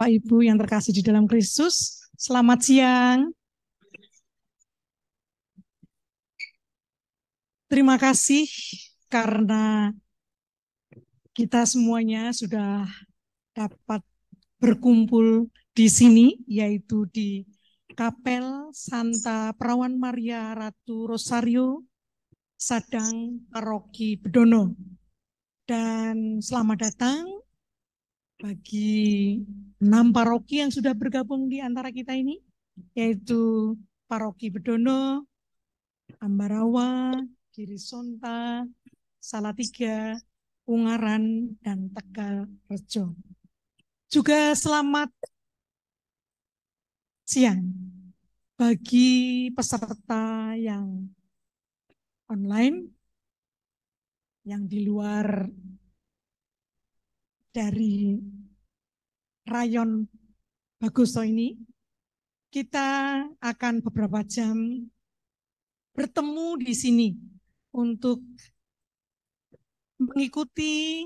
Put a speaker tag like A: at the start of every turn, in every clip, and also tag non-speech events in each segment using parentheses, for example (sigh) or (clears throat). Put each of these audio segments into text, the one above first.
A: Bapak Ibu yang terkasih di dalam Kristus, selamat siang. Terima kasih karena kita semuanya sudah dapat berkumpul di sini, yaitu di Kapel Santa Perawan Maria Ratu Rosario, Sadang Paroki Bedono. Dan selamat datang bagi enam paroki yang sudah bergabung di antara kita ini, yaitu Paroki Bedono, Ambarawa, Girisonta, Salatiga, Ungaran, dan Tegal Rejo. Juga selamat siang bagi peserta yang online, yang di luar dari rayon Bagoso ini, kita akan beberapa jam bertemu di sini untuk mengikuti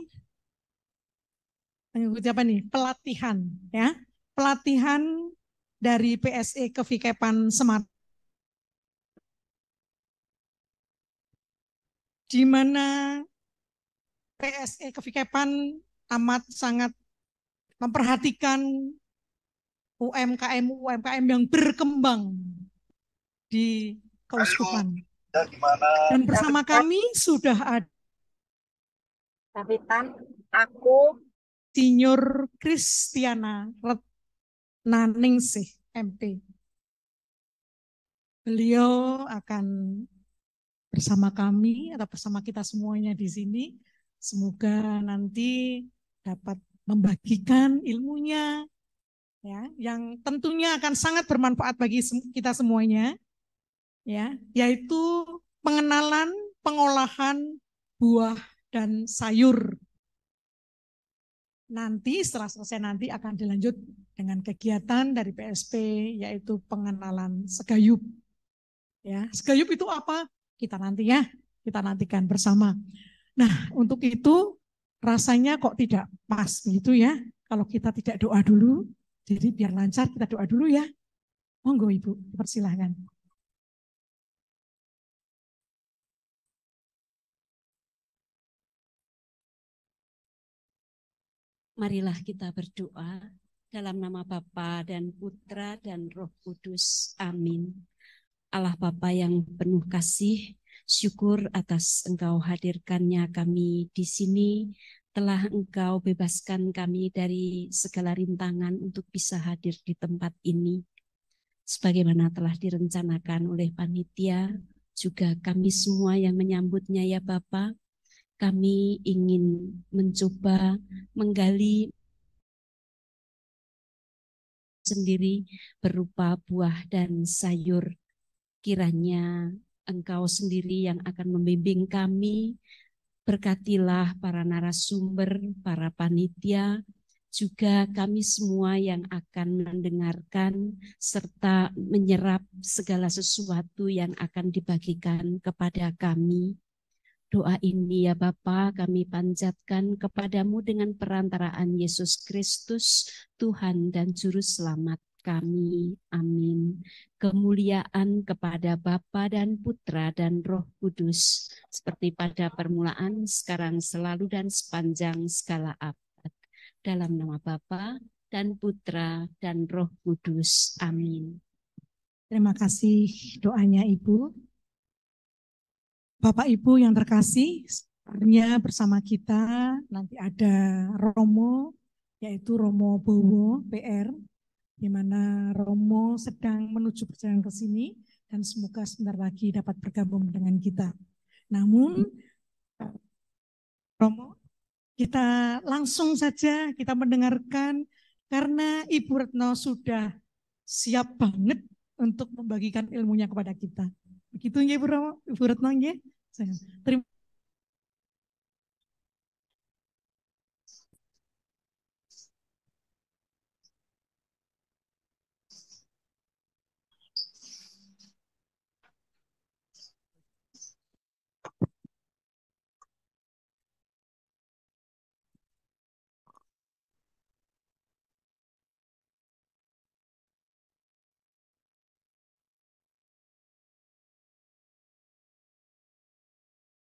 A: mengikuti apa nih pelatihan ya pelatihan dari PSE ke Vikepan Semat di mana PSE ke Vikepan amat sangat memperhatikan UMKM UMKM yang berkembang di Keuskupan. Dan bersama kami sudah ada Kapitan aku Senior Kristiana Naningsih MP. Beliau akan bersama kami atau bersama kita semuanya di sini. Semoga nanti dapat membagikan ilmunya ya yang tentunya akan sangat bermanfaat bagi kita semuanya ya yaitu pengenalan pengolahan buah dan sayur nanti setelah selesai nanti akan dilanjut dengan kegiatan dari PSP yaitu pengenalan segayub ya segayub itu apa kita nanti ya kita nantikan bersama nah untuk itu rasanya kok tidak pas gitu ya. Kalau kita tidak doa dulu, jadi biar lancar kita doa dulu ya.
B: Monggo Ibu, persilahkan.
C: Marilah kita berdoa dalam nama Bapa dan Putra dan Roh Kudus. Amin. Allah Bapa yang penuh kasih, Syukur atas engkau hadirkannya kami di sini, telah engkau bebaskan kami dari segala rintangan untuk bisa hadir di tempat ini. Sebagaimana telah direncanakan oleh panitia, juga kami semua yang menyambutnya ya Bapak, kami ingin mencoba menggali sendiri berupa buah dan sayur. Kiranya Engkau sendiri yang akan membimbing kami. Berkatilah para narasumber, para panitia, juga kami semua yang akan mendengarkan serta menyerap segala sesuatu yang akan dibagikan kepada kami. Doa ini ya Bapa kami panjatkan kepadamu dengan perantaraan Yesus Kristus, Tuhan dan Juru Selamat kami. Amin. Kemuliaan kepada Bapa dan Putra dan Roh Kudus, seperti pada permulaan, sekarang, selalu, dan sepanjang segala abad. Dalam nama Bapa dan Putra dan Roh Kudus. Amin.
A: Terima kasih doanya Ibu. Bapak Ibu yang terkasih, sebenarnya bersama kita nanti ada Romo, yaitu Romo Bowo PR di mana Romo sedang menuju perjalanan ke sini dan semoga sebentar lagi dapat bergabung dengan kita. Namun Romo, kita langsung saja kita mendengarkan karena Ibu Retno sudah siap banget untuk membagikan ilmunya kepada kita. Begitu ya Ibu, Romo, Ibu Retno ya.
B: Terima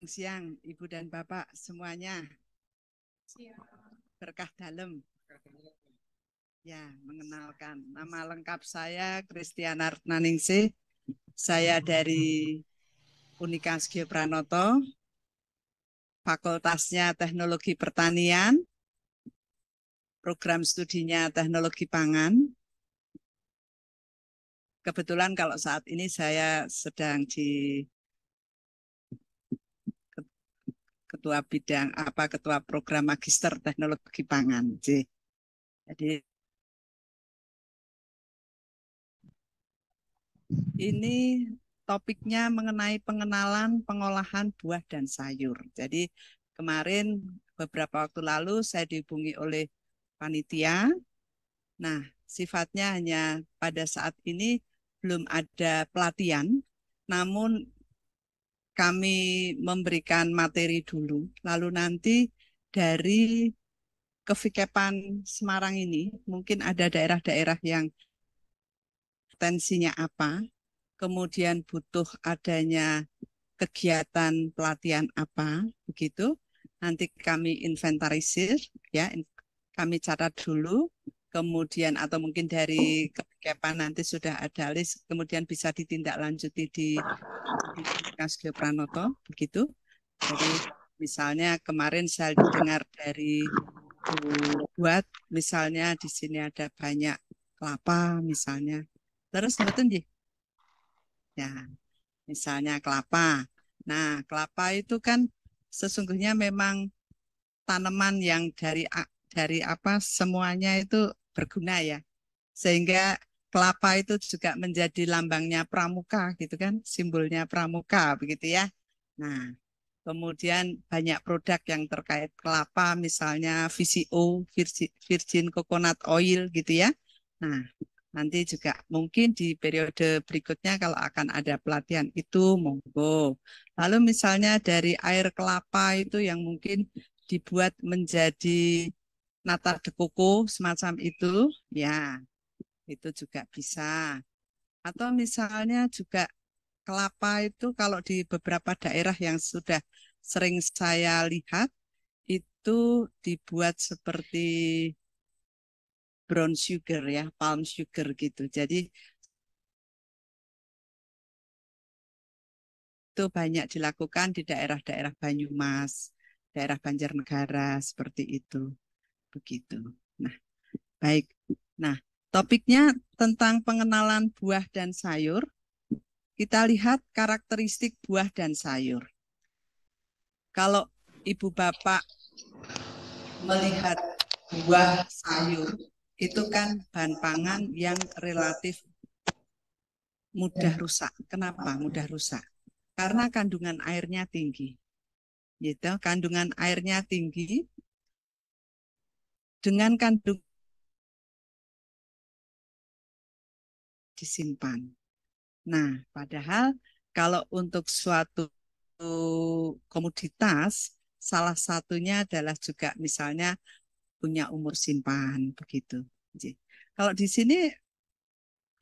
B: siang, Ibu dan Bapak semuanya.
D: Berkah dalam. Ya, mengenalkan. Nama lengkap saya Kristian Naningsih. Saya dari Unikas Geopranoto, Fakultasnya Teknologi Pertanian, program studinya Teknologi Pangan, kebetulan kalau saat ini saya sedang di
B: ketua bidang apa ketua program magister teknologi pangan. J. Jadi ini topiknya mengenai pengenalan
D: pengolahan buah dan sayur. Jadi kemarin beberapa waktu lalu saya dihubungi oleh panitia. Nah, sifatnya hanya pada saat ini belum ada pelatihan, namun kami memberikan materi dulu, lalu nanti dari kevikepan Semarang ini mungkin ada daerah-daerah yang tensinya apa, kemudian butuh adanya kegiatan pelatihan apa, begitu. Nanti kami inventarisir, ya, kami catat dulu, kemudian atau mungkin dari kepan nanti sudah ada list kemudian bisa ditindaklanjuti di, Kasdio Pranoto begitu. Jadi misalnya kemarin saya dengar dari buat misalnya di sini ada banyak kelapa misalnya. Terus betul nggih? Ya. Misalnya kelapa. Nah, kelapa itu kan sesungguhnya memang tanaman yang dari dari apa semuanya itu berguna ya. Sehingga kelapa itu juga menjadi lambangnya pramuka gitu kan, simbolnya pramuka begitu ya. Nah, kemudian banyak produk yang terkait kelapa misalnya VCO, Virgin Coconut Oil gitu ya. Nah, nanti juga mungkin di periode berikutnya kalau akan ada pelatihan itu monggo. Lalu misalnya dari air kelapa itu yang mungkin dibuat menjadi nata de coco semacam itu, ya itu juga bisa. Atau misalnya juga kelapa itu kalau di beberapa daerah yang sudah sering saya lihat itu dibuat
B: seperti brown sugar ya, palm sugar gitu. Jadi itu banyak dilakukan di daerah-daerah Banyumas, daerah Banjarnegara seperti itu
D: begitu. Nah, baik. Nah, topiknya tentang pengenalan buah dan sayur. Kita lihat karakteristik buah dan sayur. Kalau Ibu Bapak melihat buah sayur itu kan bahan pangan yang relatif mudah rusak. Kenapa mudah rusak? Karena kandungan
B: airnya tinggi. Gitu, kandungan airnya tinggi, dengan kandung disimpan. Nah, padahal kalau untuk suatu
D: komoditas, salah satunya adalah juga misalnya punya umur simpan begitu. Kalau di sini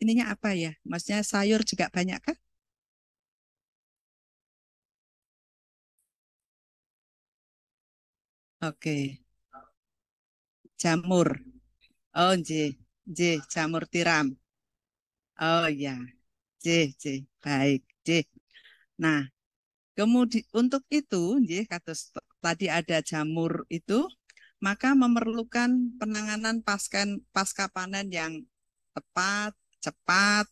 D: ininya
B: apa ya? Maksudnya sayur juga banyak kan? Oke jamur. Oh, J, J, jamur tiram.
D: Oh ya, J, J, baik, J. Nah, kemudian untuk itu, J, kata tadi ada jamur itu, maka memerlukan penanganan pasca pasca panen yang tepat, cepat,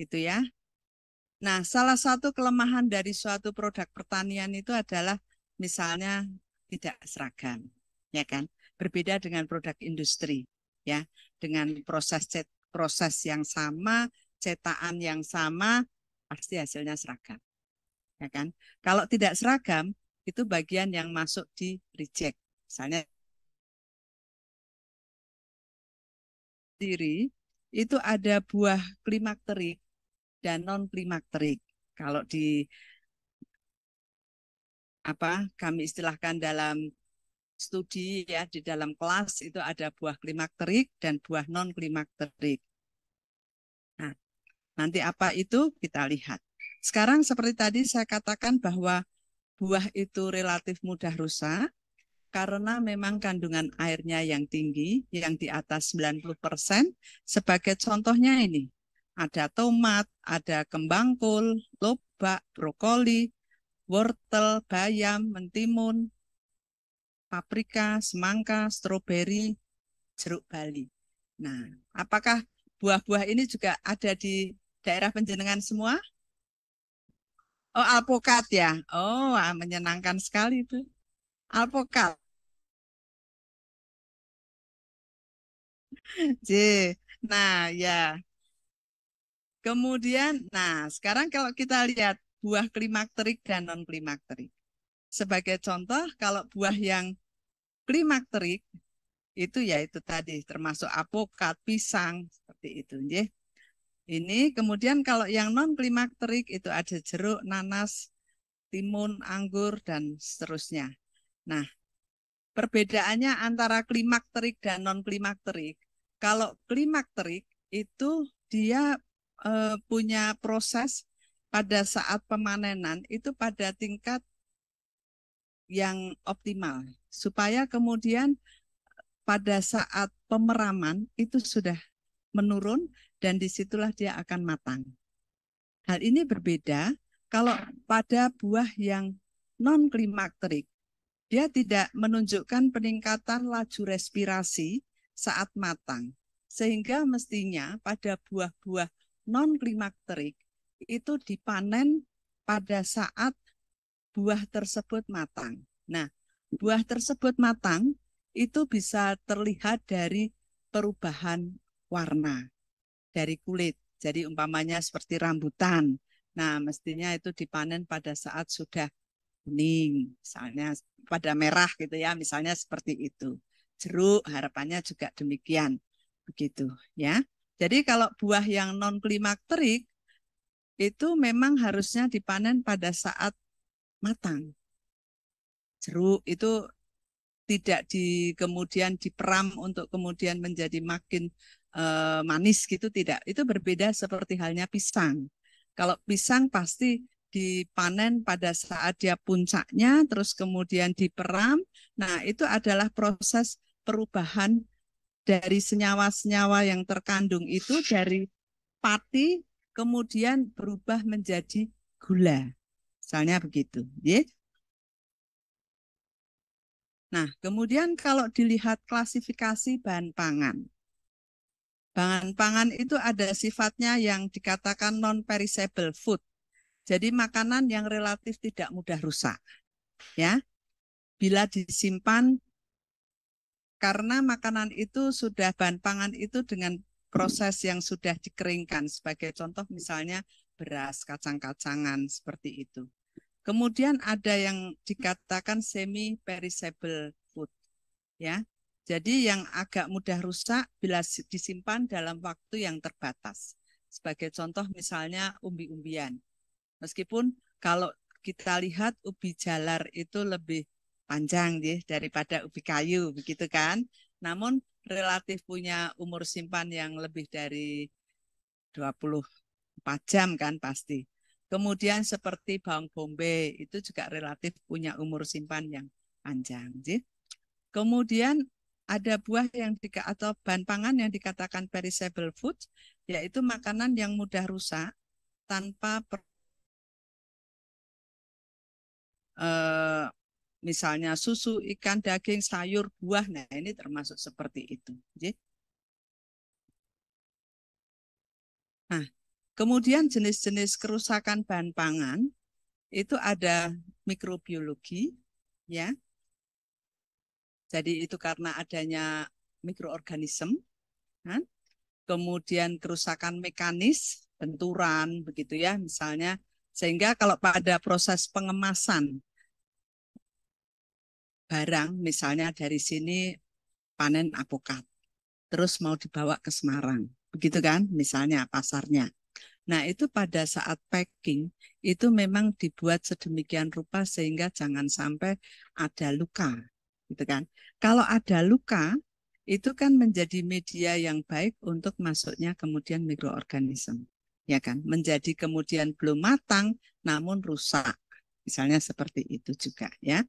D: gitu ya. Nah, salah satu kelemahan dari suatu produk pertanian itu adalah misalnya tidak seragam, ya kan? berbeda dengan produk industri ya dengan proses cet proses yang sama cetakan yang sama pasti hasilnya seragam ya kan
B: kalau tidak seragam itu bagian yang masuk di reject misalnya diri itu ada buah klimakterik dan non klimakterik kalau di
D: apa kami istilahkan dalam studi ya di dalam kelas itu ada buah klimakterik dan buah non klimakterik. Nah, nanti apa itu kita lihat. Sekarang seperti tadi saya katakan bahwa buah itu relatif mudah rusak karena memang kandungan airnya yang tinggi, yang di atas 90%. Sebagai contohnya ini, ada tomat, ada kembang kol, lobak, brokoli, wortel, bayam, mentimun, paprika, semangka, stroberi, jeruk Bali. Nah, apakah buah-buah ini juga ada di daerah penjenengan semua? Oh, alpukat ya.
B: Oh, menyenangkan sekali itu. Alpukat. J. (laughs) Nah, ya.
D: Kemudian, nah, sekarang kalau kita lihat buah klimakterik dan non klimakterik. Sebagai contoh, kalau buah yang klimakterik itu yaitu tadi termasuk apokat, pisang seperti itu ya. Ini kemudian kalau yang non klimakterik itu ada jeruk, nanas, timun, anggur dan seterusnya. Nah, perbedaannya antara klimakterik dan non klimakterik. Kalau klimakterik itu dia e, punya proses pada saat pemanenan itu pada tingkat yang optimal supaya kemudian eh, pada saat pemeraman itu sudah menurun dan disitulah dia akan matang. Hal ini berbeda kalau pada buah yang non klimakterik dia tidak menunjukkan peningkatan laju respirasi saat matang. Sehingga mestinya pada buah-buah non klimakterik itu dipanen pada saat buah tersebut matang. Nah, buah tersebut matang itu bisa terlihat dari perubahan warna dari kulit. Jadi umpamanya seperti rambutan. Nah, mestinya itu dipanen pada saat sudah kuning, misalnya pada merah gitu ya, misalnya seperti itu. Jeruk harapannya juga demikian. Begitu ya. Jadi kalau buah yang non klimakterik itu memang harusnya dipanen pada saat matang. Jeruk itu tidak di kemudian diperam untuk kemudian menjadi makin uh, manis gitu tidak. Itu berbeda seperti halnya pisang. Kalau pisang pasti dipanen pada saat dia puncaknya terus kemudian diperam. Nah, itu adalah proses perubahan dari senyawa-senyawa yang terkandung itu dari pati kemudian berubah menjadi gula. Misalnya begitu. Ya. Nah, kemudian kalau dilihat klasifikasi bahan pangan. Bahan pangan itu ada sifatnya yang dikatakan non-perishable food. Jadi makanan yang relatif tidak mudah rusak. Ya. Bila disimpan karena makanan itu sudah bahan pangan itu dengan proses yang sudah dikeringkan. Sebagai contoh misalnya beras, kacang-kacangan seperti itu. Kemudian ada yang dikatakan semi perishable food. Ya. Jadi yang agak mudah rusak bila disimpan dalam waktu yang terbatas. Sebagai contoh misalnya umbi-umbian. Meskipun kalau kita lihat ubi jalar itu lebih panjang ya, daripada ubi kayu begitu kan. Namun relatif punya umur simpan yang lebih dari 24 jam kan pasti. Kemudian seperti bawang bombay itu juga relatif punya umur simpan yang panjang. Kemudian ada buah yang dika, atau bahan pangan yang dikatakan perishable food, yaitu makanan yang mudah rusak tanpa per, eh, misalnya susu, ikan, daging, sayur, buah. Nah ini termasuk seperti itu. Nah, Kemudian jenis-jenis kerusakan bahan pangan itu ada mikrobiologi ya. Jadi itu karena adanya mikroorganisme. Kan? Kemudian kerusakan mekanis, benturan begitu ya misalnya sehingga kalau pada proses pengemasan barang misalnya dari sini panen apokat terus mau dibawa ke Semarang begitu kan misalnya pasarnya Nah, itu pada saat packing itu memang dibuat sedemikian rupa sehingga jangan sampai ada luka, gitu kan. Kalau ada luka, itu kan menjadi media yang baik untuk masuknya kemudian mikroorganisme, ya kan. Menjadi kemudian belum matang namun rusak. Misalnya seperti itu juga ya.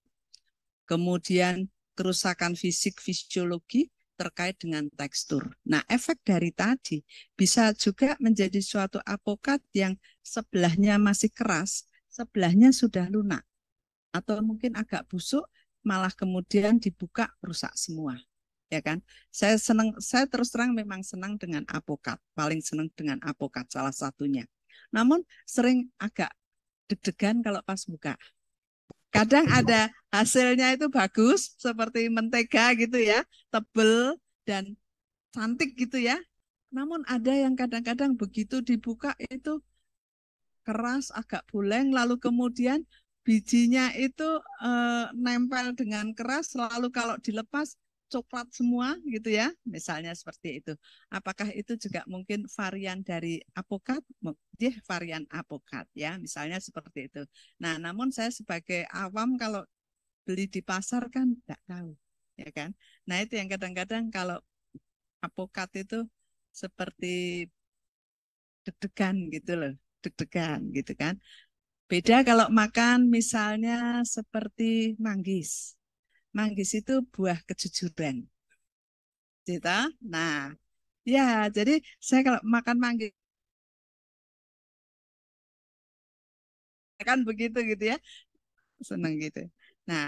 D: Kemudian kerusakan fisik fisiologi terkait dengan tekstur. Nah, efek dari tadi bisa juga menjadi suatu apokat yang sebelahnya masih keras, sebelahnya sudah lunak, atau mungkin agak busuk, malah kemudian dibuka rusak semua. Ya kan? Saya senang, saya terus terang memang senang dengan apokat, paling senang dengan apokat salah satunya. Namun sering agak deg-degan kalau pas buka. Kadang ada hasilnya itu bagus seperti mentega gitu ya, tebel dan cantik gitu ya. Namun ada yang kadang-kadang begitu dibuka itu keras agak buleng lalu kemudian bijinya itu e, nempel dengan keras lalu kalau dilepas coklat semua gitu ya, misalnya seperti itu. Apakah itu juga mungkin varian dari apokat? Dia varian apokat ya, misalnya seperti itu. Nah, namun saya sebagai awam kalau beli di pasar kan tidak tahu, ya kan? Nah, itu yang kadang-kadang kalau apokat itu seperti deg-degan gitu loh, deg-degan gitu kan. Beda kalau makan misalnya seperti manggis manggis itu buah kejujuran.
B: Cita? Gitu nah, ya jadi saya kalau makan manggis kan begitu gitu ya Senang gitu nah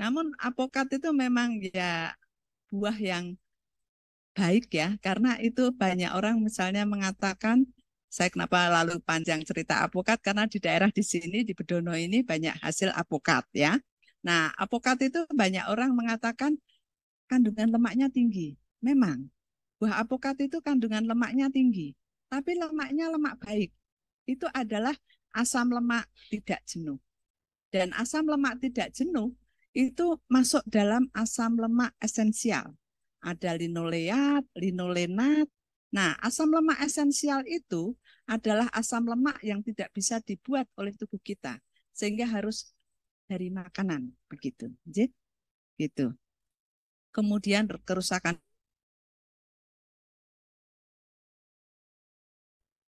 B: namun apokat itu memang ya
D: buah yang baik ya karena itu banyak orang misalnya mengatakan saya kenapa lalu panjang cerita apokat karena di daerah di sini di Bedono ini banyak hasil apokat ya Nah, apokat itu banyak orang mengatakan kandungan lemaknya tinggi. Memang, buah apokat itu kandungan lemaknya tinggi. Tapi lemaknya lemak baik. Itu adalah asam lemak tidak jenuh. Dan asam lemak tidak jenuh itu masuk dalam asam lemak esensial. Ada linoleat, linolenat. Nah, asam lemak esensial itu adalah asam lemak yang tidak bisa dibuat oleh tubuh kita. Sehingga harus
B: dari makanan begitu gitu kemudian kerusakan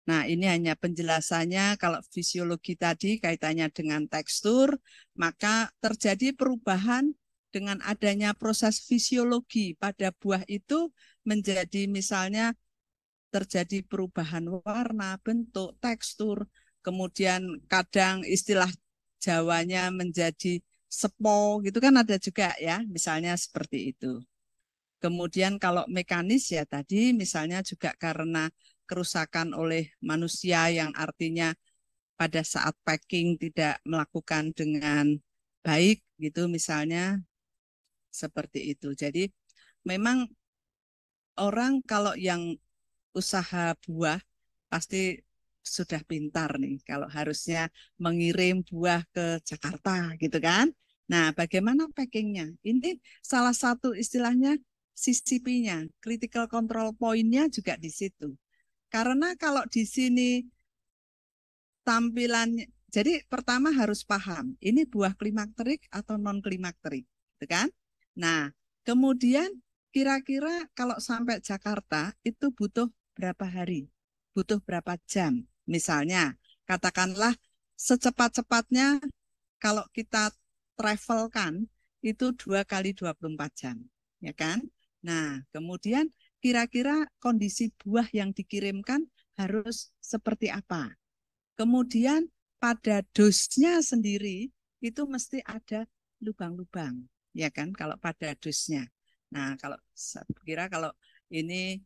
B: Nah, ini hanya penjelasannya kalau fisiologi tadi kaitannya dengan tekstur,
D: maka terjadi perubahan dengan adanya proses fisiologi pada buah itu menjadi misalnya terjadi perubahan warna, bentuk, tekstur, kemudian kadang istilah Jawanya menjadi sepo gitu kan ada juga ya, misalnya seperti itu. Kemudian kalau mekanis ya tadi misalnya juga karena kerusakan oleh manusia yang artinya pada saat packing tidak melakukan dengan baik gitu misalnya seperti itu. Jadi memang orang kalau yang usaha buah pasti sudah pintar nih kalau harusnya mengirim buah ke Jakarta gitu kan. Nah, bagaimana packingnya? Ini salah satu istilahnya CCP-nya, critical control point-nya juga di situ. Karena kalau di sini tampilannya, jadi pertama harus paham, ini buah klimakterik atau non klimakterik, gitu kan? Nah, kemudian kira-kira kalau sampai Jakarta itu butuh berapa hari? Butuh berapa jam? Misalnya, katakanlah secepat-cepatnya kalau kita travel kan itu dua kali 24 jam, ya kan? Nah, kemudian kira-kira kondisi buah yang dikirimkan harus seperti apa? Kemudian pada dosnya sendiri itu mesti ada lubang-lubang, ya kan? Kalau pada dosnya. Nah, kalau saya kira kalau ini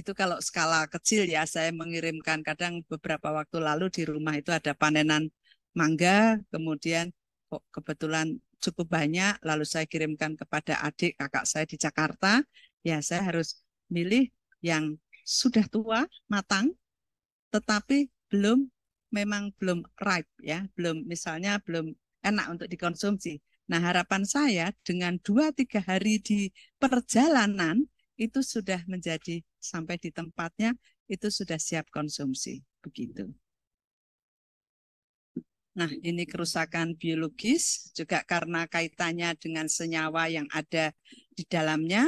D: itu kalau skala kecil ya saya mengirimkan kadang beberapa waktu lalu di rumah itu ada panenan mangga kemudian kok kebetulan cukup banyak lalu saya kirimkan kepada adik kakak saya di Jakarta ya saya harus milih yang sudah tua matang tetapi belum memang belum ripe ya belum misalnya belum enak untuk dikonsumsi nah harapan saya dengan dua tiga hari di perjalanan itu sudah menjadi sampai di tempatnya itu sudah siap konsumsi
B: begitu. Nah,
D: ini kerusakan biologis juga karena kaitannya dengan senyawa yang ada di dalamnya.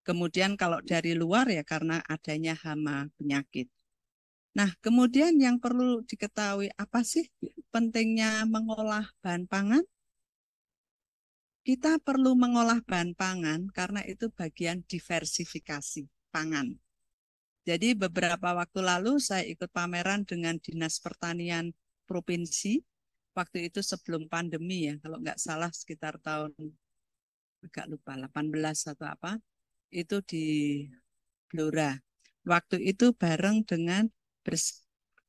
D: Kemudian kalau dari luar ya karena adanya hama penyakit. Nah, kemudian yang perlu diketahui apa sih pentingnya mengolah bahan pangan? kita perlu mengolah bahan pangan karena itu bagian diversifikasi pangan. Jadi beberapa waktu lalu saya ikut pameran dengan Dinas Pertanian Provinsi. Waktu itu sebelum pandemi ya, kalau nggak salah sekitar tahun agak lupa 18 atau apa. Itu di Blora. Waktu itu bareng dengan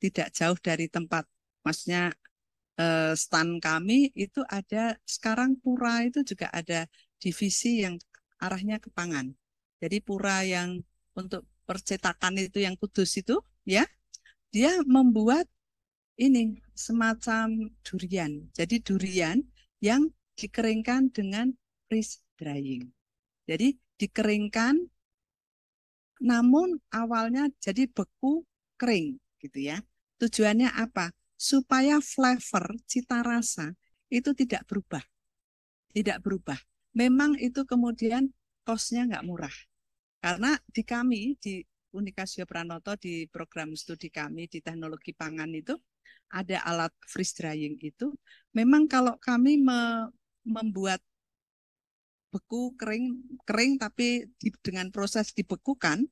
D: tidak jauh dari tempat maksudnya Eh, stan stand kami itu ada sekarang pura itu juga ada divisi yang arahnya ke pangan. Jadi pura yang untuk percetakan itu yang kudus itu ya dia membuat ini semacam durian. Jadi durian yang dikeringkan dengan freeze drying. Jadi dikeringkan namun awalnya jadi beku kering gitu ya. Tujuannya apa? supaya flavor, cita rasa itu tidak berubah. Tidak berubah. Memang itu kemudian kosnya nggak murah. Karena di kami, di Unika Pranoto, di program studi kami di teknologi pangan itu, ada alat freeze drying itu. Memang kalau kami me membuat beku kering kering tapi di, dengan proses dibekukan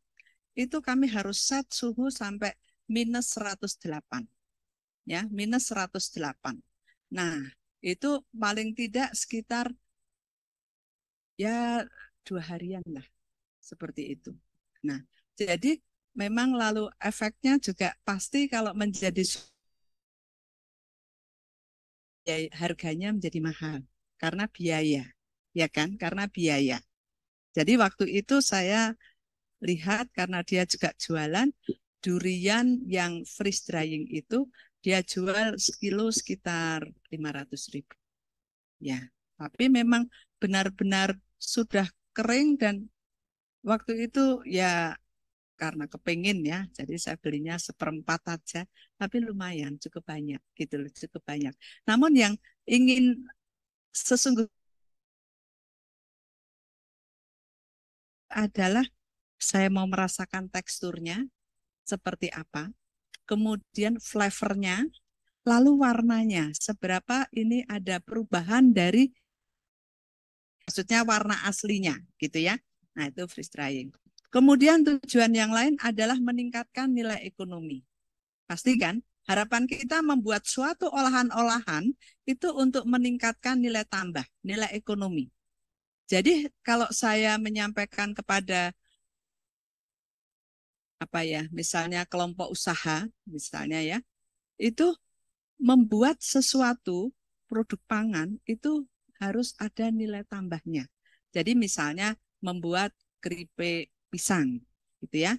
D: itu kami harus set suhu sampai minus 108 ya minus 108. Nah, itu paling tidak sekitar ya dua harian lah seperti itu. Nah, jadi memang lalu efeknya juga pasti kalau menjadi ya, harganya menjadi mahal karena biaya, ya kan? Karena biaya. Jadi waktu itu saya lihat karena dia juga jualan durian yang freeze drying itu dia jual sekilo sekitar 500 ribu. Ya, tapi memang benar-benar sudah kering dan waktu itu ya karena kepingin ya, jadi saya belinya seperempat
B: aja, tapi lumayan cukup banyak gitu loh, cukup banyak. Namun yang ingin sesungguhnya adalah saya mau merasakan teksturnya seperti apa
D: kemudian flavornya, lalu warnanya. Seberapa ini ada perubahan dari maksudnya warna aslinya gitu ya. Nah, itu freeze drying. Kemudian tujuan yang lain adalah meningkatkan nilai ekonomi. Pastikan harapan kita membuat suatu olahan-olahan itu untuk meningkatkan nilai tambah, nilai ekonomi. Jadi kalau saya menyampaikan kepada apa ya misalnya kelompok usaha misalnya ya itu membuat sesuatu produk pangan itu harus ada nilai tambahnya. Jadi misalnya membuat keripik pisang gitu ya.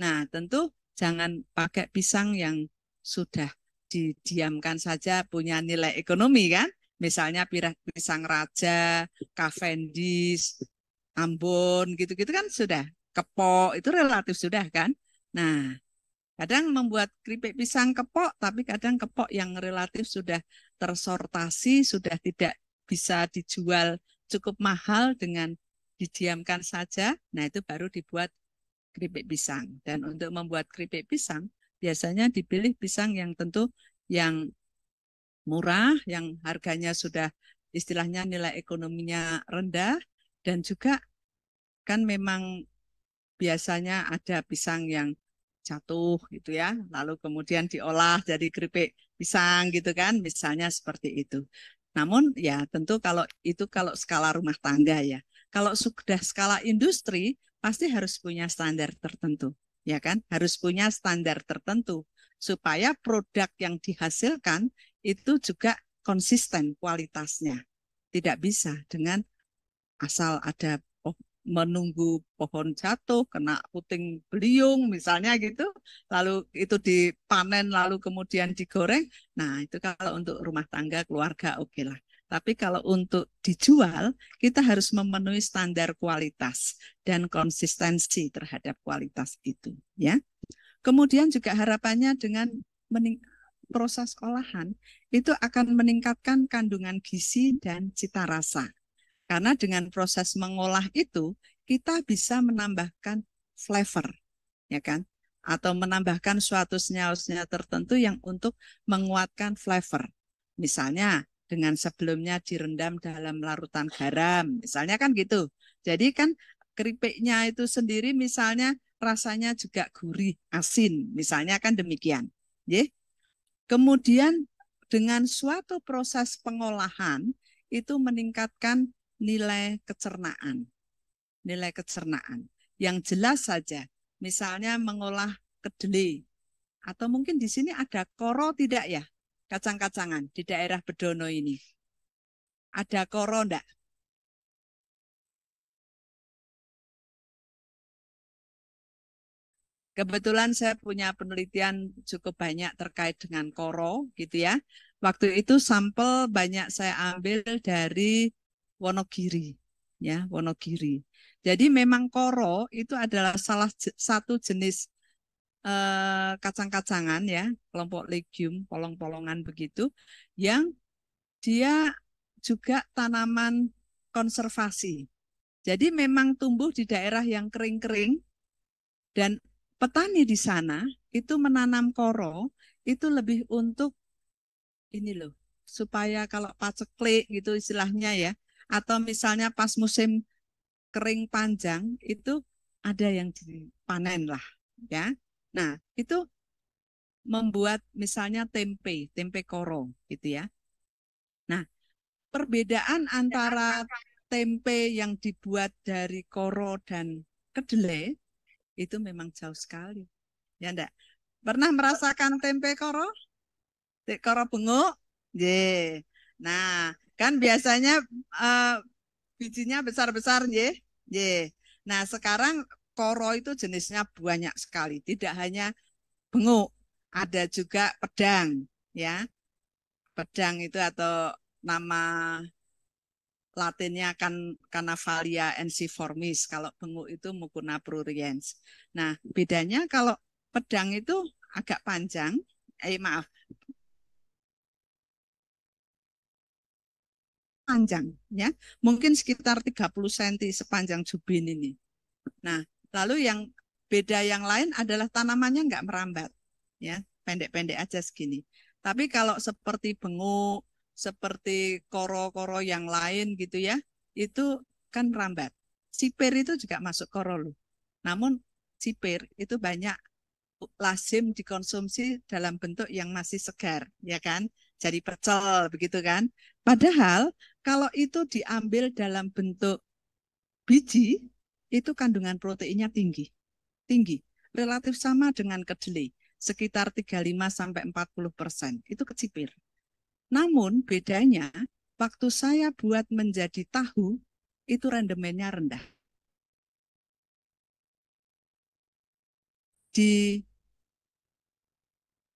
D: Nah, tentu jangan pakai pisang yang sudah didiamkan saja punya nilai ekonomi kan. Misalnya pisang raja, Cavendish, Ambon gitu-gitu kan sudah kepok itu relatif sudah kan. Nah, kadang membuat keripik pisang kepok, tapi kadang kepok yang relatif sudah tersortasi, sudah tidak bisa dijual cukup mahal dengan didiamkan saja. Nah, itu baru dibuat keripik pisang. Dan untuk membuat keripik pisang, biasanya dipilih pisang yang tentu yang murah, yang harganya sudah istilahnya nilai ekonominya rendah, dan juga kan memang biasanya ada pisang yang jatuh gitu ya, lalu kemudian diolah jadi keripik pisang gitu kan, misalnya seperti itu. Namun ya tentu kalau itu kalau skala rumah tangga ya. Kalau sudah skala industri pasti harus punya standar tertentu, ya kan? Harus punya standar tertentu supaya produk yang dihasilkan itu juga konsisten kualitasnya. Tidak bisa dengan asal ada menunggu pohon jatuh, kena puting beliung misalnya gitu, lalu itu dipanen lalu kemudian digoreng. Nah, itu kalau untuk rumah tangga keluarga oke okay lah. Tapi kalau untuk dijual, kita harus memenuhi standar kualitas dan konsistensi terhadap kualitas itu, ya. Kemudian juga harapannya dengan proses olahan itu akan meningkatkan kandungan gizi dan cita rasa karena dengan proses mengolah itu kita bisa menambahkan flavor, ya kan? Atau menambahkan suatu senyawa-senyawa tertentu yang untuk menguatkan flavor. Misalnya dengan sebelumnya direndam dalam larutan garam, misalnya kan gitu. Jadi kan keripiknya itu sendiri misalnya rasanya juga gurih, asin, misalnya kan demikian. Ye. Kemudian dengan suatu proses pengolahan itu meningkatkan nilai kecernaan. Nilai kecernaan. Yang jelas saja, misalnya mengolah kedelai. Atau mungkin di sini ada koro tidak ya? Kacang-kacangan di daerah Bedono ini.
B: Ada koro enggak? Kebetulan saya punya penelitian cukup
D: banyak terkait dengan koro gitu ya. Waktu itu sampel banyak saya ambil dari Wonogiri ya Wonogiri. Jadi memang koro itu adalah salah satu jenis eh, kacang-kacangan ya, kelompok legium, polong-polongan begitu yang dia juga tanaman konservasi. Jadi memang tumbuh di daerah yang kering-kering dan petani di sana itu menanam koro itu lebih untuk ini loh supaya kalau paceklik gitu istilahnya ya atau misalnya pas musim kering panjang itu ada yang dipanen lah ya. Nah, itu membuat misalnya tempe, tempe koro gitu ya. Nah, perbedaan antara tempe yang dibuat dari koro dan kedelai itu memang jauh sekali. Ya ndak Pernah merasakan tempe koro? koro bengok? Yeah. Nah, Kan biasanya uh, bijinya besar-besar ya. ye nah, sekarang koro itu jenisnya banyak sekali, tidak hanya benguk, ada juga pedang ya. Pedang itu atau nama latinnya kan Canavalia ensiformis kalau benguk itu Mucuna pruriens. Nah, bedanya kalau pedang itu agak panjang, eh maaf, panjang ya mungkin sekitar 30 cm sepanjang jubin ini nah lalu yang beda yang lain adalah tanamannya nggak merambat ya pendek-pendek aja segini tapi kalau seperti benguk seperti koro-koro yang lain gitu ya itu kan merambat sipir itu juga masuk koro loh namun sipir itu banyak lazim dikonsumsi dalam bentuk yang masih segar, ya kan? Jadi pecel begitu kan? Padahal kalau itu diambil dalam bentuk biji, itu kandungan proteinnya tinggi. Tinggi. Relatif sama dengan kedelai. Sekitar 35 sampai 40 persen. Itu kecipir. Namun bedanya, waktu saya buat menjadi tahu, itu rendemennya rendah. Di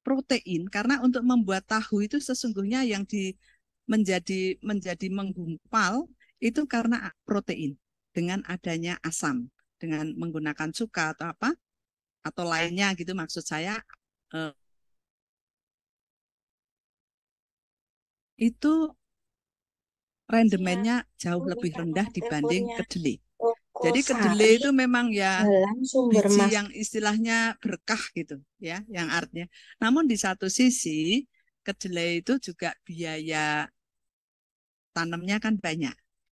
D: protein karena untuk membuat tahu itu sesungguhnya yang di menjadi menjadi menggumpal itu karena protein dengan adanya asam dengan menggunakan cuka atau apa atau lainnya gitu maksud saya eh, itu rendemennya iya, jauh lebih rendah dibanding kedelai. Jadi nah, kedelai itu memang ya biji yang istilahnya berkah gitu ya, yang artinya. Namun di satu sisi kedelai itu juga biaya tanamnya kan banyak,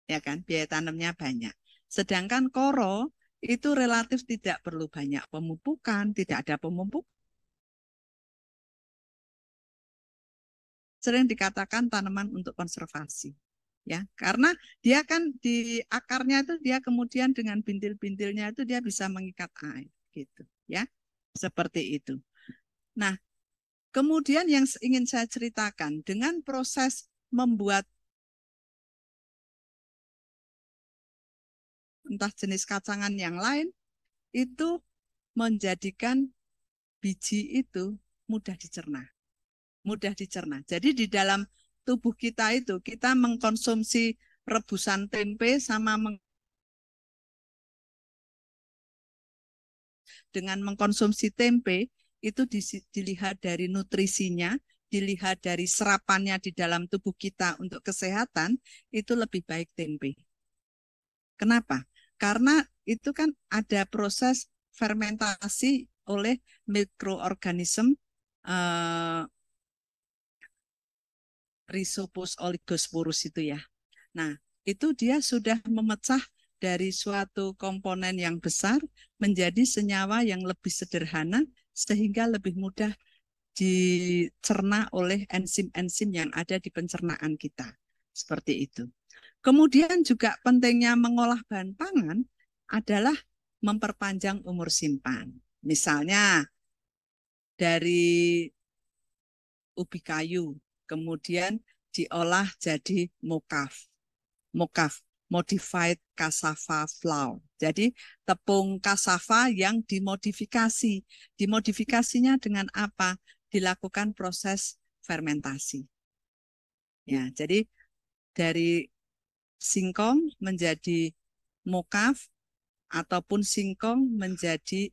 D: ya kan? Biaya tanamnya banyak. Sedangkan koro itu relatif tidak perlu banyak pemupukan, tidak ada pemupuk. Sering dikatakan tanaman untuk konservasi, ya, karena dia kan di akarnya itu dia kemudian dengan bintil-bintilnya itu dia bisa mengikat air, gitu, ya, seperti itu. Nah,
B: Kemudian yang ingin saya ceritakan dengan proses membuat entah jenis kacangan yang lain, itu menjadikan biji itu mudah
D: dicerna. Mudah dicerna. Jadi di dalam tubuh kita itu, kita mengkonsumsi rebusan tempe sama meng dengan mengkonsumsi tempe itu dilihat dari nutrisinya, dilihat dari serapannya di dalam tubuh kita untuk kesehatan, itu lebih baik tempe. Kenapa? Karena itu kan ada proses fermentasi oleh mikroorganisme uh, eh, Rhizopus oligosporus itu ya. Nah, itu dia sudah memecah dari suatu komponen yang besar menjadi senyawa yang lebih sederhana sehingga lebih mudah dicerna oleh enzim-enzim yang ada di pencernaan kita. Seperti itu. Kemudian juga pentingnya mengolah bahan pangan adalah memperpanjang umur simpan. Misalnya dari ubi kayu, kemudian diolah jadi mokaf. Mokaf, modified cassava flour. Jadi tepung cassava yang dimodifikasi. Dimodifikasinya dengan apa? Dilakukan proses fermentasi. Ya, jadi dari singkong menjadi mokaf ataupun singkong menjadi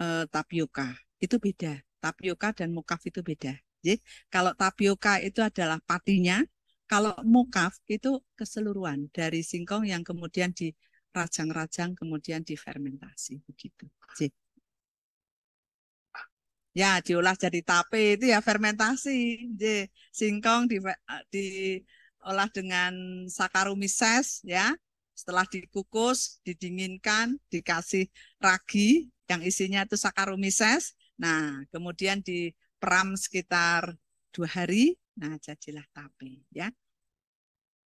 D: uh, eh, tapioka. Itu beda. Tapioka dan mokaf itu beda. Jadi, kalau tapioka itu adalah patinya, kalau mokaf itu keseluruhan dari singkong yang kemudian dirajang-rajang kemudian difermentasi begitu. Jadi, ya diolah jadi tape itu ya fermentasi. Jadi, singkong eh, di, di olah dengan sakarumises ya. Setelah dikukus, didinginkan, dikasih ragi yang isinya itu sakarumises, Nah, kemudian diperam sekitar dua hari. Nah, jadilah tape ya.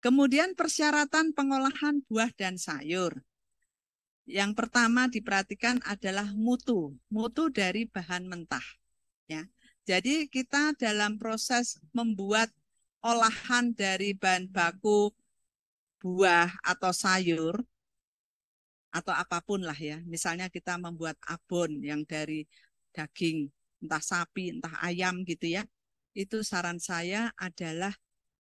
D: Kemudian persyaratan pengolahan buah dan sayur. Yang pertama diperhatikan adalah mutu, mutu dari bahan mentah. Ya. Jadi kita dalam proses membuat olahan dari bahan baku buah atau sayur atau apapun lah ya. Misalnya kita membuat abon yang dari daging, entah sapi, entah ayam gitu ya. Itu saran saya adalah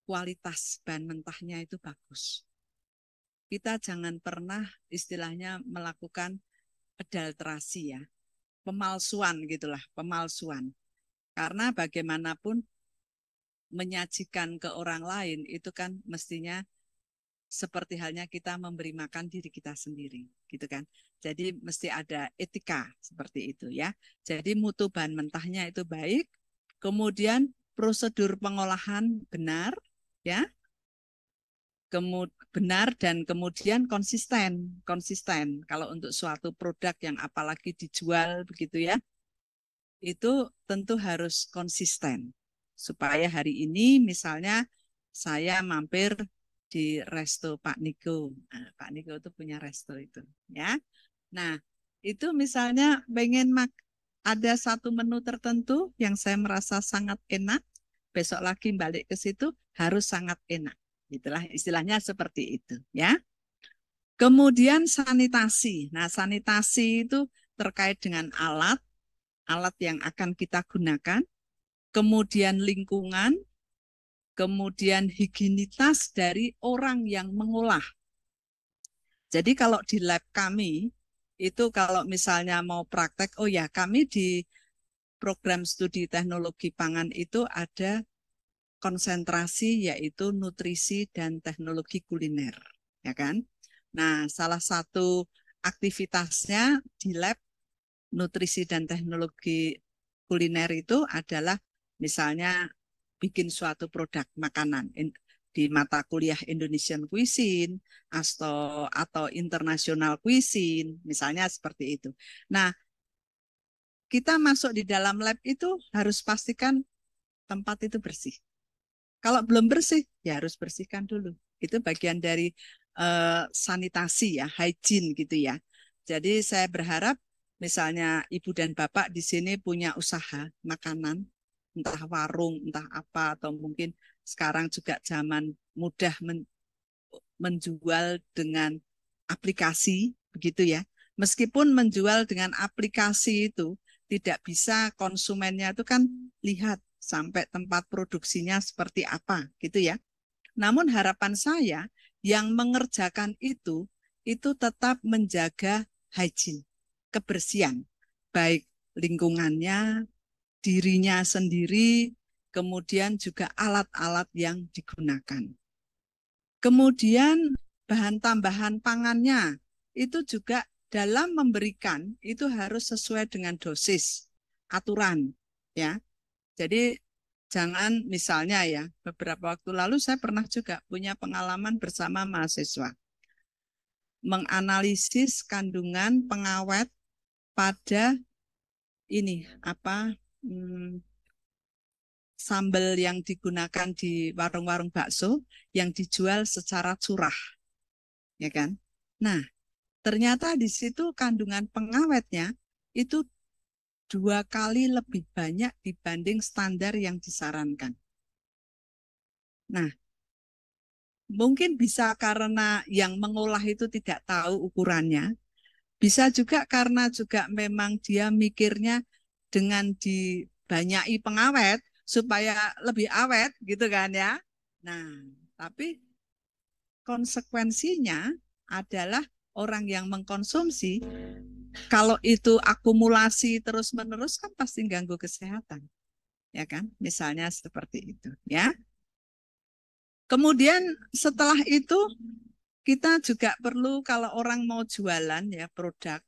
D: kualitas bahan mentahnya itu bagus. Kita jangan pernah istilahnya melakukan adulterasi ya. Pemalsuan gitulah, pemalsuan. Karena bagaimanapun menyajikan ke orang lain itu kan mestinya seperti halnya kita memberi makan diri kita sendiri, gitu kan? Jadi mesti ada etika seperti itu ya. Jadi mutu bahan mentahnya itu baik, kemudian prosedur pengolahan benar, ya, kemudian benar dan kemudian konsisten, konsisten. Kalau untuk suatu produk yang apalagi dijual begitu ya, itu tentu harus konsisten supaya hari ini misalnya saya mampir di resto Pak Niko. Nah, Pak Niko itu punya resto itu, ya. Nah, itu misalnya pengen mak ada satu menu tertentu yang saya merasa sangat enak, besok lagi balik ke situ harus sangat enak. Itulah istilahnya seperti itu, ya. Kemudian sanitasi. Nah, sanitasi itu terkait dengan alat alat yang akan kita gunakan kemudian lingkungan, kemudian higienitas dari orang yang mengolah. Jadi kalau di lab kami, itu kalau misalnya mau praktek, oh ya kami di program studi teknologi pangan itu ada konsentrasi yaitu nutrisi dan teknologi kuliner, ya kan? Nah, salah satu aktivitasnya di lab nutrisi dan teknologi kuliner itu adalah Misalnya bikin suatu produk makanan di mata kuliah Indonesian Cuisine atau atau International Cuisine misalnya seperti itu. Nah, kita masuk di dalam lab itu harus pastikan tempat itu bersih. Kalau belum bersih, ya harus bersihkan dulu. Itu bagian dari uh, sanitasi ya, hygiene gitu ya. Jadi saya berharap misalnya ibu dan bapak di sini punya usaha makanan, entah warung, entah apa, atau mungkin sekarang juga zaman mudah men menjual dengan aplikasi, begitu ya. Meskipun menjual dengan aplikasi itu tidak bisa konsumennya itu kan lihat sampai tempat produksinya seperti apa, gitu ya. Namun harapan saya yang mengerjakan itu itu tetap menjaga hygiene, kebersihan, baik lingkungannya, dirinya sendiri, kemudian juga alat-alat yang digunakan. Kemudian bahan tambahan pangannya itu juga dalam memberikan itu harus sesuai dengan dosis aturan ya. Jadi jangan misalnya ya beberapa waktu lalu saya pernah juga punya pengalaman bersama mahasiswa menganalisis kandungan pengawet pada ini apa hmm, sambal yang digunakan di warung-warung bakso yang dijual secara curah. Ya kan? Nah, ternyata di situ kandungan pengawetnya itu dua kali lebih banyak dibanding standar yang disarankan. Nah, mungkin bisa karena yang mengolah itu tidak tahu ukurannya, bisa juga karena juga memang dia mikirnya dengan dibanya'i pengawet supaya lebih awet gitu kan ya. Nah, tapi konsekuensinya adalah orang yang mengkonsumsi kalau itu akumulasi terus-menerus kan pasti ganggu kesehatan. Ya kan? Misalnya seperti itu, ya. Kemudian setelah itu kita juga perlu kalau orang mau jualan ya produk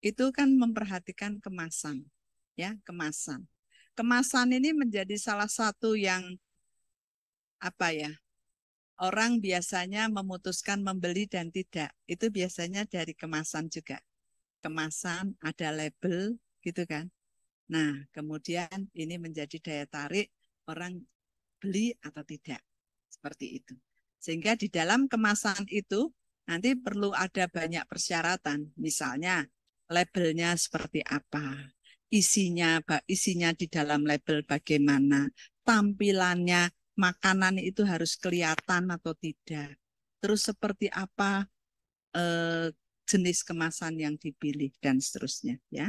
D: itu kan memperhatikan kemasan ya kemasan. Kemasan ini menjadi salah satu yang apa ya orang biasanya memutuskan membeli dan tidak itu biasanya dari kemasan juga kemasan ada label gitu kan nah kemudian ini menjadi daya tarik orang beli atau tidak seperti itu sehingga di dalam kemasan itu nanti perlu ada banyak persyaratan misalnya labelnya seperti apa isinya isinya di dalam label bagaimana, tampilannya, makanan itu harus kelihatan atau tidak. Terus seperti apa eh, jenis kemasan yang dipilih dan seterusnya ya.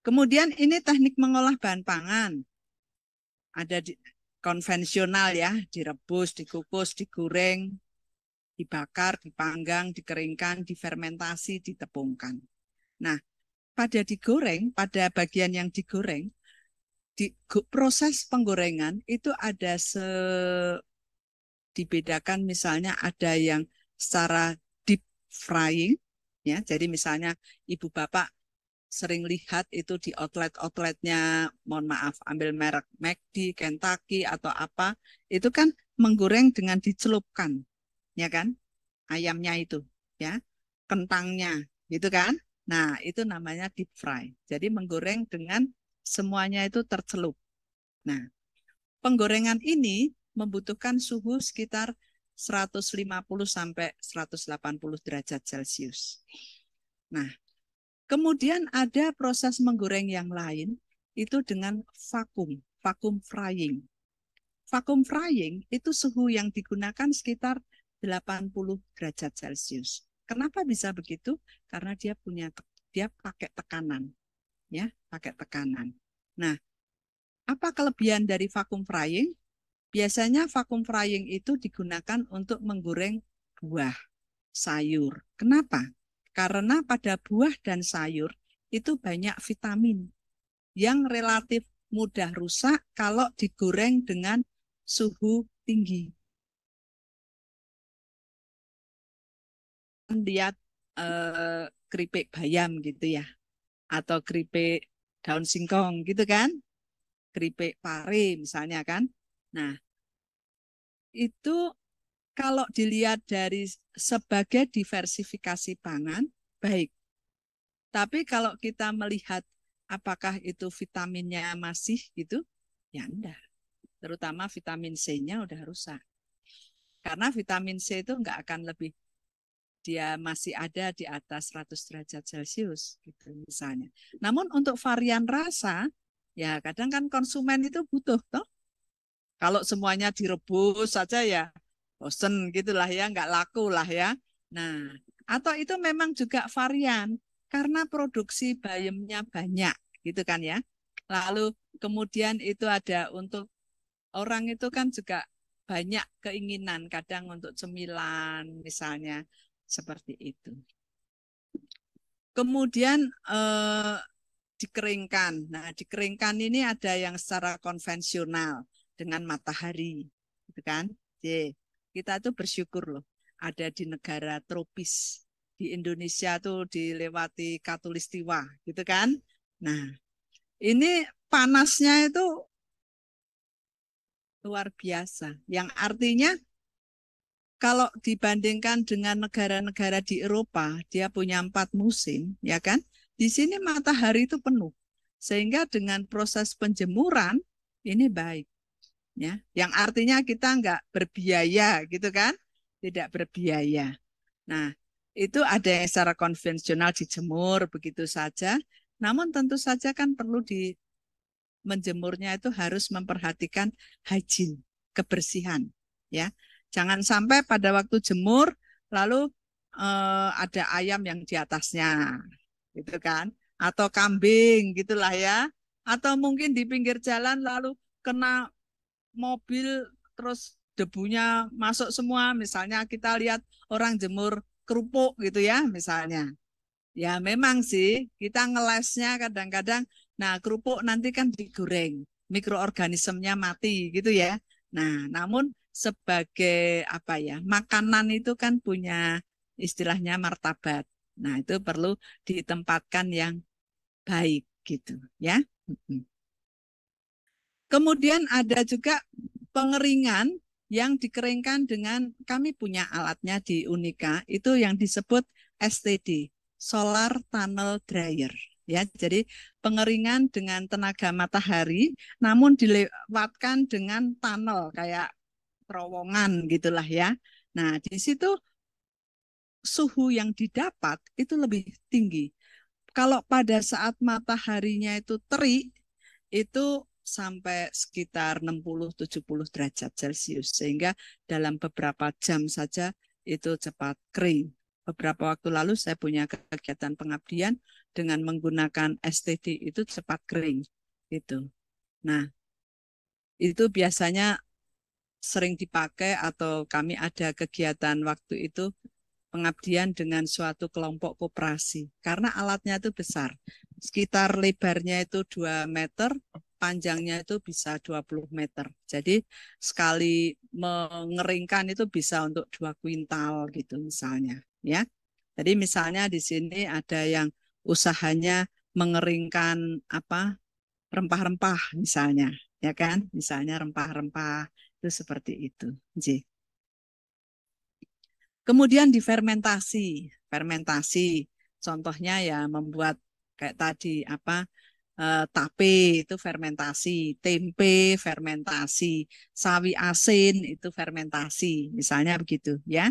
D: Kemudian ini teknik mengolah bahan pangan. Ada di, konvensional ya, direbus, dikukus, digoreng, dibakar, dipanggang, dikeringkan, difermentasi, ditepungkan. Nah, pada digoreng, pada bagian yang digoreng, di proses penggorengan itu ada se dibedakan misalnya ada yang secara deep frying ya. Jadi misalnya ibu bapak sering lihat itu di outlet-outletnya, mohon maaf ambil merek McD, Kentucky atau apa, itu kan menggoreng dengan dicelupkan, ya kan? Ayamnya itu, ya, kentangnya, gitu kan? Nah, itu namanya deep fry. Jadi menggoreng dengan semuanya itu tercelup. Nah, penggorengan ini membutuhkan suhu sekitar 150 sampai 180 derajat Celcius. Nah, kemudian ada proses menggoreng yang lain itu dengan vakum, vakum frying. Vakum frying itu suhu yang digunakan sekitar 80 derajat Celcius. Kenapa bisa begitu? Karena dia punya dia pakai tekanan, ya, pakai tekanan. Nah, apa kelebihan dari vakum frying? Biasanya vakum frying itu digunakan untuk menggoreng buah, sayur. Kenapa? Karena pada buah dan sayur itu banyak vitamin yang relatif mudah
B: rusak kalau digoreng dengan suhu tinggi. lihat eh, keripik bayam gitu ya atau keripik daun singkong gitu kan
D: keripik pare misalnya kan nah itu kalau dilihat dari sebagai diversifikasi pangan baik tapi kalau kita melihat apakah itu vitaminnya masih gitu, ya enggak. Terutama vitamin C-nya udah rusak. Karena vitamin C itu enggak akan lebih dia masih ada di atas 100 derajat Celcius gitu misalnya. Namun untuk varian rasa ya kadang kan konsumen itu butuh toh. Kalau semuanya direbus saja ya bosen gitulah ya nggak laku lah ya. Nah, atau itu memang juga varian karena produksi bayamnya banyak gitu kan ya. Lalu kemudian itu ada untuk orang itu kan juga banyak keinginan kadang untuk cemilan misalnya seperti itu. Kemudian eh, dikeringkan. Nah, dikeringkan ini ada yang secara konvensional dengan matahari, gitu kan? Jadi, kita itu bersyukur loh ada di negara tropis. Di Indonesia tuh dilewati katulistiwa, gitu kan? Nah, ini panasnya itu luar biasa. Yang artinya kalau dibandingkan dengan negara-negara di Eropa, dia punya empat musim, ya kan? Di sini matahari itu penuh, sehingga dengan proses penjemuran ini baik, ya. Yang artinya kita nggak berbiaya, gitu kan? Tidak berbiaya. Nah, itu ada yang secara konvensional dijemur begitu saja. Namun tentu saja kan perlu di menjemurnya itu harus memperhatikan hajin, kebersihan, ya. Jangan sampai pada waktu jemur lalu eh, ada ayam yang di atasnya, gitu kan? Atau kambing gitulah ya. Atau mungkin di pinggir jalan lalu kena mobil terus debunya masuk semua. Misalnya kita lihat orang jemur kerupuk gitu ya misalnya. Ya memang sih kita ngelesnya kadang-kadang nah kerupuk nanti kan digoreng mikroorganismenya mati gitu ya. Nah, namun sebagai apa ya makanan itu kan punya istilahnya martabat. Nah itu perlu ditempatkan yang baik gitu ya. Kemudian ada juga pengeringan yang dikeringkan dengan kami punya alatnya di Unika itu yang disebut STD Solar Tunnel Dryer ya jadi pengeringan dengan tenaga matahari namun dilewatkan dengan tunnel kayak terowongan gitulah ya. Nah, di situ suhu yang didapat itu lebih tinggi. Kalau pada saat mataharinya itu terik, itu sampai sekitar 60-70 derajat Celcius. Sehingga dalam beberapa jam saja itu cepat kering. Beberapa waktu lalu saya punya kegiatan pengabdian dengan menggunakan STD itu cepat kering. Gitu. Nah, itu biasanya sering dipakai atau kami ada kegiatan waktu itu pengabdian dengan suatu kelompok koperasi karena alatnya itu besar. Sekitar lebarnya itu 2 meter, panjangnya itu bisa 20 meter. Jadi sekali mengeringkan itu bisa untuk dua kuintal gitu misalnya, ya. Jadi misalnya di sini ada yang usahanya mengeringkan apa rempah-rempah misalnya, ya kan? Misalnya rempah-rempah itu seperti itu. J. Kemudian difermentasi. Fermentasi contohnya ya membuat kayak tadi apa eh, tape itu fermentasi, tempe fermentasi, sawi asin itu fermentasi, misalnya begitu ya.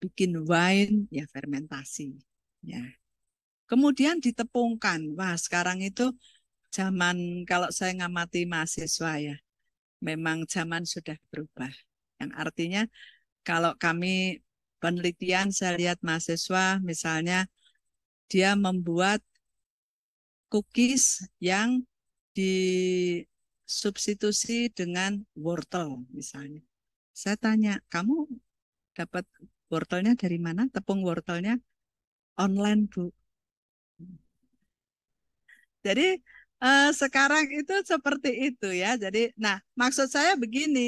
D: Bikin wine ya fermentasi ya. Kemudian ditepungkan. Wah, sekarang itu zaman kalau saya ngamati mahasiswa ya, memang zaman sudah berubah. Yang artinya kalau kami penelitian saya lihat mahasiswa misalnya dia membuat cookies yang disubstitusi dengan wortel misalnya. Saya tanya, kamu dapat wortelnya dari mana? Tepung wortelnya online, Bu. Jadi uh, sekarang itu seperti itu ya. Jadi, nah maksud saya begini.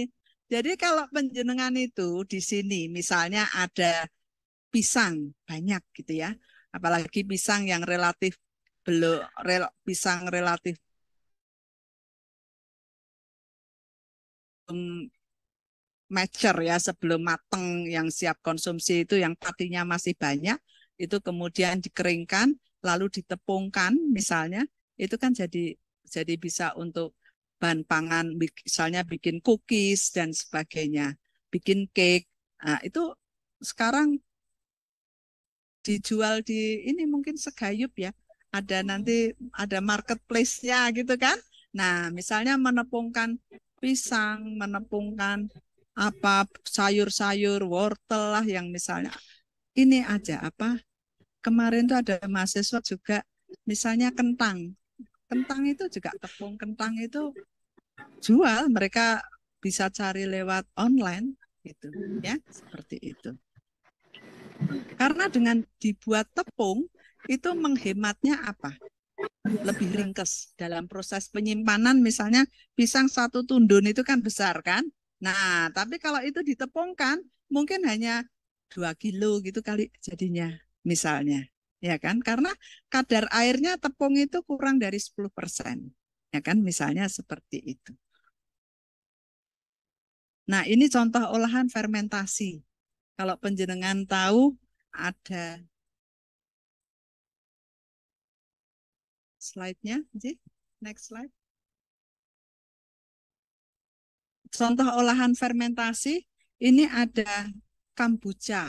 D: Jadi kalau penjenengan itu di sini misalnya ada pisang banyak gitu ya, apalagi
B: pisang yang relatif belum rel, pisang relatif macer ya sebelum
D: mateng yang siap konsumsi itu yang patinya masih banyak itu kemudian dikeringkan lalu ditepungkan misalnya itu kan jadi jadi bisa untuk bahan pangan misalnya bikin cookies dan sebagainya bikin cake nah, itu sekarang dijual di ini mungkin segayub ya ada hmm. nanti ada marketplace-nya gitu kan nah misalnya menepungkan pisang menepungkan apa sayur-sayur wortel lah yang misalnya ini aja apa kemarin tuh ada mahasiswa juga misalnya kentang kentang itu juga tepung kentang itu jual mereka bisa cari lewat online gitu ya seperti itu karena dengan dibuat tepung itu menghematnya apa lebih ringkes dalam proses penyimpanan misalnya pisang satu tundun itu kan besar kan nah tapi kalau itu ditepungkan mungkin hanya dua kilo gitu kali jadinya misalnya ya kan? Karena kadar airnya tepung itu kurang dari 10%. Ya kan? Misalnya seperti itu. Nah, ini contoh olahan fermentasi.
B: Kalau penjenengan tahu ada slide-nya, Next slide. Contoh olahan fermentasi ini ada
D: kombucha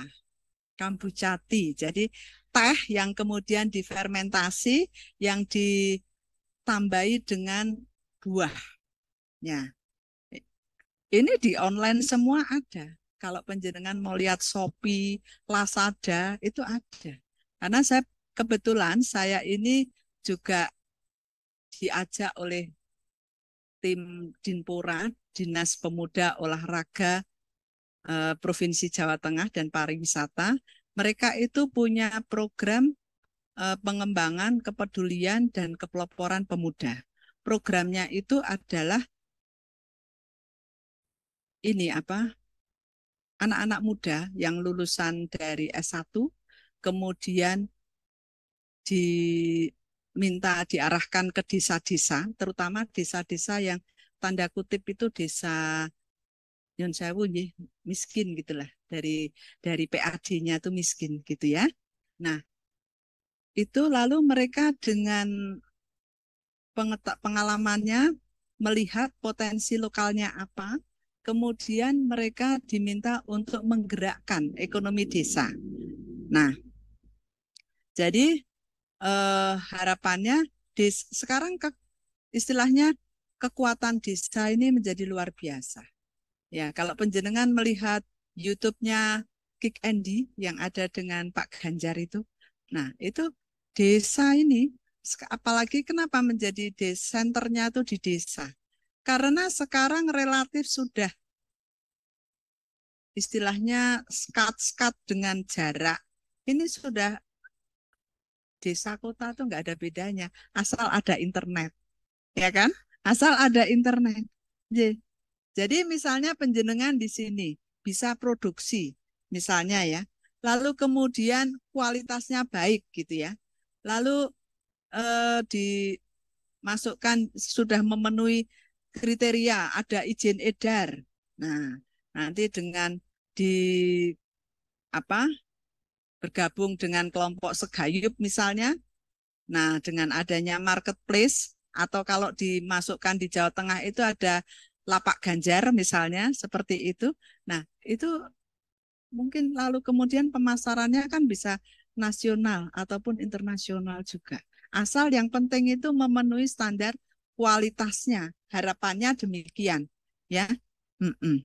D: kambucati. Jadi teh yang kemudian difermentasi yang ditambahi dengan buahnya. Ini di online semua ada. Kalau penjenengan mau lihat Shopee, Lazada itu ada. Karena saya kebetulan saya ini juga diajak oleh tim Dinpora, Dinas Pemuda Olahraga Eh, Provinsi Jawa Tengah dan pariwisata, mereka itu punya program eh, pengembangan kepedulian dan kepeloporan pemuda. Programnya itu adalah ini apa? Anak-anak muda yang lulusan dari S1 kemudian diminta diarahkan ke desa-desa, terutama desa-desa yang tanda kutip itu desa nyon sewu nggih miskin gitulah dari dari PAD-nya tuh miskin gitu ya. Nah, itu lalu mereka dengan pengalamannya melihat potensi lokalnya apa, kemudian mereka diminta untuk menggerakkan ekonomi desa. Nah, jadi eh, harapannya des, sekarang ke, istilahnya kekuatan desa ini menjadi luar biasa. Ya, kalau penjenengan melihat YouTube-nya Kick Andy yang ada dengan Pak Ganjar itu, nah itu desa ini, apalagi kenapa menjadi desa, senternya itu di desa. Karena sekarang relatif sudah istilahnya skat-skat dengan jarak. Ini sudah desa kota tuh nggak ada bedanya asal ada internet ya kan asal ada internet Jadi jadi misalnya penjenengan di sini bisa produksi misalnya ya. Lalu kemudian kualitasnya baik gitu ya. Lalu eh, dimasukkan sudah memenuhi kriteria, ada izin edar. Nah, nanti dengan di apa? bergabung dengan kelompok segayub misalnya. Nah, dengan adanya marketplace atau kalau dimasukkan di Jawa Tengah itu ada lapak ganjar misalnya seperti itu. Nah, itu mungkin lalu kemudian pemasarannya kan bisa nasional ataupun internasional juga. Asal yang penting itu memenuhi standar kualitasnya. Harapannya demikian, ya. Mm -mm.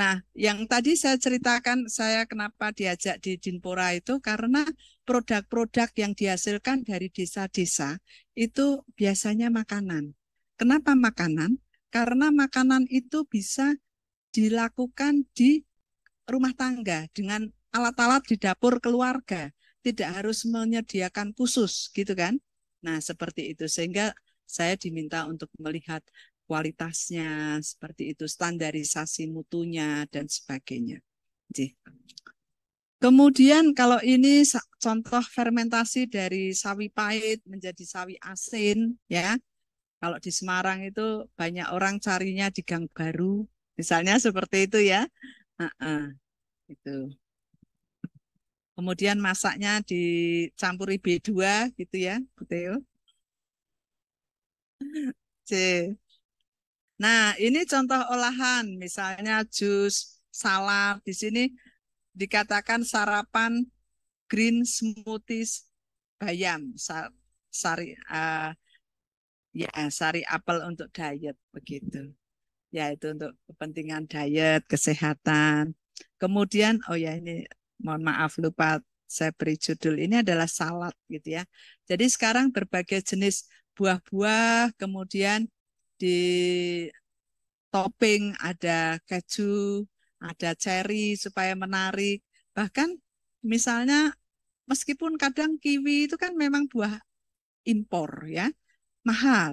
D: Nah, yang tadi saya ceritakan saya kenapa diajak di Dinpora itu karena produk-produk yang dihasilkan dari desa-desa itu biasanya makanan. Kenapa makanan? Karena makanan itu bisa dilakukan di rumah tangga dengan alat-alat di dapur keluarga, tidak harus menyediakan khusus gitu kan. Nah, seperti itu sehingga saya diminta untuk melihat kualitasnya seperti itu, standarisasi mutunya dan sebagainya. Kemudian kalau ini contoh fermentasi dari sawi pahit menjadi sawi asin ya. Kalau di Semarang itu banyak orang carinya di Gang Baru, misalnya seperti itu ya. Uh -uh. Itu. Kemudian masaknya dicampuri B2 gitu ya, Bu Teo. C. (laughs) Nah, ini contoh olahan, misalnya jus, salad. Di sini dikatakan sarapan green smoothies bayam, sari, uh, ya sari apel untuk diet begitu ya itu untuk kepentingan diet kesehatan kemudian oh ya ini mohon maaf lupa saya beri judul ini adalah salad gitu ya jadi sekarang berbagai jenis buah-buah kemudian di topping ada keju ada cherry supaya menarik bahkan misalnya meskipun kadang kiwi itu kan memang buah impor ya mahal.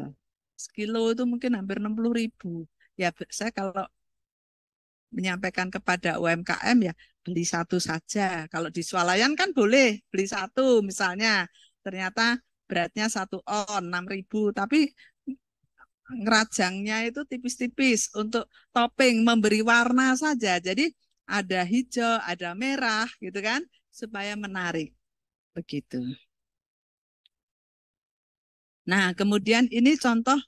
D: Sekilo itu mungkin hampir 60 ribu. Ya saya kalau menyampaikan kepada UMKM ya beli satu saja. Kalau di swalayan kan boleh beli satu misalnya. Ternyata beratnya satu on 6 ribu. Tapi ngerajangnya itu tipis-tipis untuk topping memberi warna saja. Jadi ada hijau, ada merah gitu kan supaya menarik. Begitu. Nah, kemudian ini contoh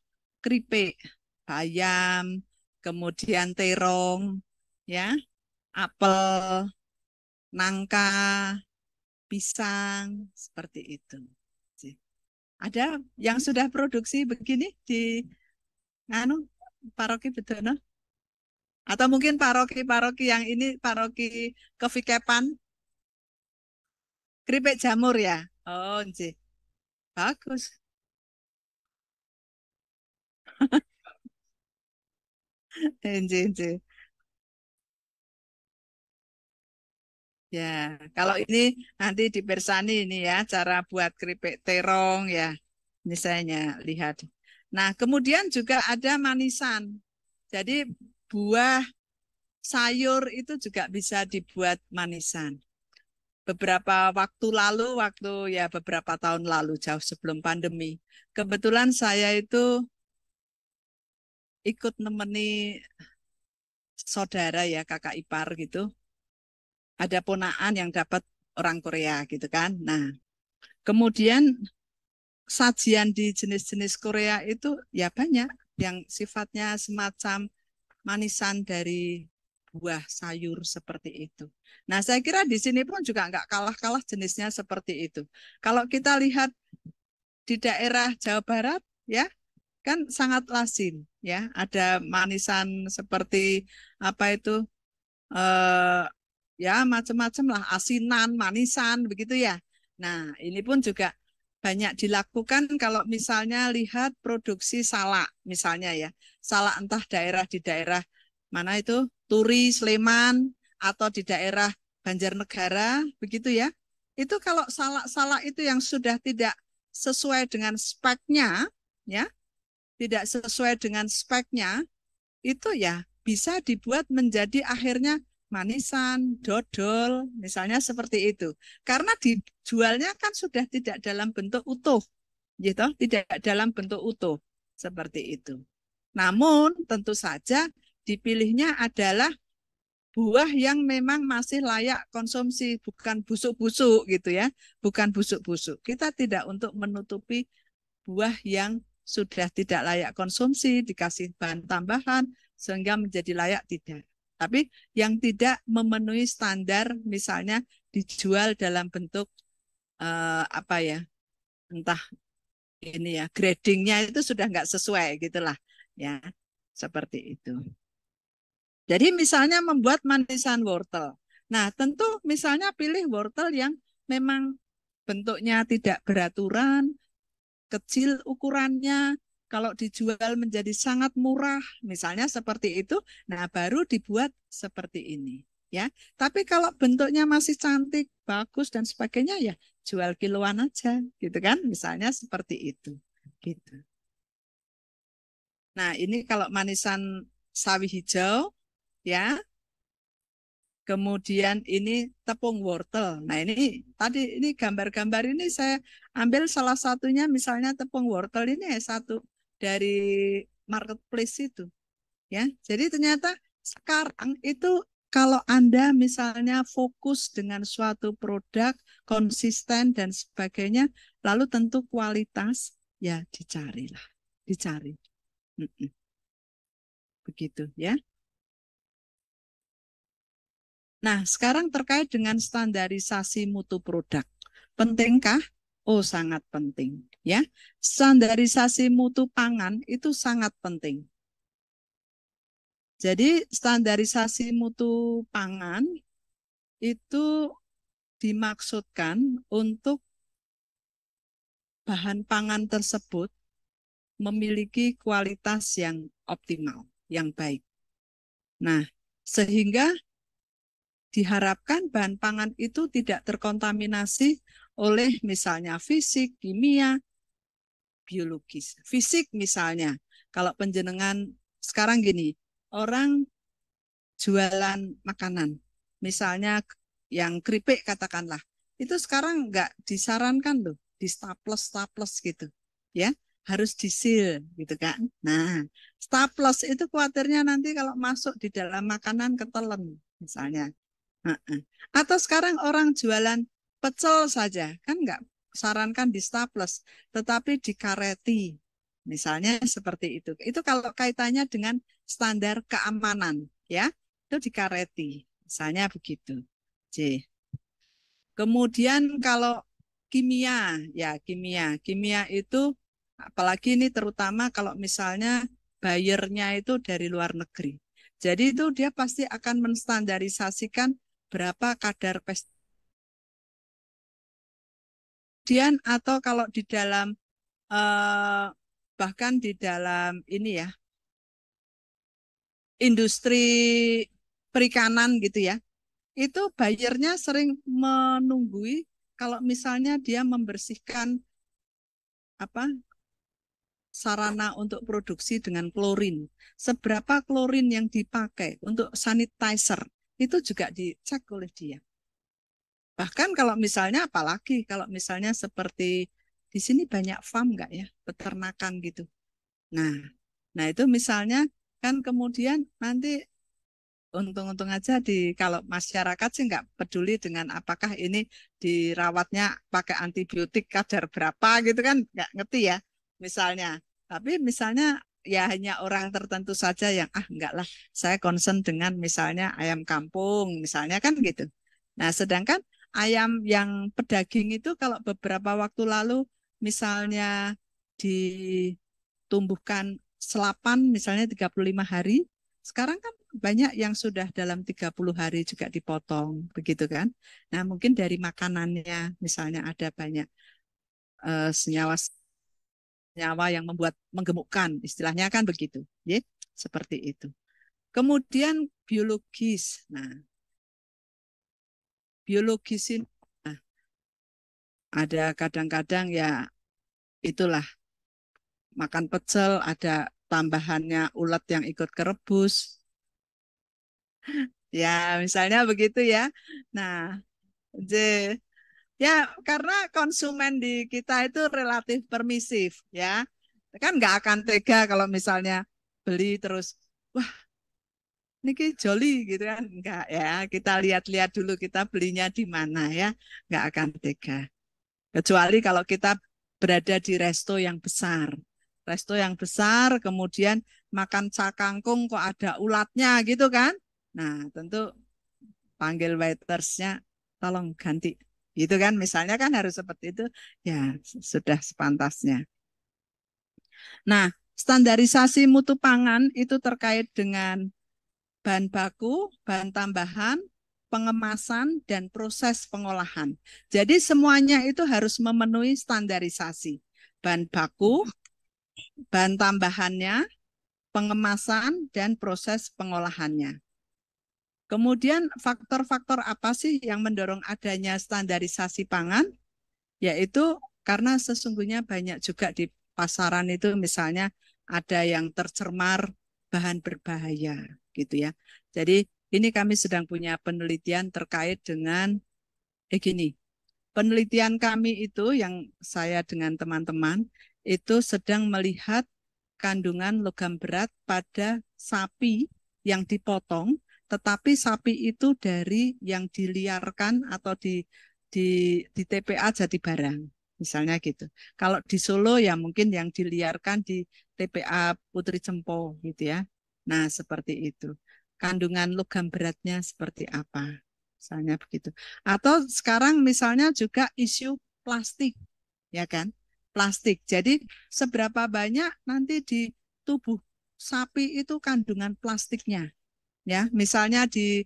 D: keripik, bayam, kemudian terong, ya, apel, nangka, pisang, seperti itu. Ada yang sudah produksi begini di anu paroki Bedono? Atau mungkin paroki-paroki yang ini paroki kevikepan?
B: Keripik jamur ya? Oh, enci. Bagus. (laughs) Eh, Nje, Ya, kalau ini nanti
D: dipersani ini ya cara buat keripik terong ya. Ini saya lihat. Nah, kemudian juga ada manisan. Jadi buah sayur itu juga bisa dibuat manisan. Beberapa waktu lalu, waktu ya beberapa tahun lalu jauh sebelum pandemi, kebetulan saya itu ikut nemeni saudara ya kakak ipar gitu ada ponaan yang dapat orang Korea gitu kan nah kemudian sajian di jenis-jenis Korea itu ya banyak yang sifatnya semacam manisan dari buah sayur seperti itu. Nah, saya kira di sini pun juga nggak kalah-kalah jenisnya seperti itu. Kalau kita lihat di daerah Jawa Barat, ya kan sangat lasin ya ada manisan seperti apa itu eh, ya macam-macam lah asinan manisan begitu ya nah ini pun juga banyak dilakukan kalau misalnya lihat produksi salak misalnya ya salak entah daerah di daerah mana itu Turi Sleman atau di daerah Banjarnegara begitu ya itu kalau salak-salak itu yang sudah tidak sesuai dengan speknya ya tidak sesuai dengan speknya, itu ya bisa dibuat menjadi akhirnya manisan, dodol, misalnya seperti itu. Karena dijualnya kan sudah tidak dalam bentuk utuh, gitu, tidak dalam bentuk utuh seperti itu. Namun tentu saja dipilihnya adalah buah yang memang masih layak konsumsi, bukan busuk-busuk gitu ya, bukan busuk-busuk. Kita tidak untuk menutupi buah yang sudah tidak layak konsumsi, dikasih bahan tambahan, sehingga menjadi layak tidak. Tapi yang tidak memenuhi standar misalnya dijual dalam bentuk eh, apa ya, entah ini ya, gradingnya itu sudah nggak sesuai gitulah ya seperti itu. Jadi misalnya membuat manisan wortel. Nah, tentu misalnya pilih wortel yang memang bentuknya tidak beraturan, kecil ukurannya, kalau dijual menjadi sangat murah, misalnya seperti itu, nah baru dibuat seperti ini, ya. Tapi kalau bentuknya masih cantik, bagus dan sebagainya ya jual kiloan aja, gitu kan? Misalnya seperti itu, gitu. Nah, ini kalau manisan sawi hijau, ya kemudian ini tepung wortel. Nah ini tadi ini gambar-gambar ini saya ambil salah satunya misalnya tepung wortel ini ya, satu dari marketplace itu. Ya, jadi ternyata sekarang itu kalau Anda misalnya fokus dengan suatu produk konsisten dan sebagainya, lalu tentu kualitas ya dicarilah, dicari. Begitu ya. Nah, sekarang terkait dengan standarisasi mutu produk. Hmm. Pentingkah? Oh, sangat penting, ya. Standarisasi mutu pangan itu sangat penting. Jadi, standarisasi mutu pangan itu dimaksudkan untuk bahan pangan tersebut memiliki kualitas yang optimal, yang baik. Nah, sehingga diharapkan bahan pangan itu tidak terkontaminasi oleh misalnya fisik, kimia, biologis. Fisik misalnya, kalau penjenengan sekarang gini, orang jualan makanan, misalnya yang keripik katakanlah, itu sekarang nggak disarankan loh, di staples-staples gitu, ya harus disil gitu kan. Nah, staples itu khawatirnya nanti kalau masuk di dalam makanan ketelan misalnya. Atau sekarang orang jualan pecel saja, kan nggak sarankan di staples, tetapi di kareti. Misalnya seperti itu. Itu kalau kaitannya dengan standar keamanan, ya. Itu di kareti. Misalnya begitu. C. Kemudian kalau kimia, ya kimia. Kimia itu apalagi ini terutama kalau misalnya bayarnya itu dari luar negeri. Jadi itu dia pasti akan menstandarisasikan berapa kadar pes kemudian atau kalau di dalam eh, bahkan di dalam ini ya industri perikanan gitu ya itu bayarnya sering menunggui kalau misalnya dia membersihkan apa sarana untuk produksi dengan klorin. Seberapa klorin yang dipakai untuk sanitizer itu juga dicek oleh dia. Bahkan kalau misalnya apalagi kalau misalnya seperti di sini banyak farm nggak ya, peternakan gitu. Nah, nah itu misalnya kan kemudian nanti untung-untung aja di kalau masyarakat sih nggak peduli dengan apakah ini dirawatnya pakai antibiotik kadar berapa gitu kan nggak ngerti ya misalnya tapi misalnya ya hanya orang tertentu saja yang ah enggak lah saya concern dengan misalnya ayam kampung misalnya kan gitu. Nah sedangkan ayam yang pedaging itu kalau beberapa waktu lalu misalnya ditumbuhkan selapan misalnya 35 hari sekarang kan banyak yang sudah dalam 30 hari juga dipotong begitu kan. Nah mungkin dari makanannya misalnya ada banyak uh, senyawa nyawa yang membuat menggemukkan, istilahnya kan begitu, ya seperti itu. Kemudian biologis, nah biologis ini nah, ada kadang-kadang ya itulah makan pecel ada tambahannya ulat yang ikut kerebus, ya misalnya begitu ya. Nah, j Ya, karena konsumen di kita itu relatif permisif, ya. Kan nggak akan tega kalau misalnya beli terus, wah, niki joli gitu kan. Enggak ya, kita lihat-lihat dulu kita belinya di mana ya. Nggak akan tega. Kecuali kalau kita berada di resto yang besar. Resto yang besar, kemudian makan cakangkung kok ada ulatnya gitu kan. Nah, tentu panggil waitersnya, tolong ganti Gitu kan, misalnya kan harus seperti itu. Ya, sudah sepantasnya. Nah, standarisasi mutu pangan itu terkait dengan bahan baku, bahan tambahan, pengemasan, dan proses pengolahan. Jadi semuanya itu harus memenuhi standarisasi. Bahan baku, bahan tambahannya, pengemasan, dan proses pengolahannya. Kemudian faktor-faktor apa sih yang mendorong adanya standarisasi pangan? Yaitu karena sesungguhnya banyak juga di pasaran itu misalnya ada yang tercemar bahan berbahaya gitu ya. Jadi ini kami sedang punya penelitian terkait dengan eh gini. Penelitian kami itu yang saya dengan teman-teman itu sedang melihat kandungan logam berat pada sapi yang dipotong tetapi sapi itu dari yang diliarkan atau di di di TPA jadi barang misalnya gitu. Kalau di Solo ya mungkin yang diliarkan di TPA Putri Cempo gitu ya. Nah, seperti itu. Kandungan logam beratnya seperti apa? Misalnya begitu. Atau sekarang misalnya juga isu plastik, ya kan? Plastik. Jadi seberapa banyak nanti di tubuh sapi itu kandungan plastiknya ya misalnya di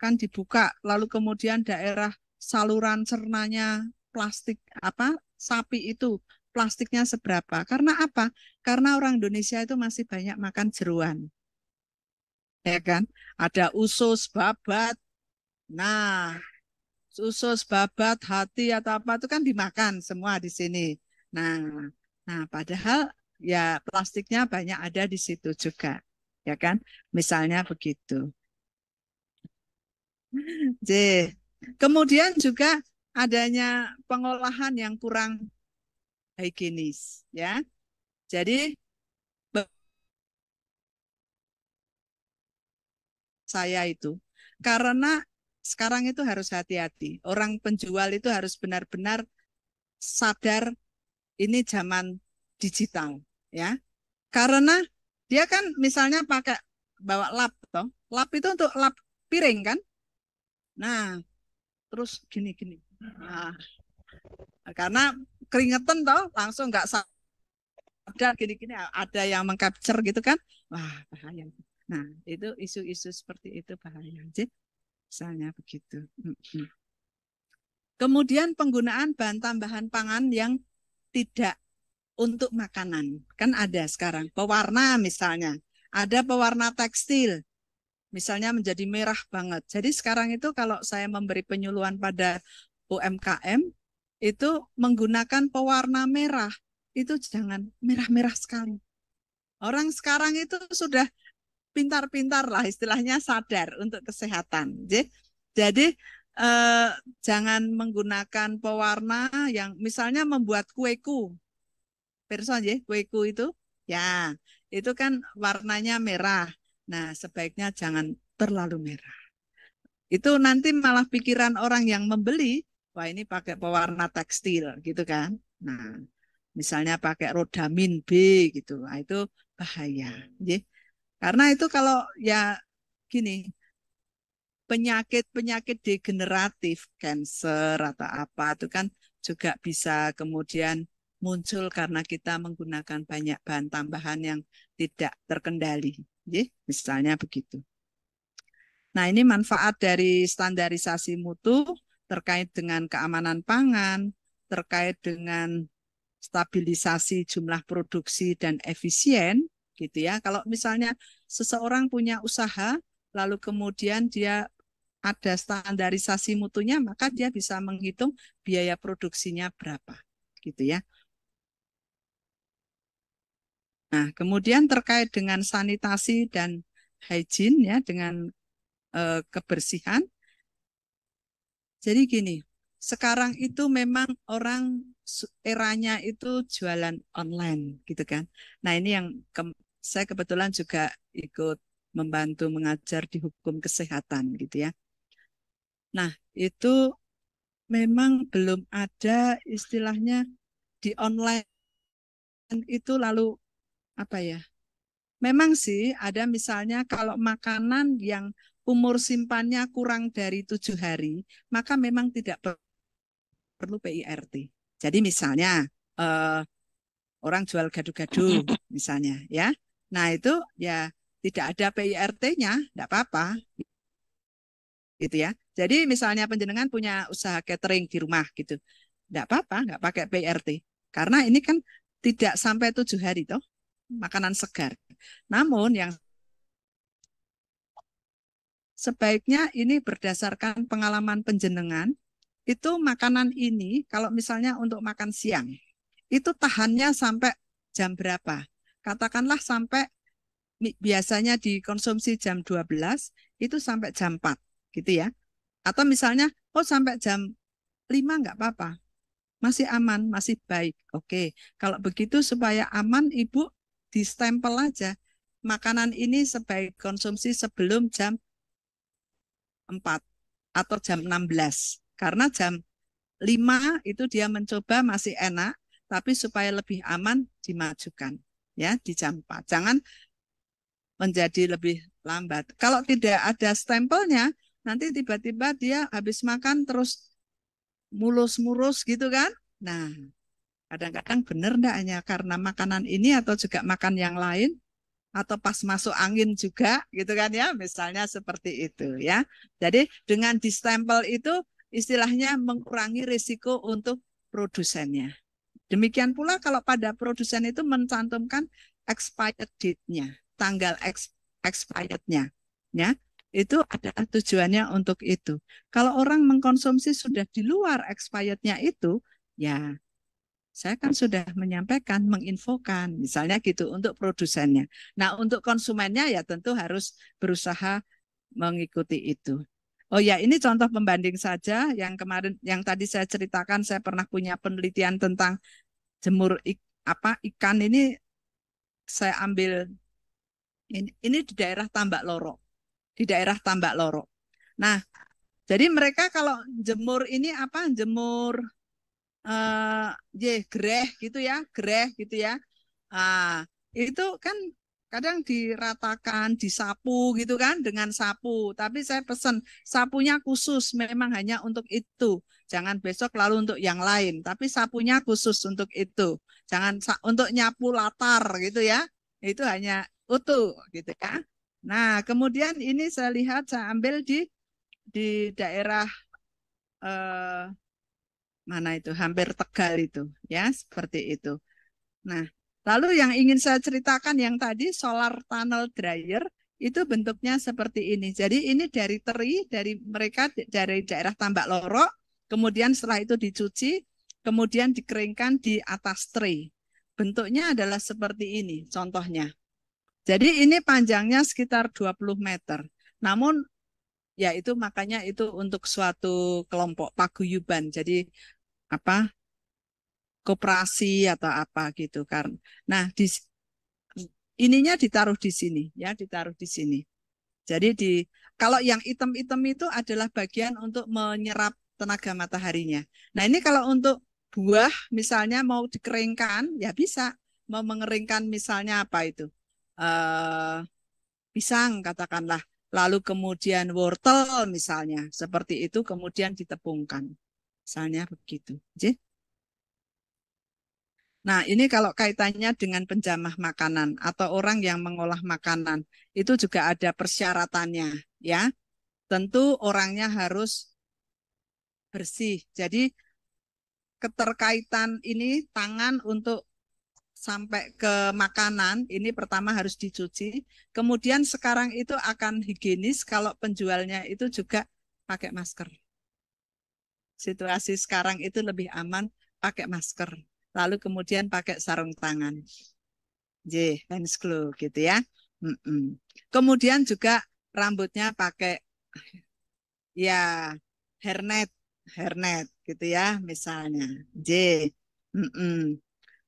D: kan dibuka lalu kemudian daerah saluran cernanya plastik apa sapi itu plastiknya seberapa karena apa karena orang Indonesia itu masih banyak makan jeruan ya kan ada usus babat nah usus babat hati atau apa itu kan dimakan semua di sini nah nah padahal ya plastiknya banyak ada di situ juga ya kan? Misalnya begitu. J. Kemudian juga adanya pengolahan yang kurang higienis, ya. Jadi saya itu karena sekarang itu harus hati-hati. Orang penjual itu harus benar-benar sadar ini zaman digital, ya. Karena dia kan misalnya pakai bawa lap toh. Lap itu untuk lap piring kan? Nah, terus gini gini. Nah, karena keringetan toh langsung nggak sadar gini-gini ada yang mengcapture gitu kan wah bahaya nah itu isu-isu seperti itu bahaya Jadi, misalnya begitu kemudian penggunaan bahan tambahan pangan yang tidak untuk makanan. Kan ada sekarang pewarna misalnya, ada pewarna tekstil. Misalnya menjadi merah banget. Jadi sekarang itu kalau saya memberi penyuluhan pada UMKM itu menggunakan pewarna merah. Itu jangan merah-merah sekali. Orang sekarang itu sudah pintar-pintar lah istilahnya sadar untuk kesehatan. Jadi eh, jangan menggunakan pewarna yang misalnya membuat kueku person aja kueku itu? Ya, itu kan warnanya merah. Nah, sebaiknya jangan terlalu merah. Itu nanti malah pikiran orang yang membeli, wah ini pakai pewarna tekstil gitu kan. Nah, misalnya pakai rodamin B gitu. Nah, itu bahaya, ya Karena itu kalau ya gini, penyakit-penyakit degeneratif, cancer atau apa itu kan juga bisa kemudian muncul karena kita menggunakan banyak bahan tambahan yang tidak terkendali. misalnya begitu. Nah, ini manfaat dari standarisasi mutu terkait dengan keamanan pangan, terkait dengan stabilisasi jumlah produksi dan efisien gitu ya. Kalau misalnya seseorang punya usaha lalu kemudian dia ada standarisasi mutunya maka dia bisa menghitung biaya produksinya berapa gitu ya. Nah, kemudian terkait dengan sanitasi dan hygiene ya dengan e, kebersihan. Jadi gini, sekarang itu memang orang eranya itu jualan online gitu kan. Nah, ini yang ke saya kebetulan juga ikut membantu mengajar di hukum kesehatan gitu ya. Nah, itu memang belum ada istilahnya di online itu lalu apa ya? Memang sih ada misalnya kalau makanan yang umur simpannya kurang dari tujuh hari, maka memang tidak perlu PIRT. Jadi misalnya eh, orang jual gadu-gadu (clears throat) misalnya ya. Nah itu ya tidak ada PIRT-nya, tidak apa-apa. Gitu ya. Jadi misalnya penjenengan punya usaha catering di rumah gitu. Tidak apa-apa, nggak pakai PIRT. Karena ini kan tidak sampai tujuh hari toh makanan segar. Namun yang sebaiknya ini berdasarkan pengalaman penjenengan, itu makanan ini kalau misalnya untuk makan siang, itu tahannya sampai jam berapa? Katakanlah sampai biasanya dikonsumsi jam 12, itu sampai jam 4 gitu ya. Atau misalnya, oh sampai jam 5 nggak apa-apa. Masih aman, masih baik. Oke, kalau begitu supaya aman Ibu di stempel aja makanan ini sebaik konsumsi sebelum jam 4 atau jam 16. Karena jam 5 itu dia mencoba masih enak, tapi supaya lebih aman dimajukan ya di jam 4. Jangan menjadi lebih lambat. Kalau tidak ada stempelnya, nanti tiba-tiba dia habis makan terus mulus-mulus gitu kan. Nah, Kadang-kadang benar enggak hanya karena makanan ini atau juga makan yang lain atau pas masuk angin juga gitu kan ya misalnya seperti itu ya. Jadi dengan distempel itu istilahnya mengurangi risiko untuk produsennya. Demikian pula kalau pada produsen itu mencantumkan expired date-nya, tanggal exp expired-nya ya itu adalah tujuannya untuk itu. Kalau orang mengkonsumsi sudah di luar expired-nya itu, ya saya kan sudah menyampaikan, menginfokan, misalnya gitu untuk produsennya. Nah, untuk konsumennya ya tentu harus berusaha mengikuti itu. Oh ya, ini contoh pembanding saja yang kemarin yang tadi saya ceritakan saya pernah punya penelitian tentang jemur ik, apa ikan ini saya ambil ini, ini di daerah Tambak Lorok. Di daerah Tambak Lorok. Nah, jadi mereka kalau jemur ini apa? Jemur eh uh, greh gitu ya, greh gitu ya. Ah, itu kan kadang diratakan, disapu gitu kan dengan sapu. Tapi saya pesen sapunya khusus memang hanya untuk itu. Jangan besok lalu untuk yang lain, tapi sapunya khusus untuk itu. Jangan untuk nyapu latar gitu ya. Itu hanya utuh gitu ya. Nah, kemudian ini saya lihat saya ambil di di daerah eh, mana itu hampir Tegal itu ya seperti itu. Nah, lalu yang ingin saya ceritakan yang tadi solar tunnel dryer itu bentuknya seperti ini. Jadi ini dari teri dari mereka dari daerah Tambak lorok kemudian setelah itu dicuci, kemudian dikeringkan di atas teri. Bentuknya adalah seperti ini contohnya. Jadi ini panjangnya sekitar 20 meter. Namun ya itu makanya itu untuk suatu kelompok paguyuban. Jadi apa koperasi atau apa gitu kan. Nah, di ininya ditaruh di sini ya, ditaruh di sini. Jadi di kalau yang item-item itu adalah bagian untuk menyerap tenaga mataharinya. Nah, ini kalau untuk buah misalnya mau dikeringkan ya bisa mau mengeringkan misalnya apa itu? Uh, pisang katakanlah lalu kemudian wortel misalnya seperti itu kemudian ditepungkan Misalnya begitu. Nah, ini kalau kaitannya dengan penjamah makanan atau orang yang mengolah makanan, itu juga ada persyaratannya, ya. Tentu orangnya harus bersih. Jadi keterkaitan ini tangan untuk sampai ke makanan ini pertama harus dicuci. Kemudian sekarang itu akan higienis kalau penjualnya itu juga pakai masker situasi sekarang itu lebih aman pakai masker. Lalu kemudian pakai sarung tangan. J, hands glow gitu ya. Mm -mm. Kemudian juga rambutnya pakai ya hairnet, hairnet gitu ya misalnya. J. Mm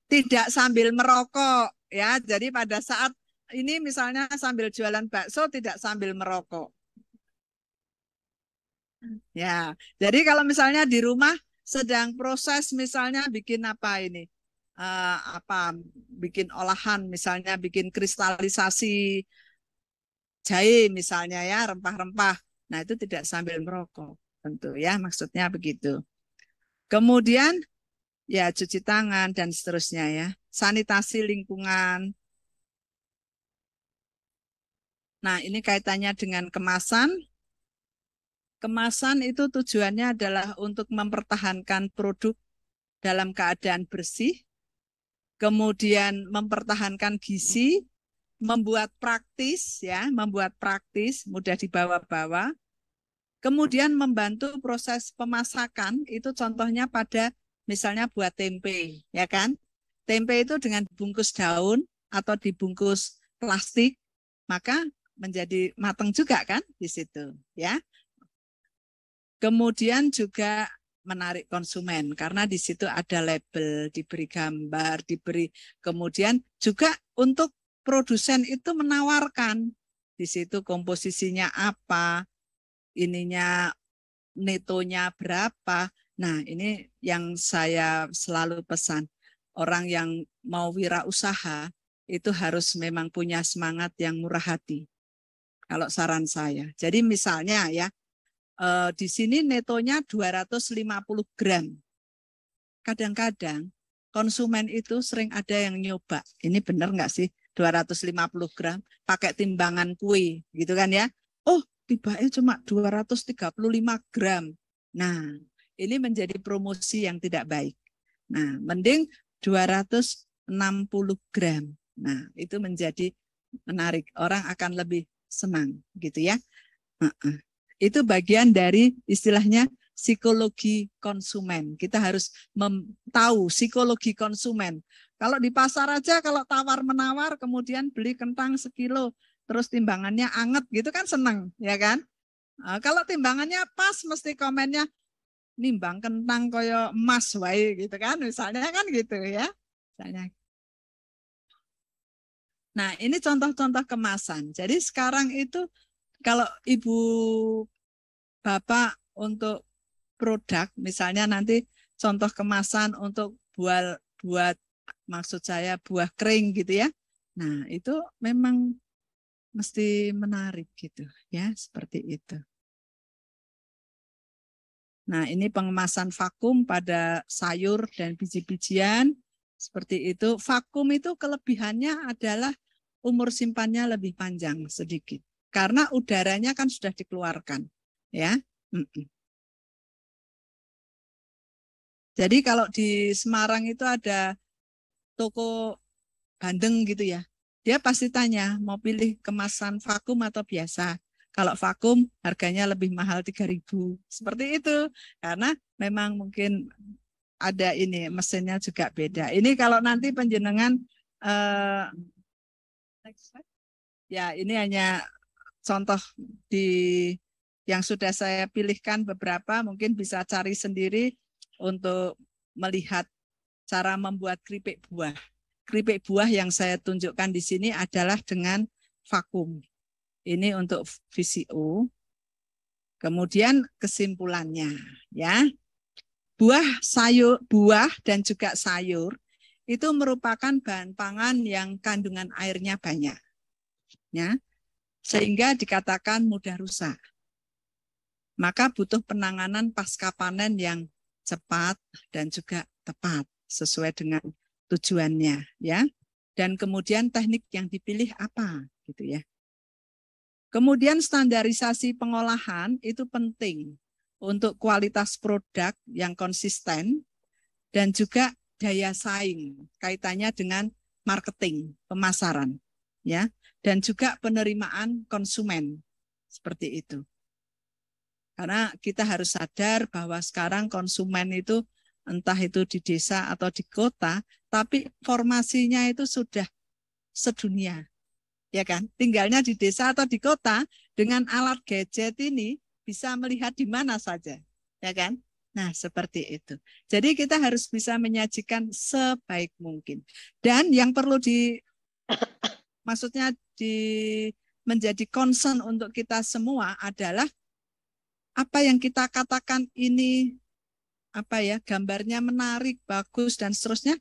D: Tidak sambil merokok ya. Jadi pada saat ini misalnya sambil jualan bakso tidak sambil merokok. Ya, jadi kalau misalnya di rumah sedang proses misalnya bikin apa ini, uh, apa bikin olahan misalnya bikin kristalisasi jahe misalnya ya rempah-rempah. Nah itu tidak sambil merokok tentu ya maksudnya begitu. Kemudian ya cuci tangan dan seterusnya ya sanitasi lingkungan. Nah ini kaitannya dengan kemasan Kemasan itu tujuannya adalah untuk mempertahankan produk dalam keadaan bersih, kemudian mempertahankan gizi, membuat praktis ya, membuat praktis mudah dibawa-bawa. Kemudian membantu proses pemasakan itu contohnya pada misalnya buat tempe, ya kan? Tempe itu dengan dibungkus daun atau dibungkus plastik, maka menjadi matang juga kan di situ, ya. Kemudian juga menarik konsumen karena di situ ada label, diberi gambar, diberi kemudian juga untuk produsen itu menawarkan di situ komposisinya apa, ininya netonya berapa. Nah, ini yang saya selalu pesan. Orang yang mau wirausaha itu harus memang punya semangat yang murah hati. Kalau saran saya. Jadi misalnya ya, eh, di sini netonya 250 gram. Kadang-kadang konsumen itu sering ada yang nyoba. Ini benar nggak sih 250 gram pakai timbangan kue gitu kan ya. Oh tibanya cuma 235 gram. Nah ini menjadi promosi yang tidak baik. Nah mending 260 gram. Nah itu menjadi menarik. Orang akan lebih senang gitu ya. Uh -uh. Itu bagian dari istilahnya psikologi konsumen. Kita harus tahu psikologi konsumen. Kalau di pasar aja kalau tawar menawar kemudian beli kentang sekilo terus timbangannya anget gitu kan seneng ya kan? Nah, kalau timbangannya pas mesti komennya nimbang kentang koyo emas wae gitu kan misalnya kan gitu ya. Misalnya Nah, ini contoh-contoh kemasan. Jadi sekarang itu kalau ibu bapak untuk produk misalnya nanti contoh kemasan untuk buat buat maksud saya buah kering gitu ya. Nah, itu memang mesti menarik gitu ya, seperti itu. Nah, ini pengemasan vakum pada sayur dan biji-bijian seperti itu. Vakum itu kelebihannya adalah umur simpannya lebih panjang sedikit karena udaranya kan sudah dikeluarkan
B: ya. Jadi kalau di Semarang itu ada toko bandeng gitu ya. Dia pasti
D: tanya mau pilih kemasan vakum atau biasa. Kalau vakum harganya lebih mahal 3000. Seperti itu. Karena memang mungkin ada ini mesinnya juga beda. Ini kalau nanti penjenengan eh, ya ini hanya contoh di yang sudah saya pilihkan beberapa mungkin bisa cari sendiri untuk melihat cara membuat keripik buah. Keripik buah yang saya tunjukkan di sini adalah dengan vakum. Ini untuk VCO. Kemudian kesimpulannya ya. Buah, sayur, buah dan juga sayur itu merupakan bahan pangan yang kandungan airnya banyak. Ya sehingga dikatakan mudah rusak. Maka butuh penanganan pasca panen yang cepat dan juga tepat sesuai dengan tujuannya ya. Dan kemudian teknik yang dipilih apa gitu ya. Kemudian standarisasi pengolahan itu penting untuk kualitas produk yang konsisten dan juga daya saing kaitannya dengan marketing, pemasaran ya dan juga penerimaan konsumen seperti itu. Karena kita harus sadar bahwa sekarang konsumen itu entah itu di desa atau di kota, tapi formasinya itu sudah sedunia. Ya kan? Tinggalnya di desa atau di kota dengan alat gadget ini bisa melihat di mana saja. Ya kan? Nah, seperti itu. Jadi kita harus bisa menyajikan sebaik mungkin. Dan yang perlu di maksudnya di menjadi concern untuk kita semua adalah apa yang kita katakan ini apa ya gambarnya menarik, bagus dan seterusnya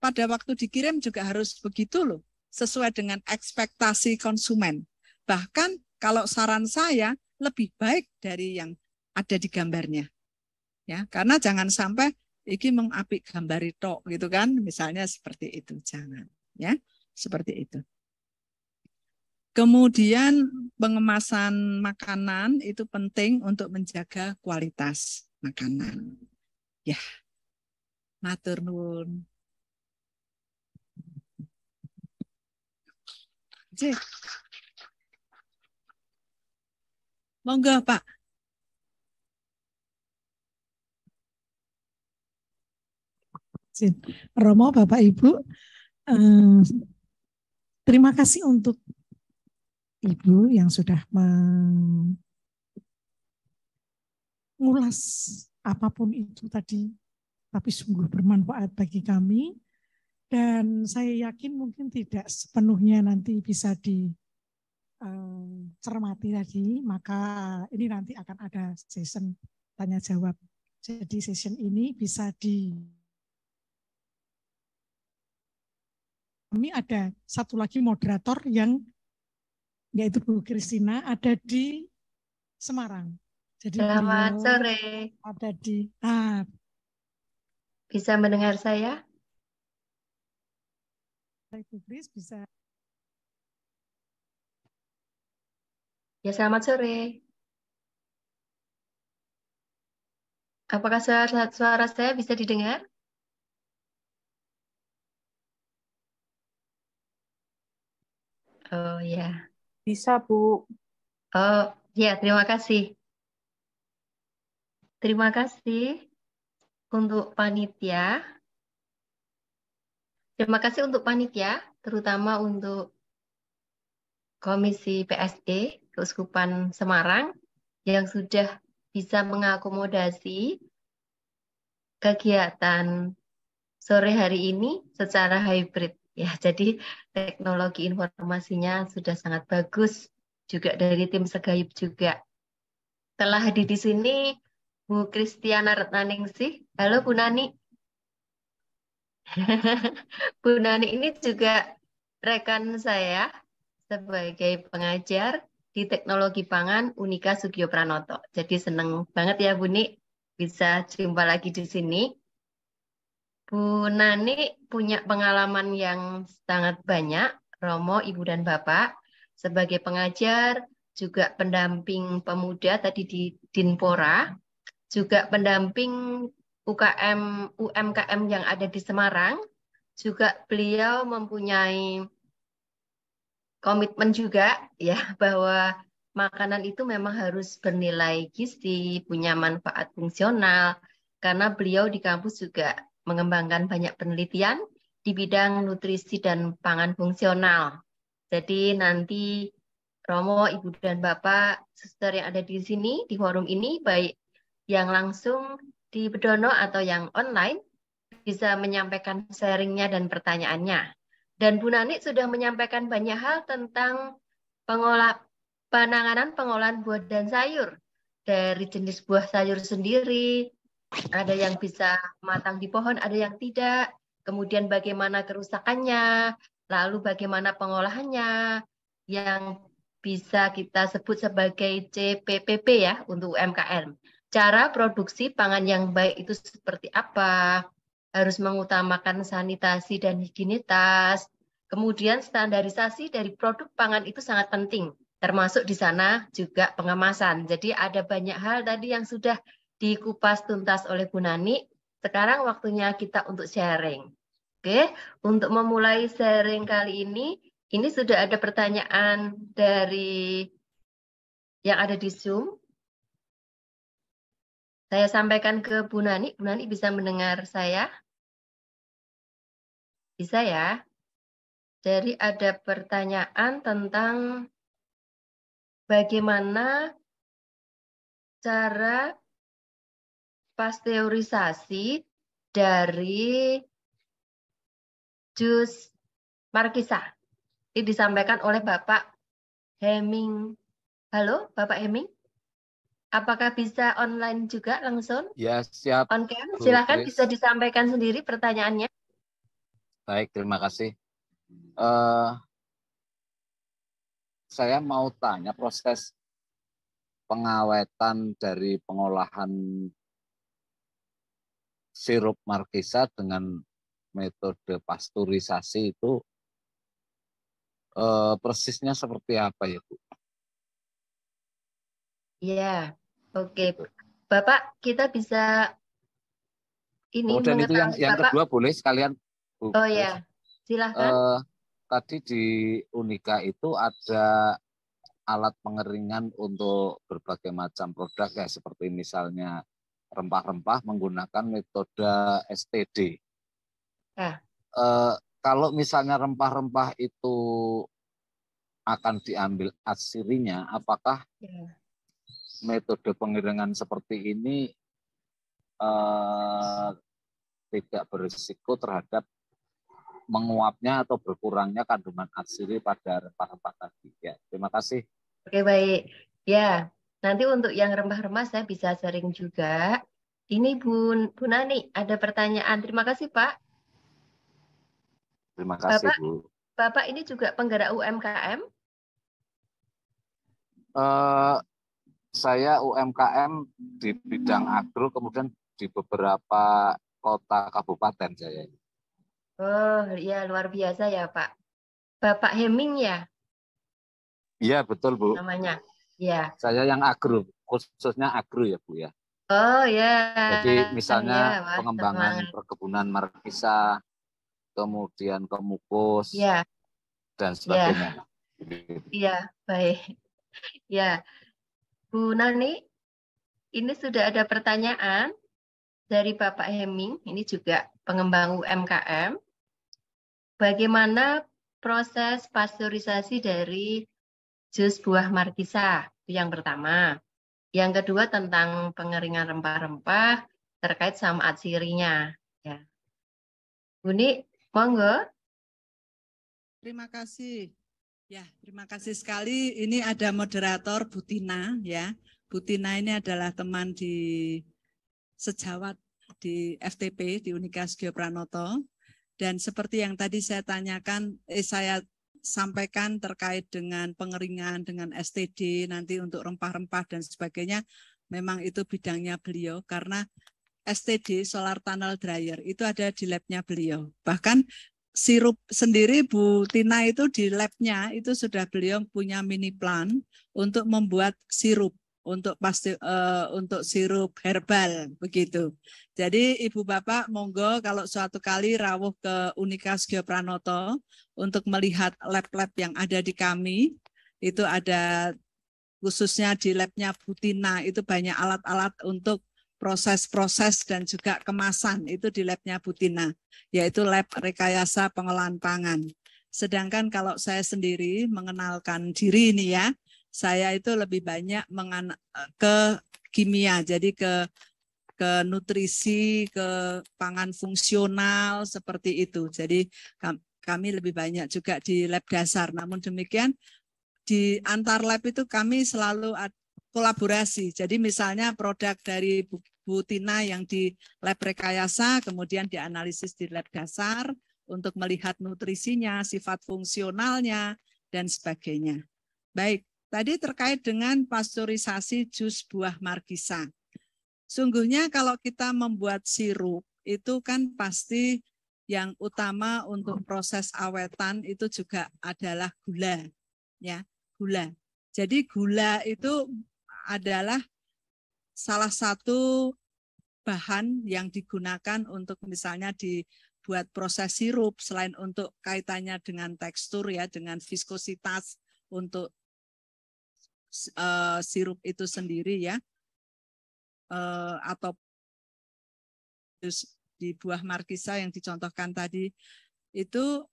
D: pada waktu dikirim juga harus begitu loh, sesuai dengan ekspektasi konsumen. Bahkan kalau saran saya lebih baik dari yang ada di gambarnya. Ya, karena jangan sampai iki mengapik gambar itu gitu kan misalnya seperti itu jangan ya seperti itu Kemudian pengemasan makanan itu penting untuk menjaga kualitas
B: makanan. Ya. Matur nuwun. Monggo, Pak.
A: Romo, Bapak Ibu, eh, terima kasih untuk Ibu yang sudah mengulas apapun itu tadi, tapi sungguh bermanfaat bagi kami. Dan saya yakin mungkin tidak sepenuhnya nanti bisa dicermati eh, lagi. maka ini nanti akan ada season tanya jawab. Jadi session ini bisa di kami ada satu lagi moderator yang yaitu Bu Kristina ada di Semarang. Jadi Selamat sore. Ada di ah. Bisa
E: mendengar saya? Bu Kris bisa. Ya, selamat sore. Apakah suara, suara saya bisa didengar? Oh ya. Yeah. Bisa, Bu. Oh, ya, terima kasih. Terima kasih untuk panitia. Terima kasih untuk panitia, terutama untuk Komisi PSE Keuskupan Semarang yang sudah bisa mengakomodasi kegiatan sore hari ini secara hybrid. Ya, jadi teknologi informasinya sudah sangat bagus juga dari tim Segayub juga. Telah hadir di sini Bu Kristiana sih. Halo Bu Nani. (laughs) Bu Nani ini juga rekan saya sebagai pengajar di Teknologi Pangan Unika Sugio Pranoto. Jadi senang banget ya Bu Ni bisa jumpa lagi di sini. Bu Nani punya pengalaman yang sangat banyak, Romo, Ibu dan Bapak, sebagai pengajar, juga pendamping pemuda tadi di Dinpora, juga pendamping UKM UMKM yang ada di Semarang, juga beliau mempunyai komitmen juga ya bahwa makanan itu memang harus bernilai gizi, punya manfaat fungsional karena beliau di kampus juga mengembangkan banyak penelitian di bidang nutrisi dan pangan fungsional. Jadi nanti Romo, Ibu dan Bapak, suster yang ada di sini, di forum ini, baik yang langsung di Bedono atau yang online, bisa menyampaikan sharingnya dan pertanyaannya. Dan Bu Nani sudah menyampaikan banyak hal tentang pengolah, penanganan pengolahan buah dan sayur dari jenis buah sayur sendiri, ada yang bisa matang di pohon, ada yang tidak. Kemudian bagaimana kerusakannya, lalu bagaimana pengolahannya, yang bisa kita sebut sebagai CPPP ya untuk UMKM. Cara produksi pangan yang baik itu seperti apa? Harus mengutamakan sanitasi dan higienitas. Kemudian standarisasi dari produk pangan itu sangat penting. Termasuk di sana juga pengemasan. Jadi ada banyak hal tadi yang sudah dikupas tuntas oleh Bu Nani. Sekarang waktunya kita untuk sharing. Oke, untuk memulai sharing kali ini, ini sudah ada pertanyaan dari yang ada di Zoom. Saya sampaikan ke Bu Nani. Bu Nani bisa mendengar saya?
B: Bisa ya? Jadi ada pertanyaan tentang bagaimana
E: cara pasteurisasi dari jus Markisa. Ini disampaikan oleh Bapak Heming. Halo, Bapak Heming? Apakah bisa online juga langsung?
F: Ya, siap. On
E: cam, silahkan bisa disampaikan sendiri pertanyaannya.
F: Baik, terima kasih. Uh, saya mau tanya proses pengawetan dari pengolahan sirup markisa dengan metode pasteurisasi itu eh, persisnya seperti apa ya Bu?
B: Ya,
E: oke. Okay. Gitu. Bapak, kita bisa ini oh, dan itu yang, yang kedua
F: boleh sekalian Bu. Oh
E: ya, silahkan. Eh,
F: tadi di Unika itu ada alat pengeringan untuk berbagai macam produk ya seperti misalnya rempah-rempah menggunakan metode STD. Nah. E, kalau misalnya rempah-rempah itu akan diambil asirinya, apakah ya. metode pengiringan seperti ini e, tidak berisiko terhadap menguapnya atau berkurangnya kandungan asiri pada
E: rempah-rempah tadi.
F: Ya, terima kasih.
E: Oke, baik. Ya, Nanti untuk yang rempah-rempah saya bisa sharing juga. Ini Bu, Bu Nani, ada pertanyaan. Terima kasih Pak.
F: Terima kasih Bapak, Bu.
E: Bapak ini juga penggerak UMKM?
F: Uh, eh, saya UMKM di bidang agro, kemudian di beberapa kota kabupaten saya.
E: Oh iya luar biasa ya Pak. Bapak Heming ya?
F: Iya betul Bu.
E: Namanya. Iya, Saya yang
F: agro, khususnya agro ya Bu ya.
E: Oh ya. Jadi iya, misalnya ya, pengembangan teman.
F: perkebunan markisa, kemudian kemukus, ya. dan iya. sebagainya.
E: Iya, baik. Ya, Bu Nani, ini sudah ada pertanyaan dari Bapak Heming, ini juga pengembang UMKM. Bagaimana proses pasteurisasi dari jus buah markisa itu yang pertama. Yang kedua tentang pengeringan rempah-rempah terkait sama atsirinya. Ya.
D: Buni, monggo. Terima kasih. Ya, terima kasih sekali. Ini ada moderator Butina ya. Butina ini adalah teman di sejawat di FTP di Unika Geopranoto. Dan seperti yang tadi saya tanyakan, eh, saya sampaikan terkait dengan pengeringan dengan STD nanti untuk rempah-rempah dan sebagainya memang itu bidangnya beliau karena STD solar tunnel dryer itu ada di labnya beliau bahkan sirup sendiri Bu Tina itu di labnya itu sudah beliau punya mini plan untuk membuat sirup untuk pasti uh, untuk sirup herbal begitu. Jadi Ibu Bapak monggo kalau suatu kali rawuh ke Unikas Geopranoto untuk melihat lab-lab yang ada di kami itu ada khususnya di labnya Butina itu banyak alat-alat untuk proses-proses dan juga kemasan itu di labnya Butina yaitu lab rekayasa pengolahan pangan. Sedangkan kalau saya sendiri mengenalkan diri ini ya, saya itu lebih banyak mengan ke kimia, jadi ke ke nutrisi, ke pangan fungsional seperti itu. Jadi kami lebih banyak juga di lab dasar. Namun demikian di antar lab itu kami selalu kolaborasi. Jadi misalnya produk dari Butina yang di lab rekayasa kemudian dianalisis di lab dasar untuk melihat nutrisinya, sifat fungsionalnya dan sebagainya. Baik, Tadi terkait dengan pasteurisasi jus buah markisa. Sungguhnya kalau kita membuat sirup itu kan pasti yang utama untuk proses awetan itu juga adalah gula ya, gula. Jadi gula itu adalah salah satu bahan yang digunakan untuk misalnya dibuat proses sirup selain untuk kaitannya dengan tekstur ya, dengan viskositas
B: untuk uh, sirup itu sendiri ya uh, atau di buah markisa
D: yang dicontohkan tadi itu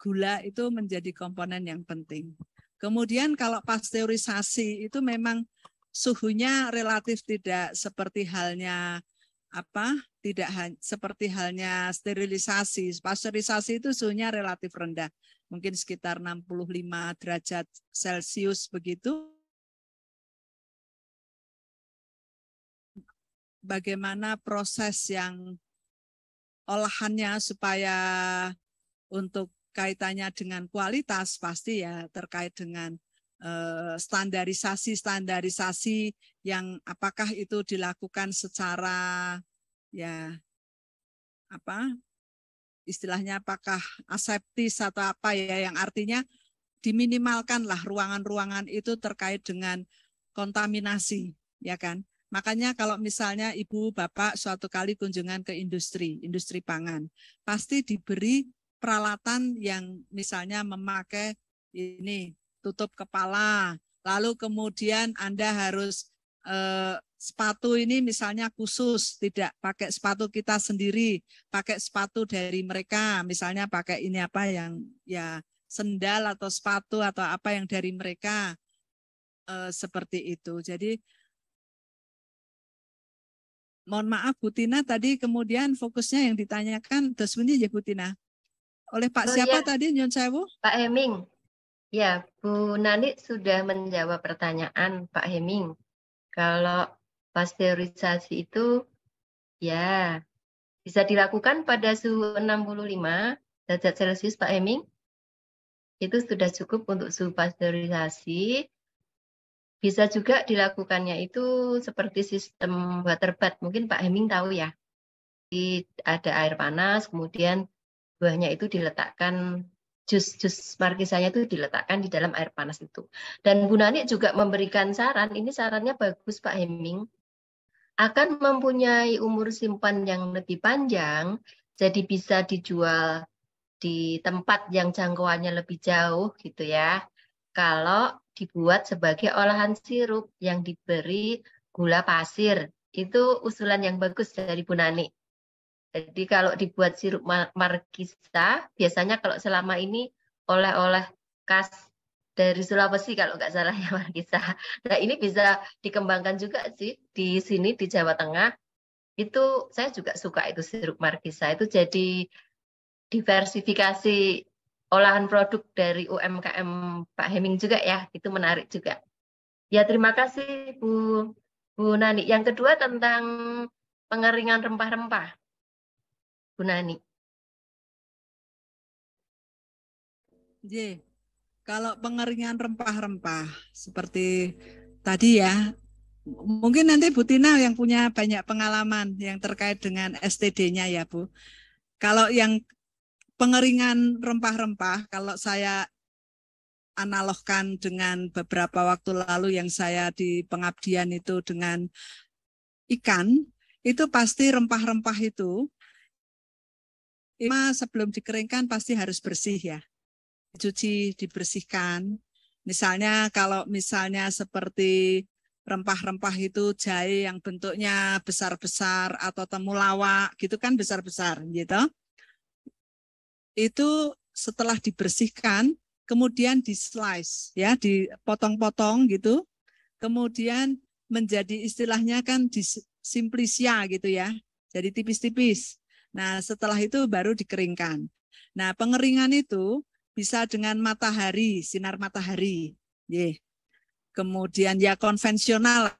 D: gula itu menjadi komponen yang penting. Kemudian kalau pasteurisasi itu memang suhunya relatif tidak seperti halnya apa tidak ha seperti halnya sterilisasi. Pasteurisasi itu suhunya relatif rendah, mungkin sekitar 65
B: derajat Celcius begitu. bagaimana proses yang olahannya
D: supaya untuk kaitannya dengan kualitas pasti ya terkait dengan eh, standarisasi standarisasi yang apakah itu dilakukan secara ya apa istilahnya apakah aseptis atau apa ya yang artinya diminimalkanlah ruangan-ruangan itu terkait dengan kontaminasi ya kan Makanya kalau misalnya ibu bapak suatu kali kunjungan ke industri, industri pangan, pasti diberi peralatan yang misalnya memakai ini tutup kepala, lalu kemudian Anda harus eh, sepatu ini misalnya khusus, tidak pakai sepatu kita sendiri, pakai sepatu dari mereka, misalnya pakai ini apa yang ya sendal atau sepatu atau apa yang dari mereka eh, seperti itu. Jadi mohon maaf Bu tadi kemudian fokusnya yang ditanyakan dosbunyi ya Bu Oleh Pak oh, siapa ya. tadi Nyon Sewu? Pak Heming. Ya,
E: Bu Nani sudah menjawab pertanyaan Pak Heming. Kalau pasteurisasi itu ya bisa dilakukan pada suhu 65 derajat Celcius Pak Heming. Itu sudah cukup untuk suhu pasteurisasi bisa juga dilakukannya itu seperti sistem water bath. Mungkin Pak Heming tahu ya. Di, ada air panas, kemudian buahnya itu diletakkan jus-jus markisanya itu diletakkan di dalam air panas itu. Dan Bu Nani juga memberikan saran, ini sarannya bagus Pak Heming, akan mempunyai umur simpan yang lebih panjang, jadi bisa dijual di tempat yang jangkauannya lebih jauh gitu ya. Kalau dibuat sebagai olahan sirup yang diberi gula pasir. Itu usulan yang bagus dari Bu Nani. Jadi kalau dibuat sirup markisa, biasanya kalau selama ini oleh-oleh khas dari Sulawesi kalau nggak salah ya (laughs) markisa. Nah ini bisa dikembangkan juga sih di sini di Jawa Tengah. Itu saya juga suka itu sirup markisa. Itu jadi diversifikasi olahan produk dari UMKM Pak Heming juga ya, itu menarik juga. Ya terima kasih Bu Bu Nani.
B: Yang kedua tentang pengeringan rempah-rempah. Bu Nani. J, kalau pengeringan rempah-rempah seperti tadi ya, mungkin nanti
D: Bu Tina yang punya banyak pengalaman yang terkait dengan STD-nya ya Bu. Kalau yang pengeringan rempah-rempah kalau saya analogkan dengan beberapa waktu lalu yang saya di pengabdian itu dengan ikan, itu pasti rempah-rempah itu sebelum dikeringkan pasti harus bersih ya. Cuci, dibersihkan. Misalnya kalau misalnya seperti rempah-rempah itu jahe yang bentuknya besar-besar atau temulawak gitu kan besar-besar gitu itu setelah dibersihkan kemudian di slice ya dipotong-potong gitu kemudian menjadi istilahnya kan di simplisia gitu ya jadi tipis-tipis nah setelah itu baru dikeringkan nah pengeringan itu bisa dengan matahari sinar
B: matahari yeah. kemudian ya konvensional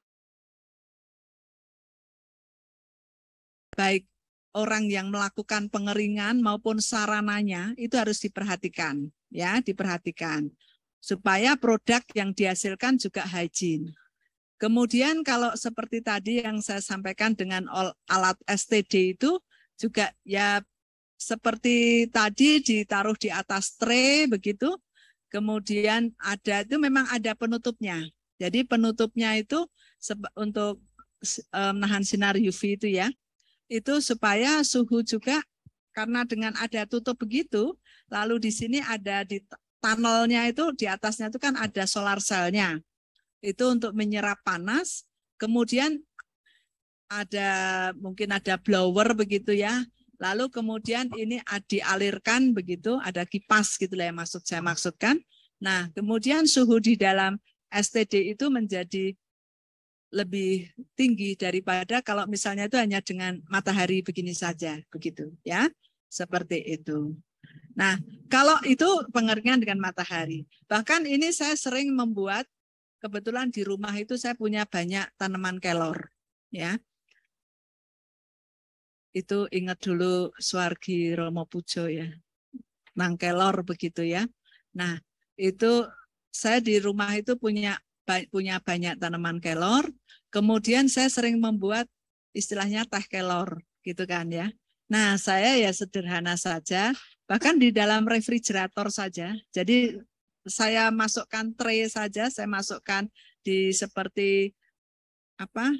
B: baik orang yang melakukan pengeringan
D: maupun sarananya itu harus diperhatikan ya diperhatikan supaya produk yang dihasilkan juga hygiene. Kemudian kalau seperti tadi yang saya sampaikan dengan alat STD itu juga ya seperti tadi ditaruh di atas tray begitu. Kemudian ada itu memang ada penutupnya. Jadi penutupnya itu untuk eh, menahan sinar UV itu ya itu supaya suhu juga karena dengan ada tutup begitu, lalu di sini ada di tunnelnya itu di atasnya itu kan ada solar cellnya. Itu untuk menyerap panas, kemudian ada mungkin ada blower begitu ya. Lalu kemudian ini dialirkan begitu, ada kipas gitulah yang maksud saya maksudkan. Nah, kemudian suhu di dalam STD itu menjadi lebih tinggi daripada kalau misalnya itu hanya dengan matahari begini saja begitu ya seperti itu. Nah, kalau itu pengeringan dengan matahari. Bahkan ini saya sering membuat kebetulan di rumah itu saya punya banyak tanaman kelor ya. Itu ingat dulu Swargi Romo Pujo ya. Nang kelor begitu ya. Nah, itu saya di rumah itu punya punya banyak tanaman kelor. Kemudian saya sering membuat istilahnya teh kelor gitu kan ya. Nah, saya ya sederhana saja, bahkan di dalam refrigerator saja. Jadi saya masukkan tray saja, saya masukkan di seperti apa?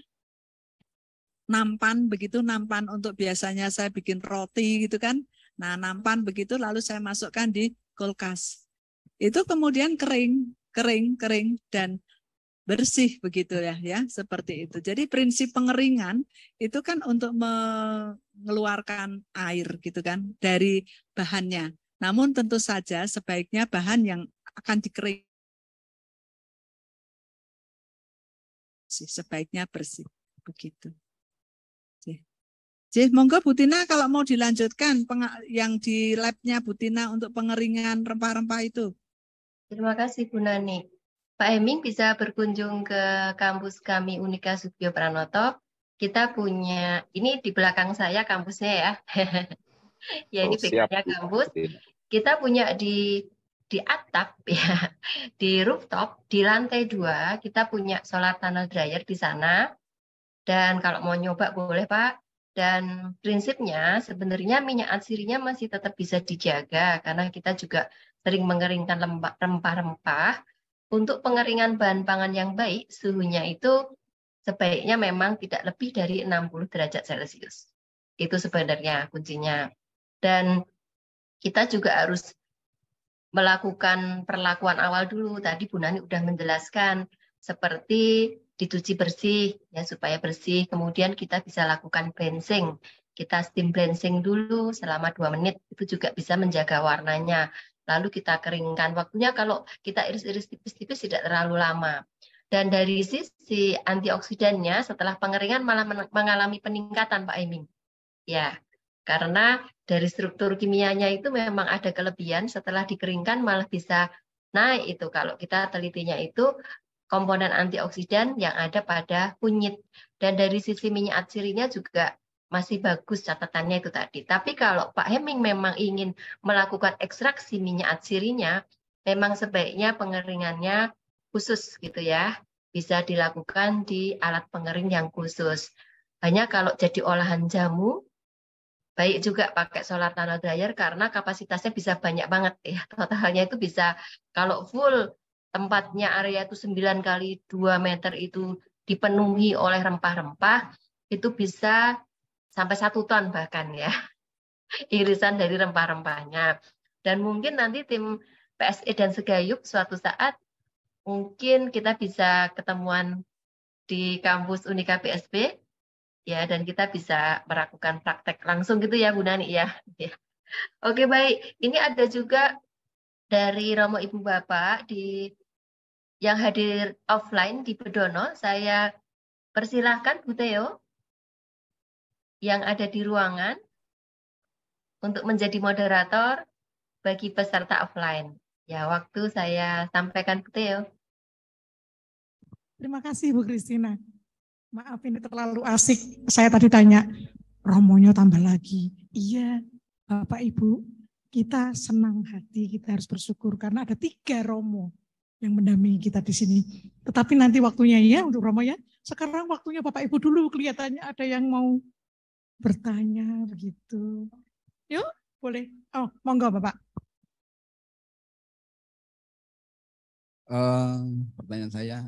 D: nampan begitu nampan untuk biasanya saya bikin roti gitu kan. Nah, nampan begitu lalu saya masukkan di kulkas. Itu kemudian kering, kering, kering dan bersih begitu ya ya seperti itu. Jadi prinsip pengeringan itu kan untuk mengeluarkan air gitu kan
B: dari bahannya. Namun tentu saja sebaiknya bahan yang akan dikering sebaiknya bersih begitu. Jadi monggo Butina kalau mau dilanjutkan
D: yang di labnya Butina untuk pengeringan rempah-rempah itu. Terima kasih Bu
E: Nani. Pak Heming bisa berkunjung ke kampus kami Unika Subyo Pranoto. Kita punya, ini di belakang saya kampusnya ya. (laughs) ya ini oh, kampus. Iya. Kita punya di di atap ya, (laughs) di rooftop, di lantai dua kita punya solar tunnel dryer di sana. Dan kalau mau nyoba boleh Pak. Dan prinsipnya sebenarnya minyak atsirinya masih tetap bisa dijaga karena kita juga sering mengeringkan rempah-rempah untuk pengeringan bahan pangan yang baik, suhunya itu sebaiknya memang tidak lebih dari 60 derajat Celcius. Itu sebenarnya kuncinya. Dan kita juga harus melakukan perlakuan awal dulu. Tadi Bu Nani sudah menjelaskan seperti dicuci bersih ya supaya bersih. Kemudian kita bisa lakukan cleansing. Kita steam cleansing dulu selama 2 menit. Itu juga bisa menjaga warnanya lalu kita keringkan. Waktunya kalau kita iris-iris tipis-tipis tidak terlalu lama. Dan dari sisi antioksidannya setelah pengeringan malah mengalami peningkatan Pak Eming Ya, karena dari struktur kimianya itu memang ada kelebihan setelah dikeringkan malah bisa naik itu kalau kita telitinya itu komponen antioksidan yang ada pada kunyit dan dari sisi minyak sirinya juga masih bagus catatannya itu tadi. Tapi kalau Pak Heming memang ingin melakukan ekstraksi minyak atsirinya, memang sebaiknya pengeringannya khusus gitu ya. Bisa dilakukan di alat pengering yang khusus. Hanya kalau jadi olahan jamu, baik juga pakai solar tunnel dryer karena kapasitasnya bisa banyak banget ya. (laughs) Totalnya itu bisa kalau full tempatnya area itu 9 kali 2 meter itu dipenuhi oleh rempah-rempah, itu bisa sampai satu ton bahkan ya (laughs) irisan dari rempah-rempahnya dan mungkin nanti tim PSE dan segayuk suatu saat mungkin kita bisa ketemuan di kampus Unika PSB ya dan kita bisa melakukan praktek langsung gitu ya Bu Nani ya. (laughs) ya. Oke baik, ini ada juga dari Romo Ibu Bapak di yang hadir offline di Bedono, saya persilahkan Bu Teo yang ada di ruangan untuk menjadi moderator bagi peserta offline. Ya, waktu saya sampaikan
A: ke Terima kasih Bu Kristina. Maaf ini terlalu asik. Saya tadi tanya, romonya tambah lagi. Iya, Bapak Ibu, kita senang hati, kita harus bersyukur karena ada tiga romo yang mendampingi kita di sini. Tetapi nanti waktunya ya untuk romo ya. Sekarang waktunya Bapak Ibu dulu
B: kelihatannya ada yang mau bertanya begitu. Yuk, boleh. Oh, monggo Bapak. Uh, pertanyaan saya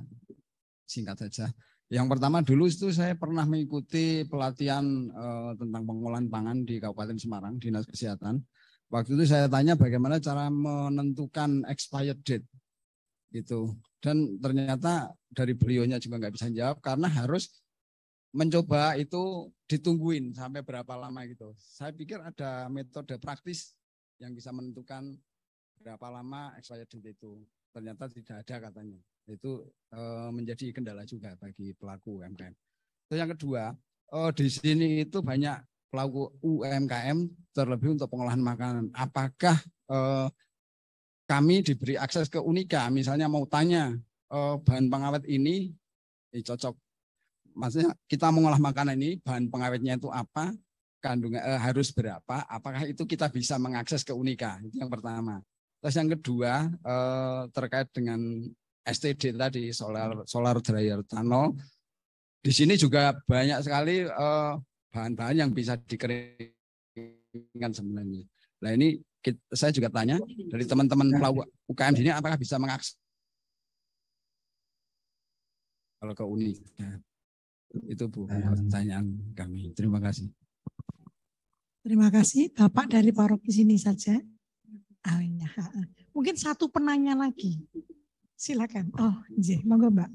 B: singkat saja. Yang pertama dulu itu saya
G: pernah mengikuti pelatihan uh, tentang pengolahan pangan di Kabupaten Semarang, Dinas Kesehatan. Waktu itu saya tanya bagaimana cara menentukan expired date gitu. Dan ternyata dari beliaunya juga nggak bisa jawab karena harus mencoba itu ditungguin sampai berapa lama gitu. Saya pikir ada metode praktis yang bisa menentukan berapa lama expired date itu. Ternyata tidak ada katanya. Itu e, menjadi kendala juga bagi pelaku UMKM. Terus yang kedua, oh, di sini itu banyak pelaku UMKM terlebih untuk pengolahan makanan. Apakah e, kami diberi akses ke Unika, misalnya mau tanya e, bahan pengawet ini eh, cocok maksudnya kita mengolah makanan ini bahan pengawetnya itu apa, kandungan eh, harus berapa, apakah itu kita bisa mengakses ke Unika? Itu yang pertama. Terus yang kedua eh, terkait dengan STD tadi solar solar dryer tanol. Di sini juga banyak sekali eh, bahan-bahan yang bisa
B: dikeringkan
G: sebenarnya. Nah ini kita, saya juga tanya dari teman-teman pelaku UKM sini apakah bisa mengakses kalau ke Unika. Itu Bu pertanyaan kami. Terima kasih.
A: Terima kasih Bapak dari paroki sini saja. Ah, iya. Mungkin satu penanya lagi.
H: Silakan. Oh, J, iya. monggo Mbak.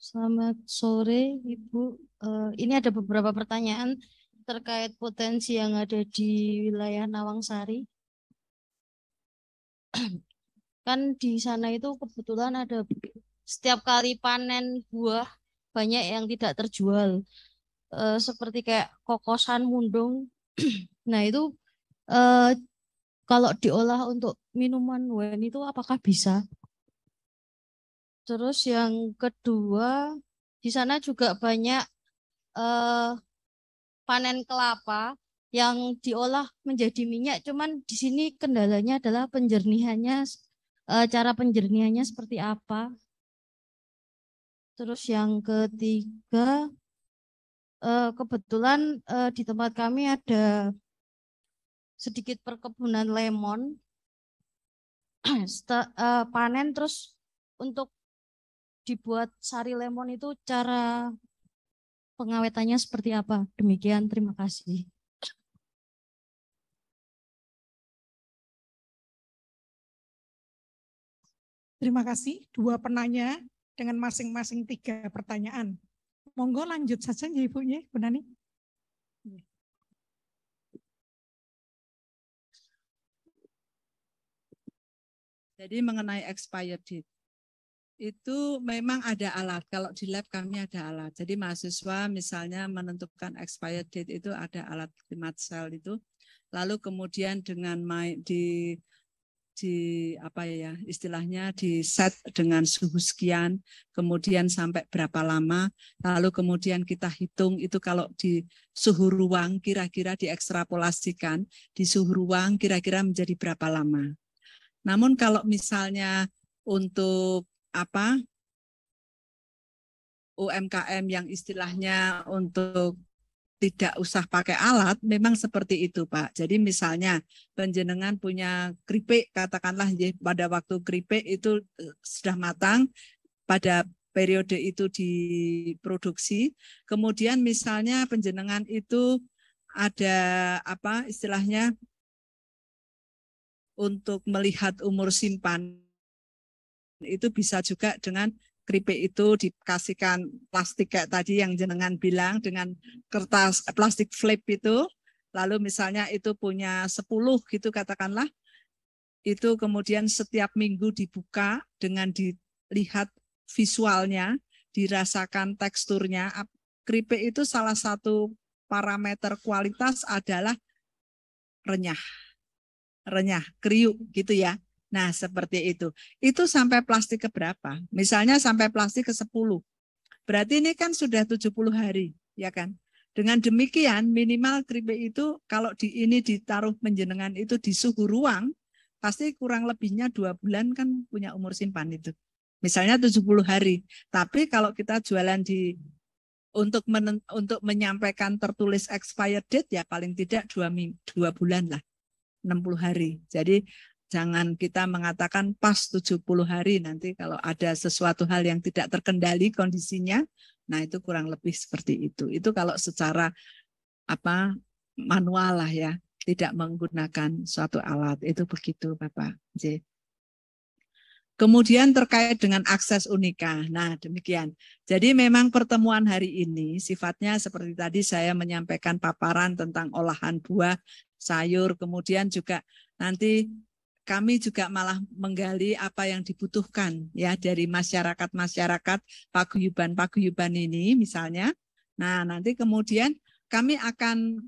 H: Selamat sore Ibu. Eh, ini ada beberapa pertanyaan terkait potensi yang ada di wilayah Nawangsari. (clears throat) kan di sana itu kebetulan ada setiap kali panen buah banyak yang tidak terjual e, seperti kayak kokosan mundung (clears throat) nah itu e, kalau diolah untuk minuman wen itu apakah bisa terus yang kedua di sana juga banyak e, panen kelapa yang diolah menjadi minyak cuman di sini kendalanya adalah penjernihannya cara penjernihannya seperti apa Terus yang ketiga, eh, kebetulan eh, di tempat kami ada sedikit perkebunan lemon. (clears throat) Eh, panen terus untuk dibuat sari lemon itu cara pengawetannya seperti apa? Demikian, terima kasih.
B: Terima kasih dua penanya dengan masing-masing
A: tiga pertanyaan. Monggo lanjut saja ya Ibu ya, Bu Nani.
B: Jadi mengenai expired date, itu memang ada
D: alat. Kalau di lab kami ada alat. Jadi mahasiswa misalnya menentukan expired date itu ada alat klimat sel itu. Lalu kemudian dengan di di apa ya istilahnya di set dengan suhu sekian kemudian sampai berapa lama lalu kemudian kita hitung itu kalau di suhu ruang kira-kira diekstrapolasikan di suhu ruang kira-kira menjadi berapa lama namun kalau misalnya untuk apa UMKM yang istilahnya untuk tidak usah pakai alat, memang seperti itu Pak. Jadi misalnya penjenengan punya keripik, katakanlah pada waktu keripik itu e, sudah matang, pada periode itu diproduksi. Kemudian misalnya penjenengan itu ada apa istilahnya untuk melihat umur simpan itu bisa juga dengan keripik itu dikasihkan plastik kayak tadi yang jenengan bilang dengan kertas eh, plastik flip itu. Lalu misalnya itu punya 10 gitu katakanlah. Itu kemudian setiap minggu dibuka dengan dilihat visualnya, dirasakan teksturnya. Keripik itu salah satu parameter kualitas adalah renyah. Renyah, kriuk gitu ya. Nah, seperti itu. Itu sampai plastik ke berapa? Misalnya sampai plastik ke 10. Berarti ini kan sudah 70 hari, ya kan? Dengan demikian, minimal kripik itu kalau di ini ditaruh menjenengan itu di suhu ruang, pasti kurang lebihnya dua bulan kan punya umur simpan itu. Misalnya 70 hari. Tapi kalau kita jualan di untuk men, untuk menyampaikan tertulis expired date ya paling tidak dua, dua bulan lah 60 hari. Jadi Jangan kita mengatakan pas 70 hari nanti kalau ada sesuatu hal yang tidak terkendali kondisinya, nah itu kurang lebih seperti itu. Itu kalau secara apa manual lah ya, tidak menggunakan suatu alat. Itu begitu Bapak. J. Kemudian terkait dengan akses unika. Nah, demikian. Jadi memang pertemuan hari ini sifatnya seperti tadi saya menyampaikan paparan tentang olahan buah, sayur, kemudian juga nanti kami juga malah menggali apa yang dibutuhkan ya dari masyarakat-masyarakat paguyuban-paguyuban ini misalnya. Nah, nanti kemudian kami akan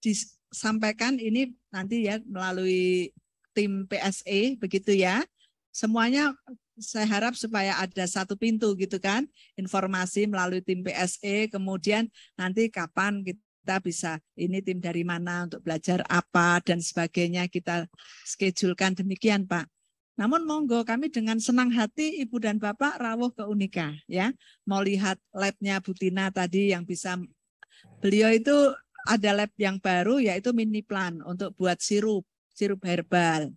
D: disampaikan ini nanti ya melalui tim PSE begitu ya. Semuanya saya harap supaya ada satu pintu gitu kan informasi melalui tim PSE kemudian nanti kapan gitu kita bisa ini tim dari mana untuk belajar apa dan sebagainya kita schedulekan demikian Pak. Namun monggo kami dengan senang hati Ibu dan Bapak rawuh ke Unika ya. Mau lihat labnya Butina tadi yang bisa beliau itu ada lab yang baru yaitu mini plan untuk buat sirup, sirup herbal.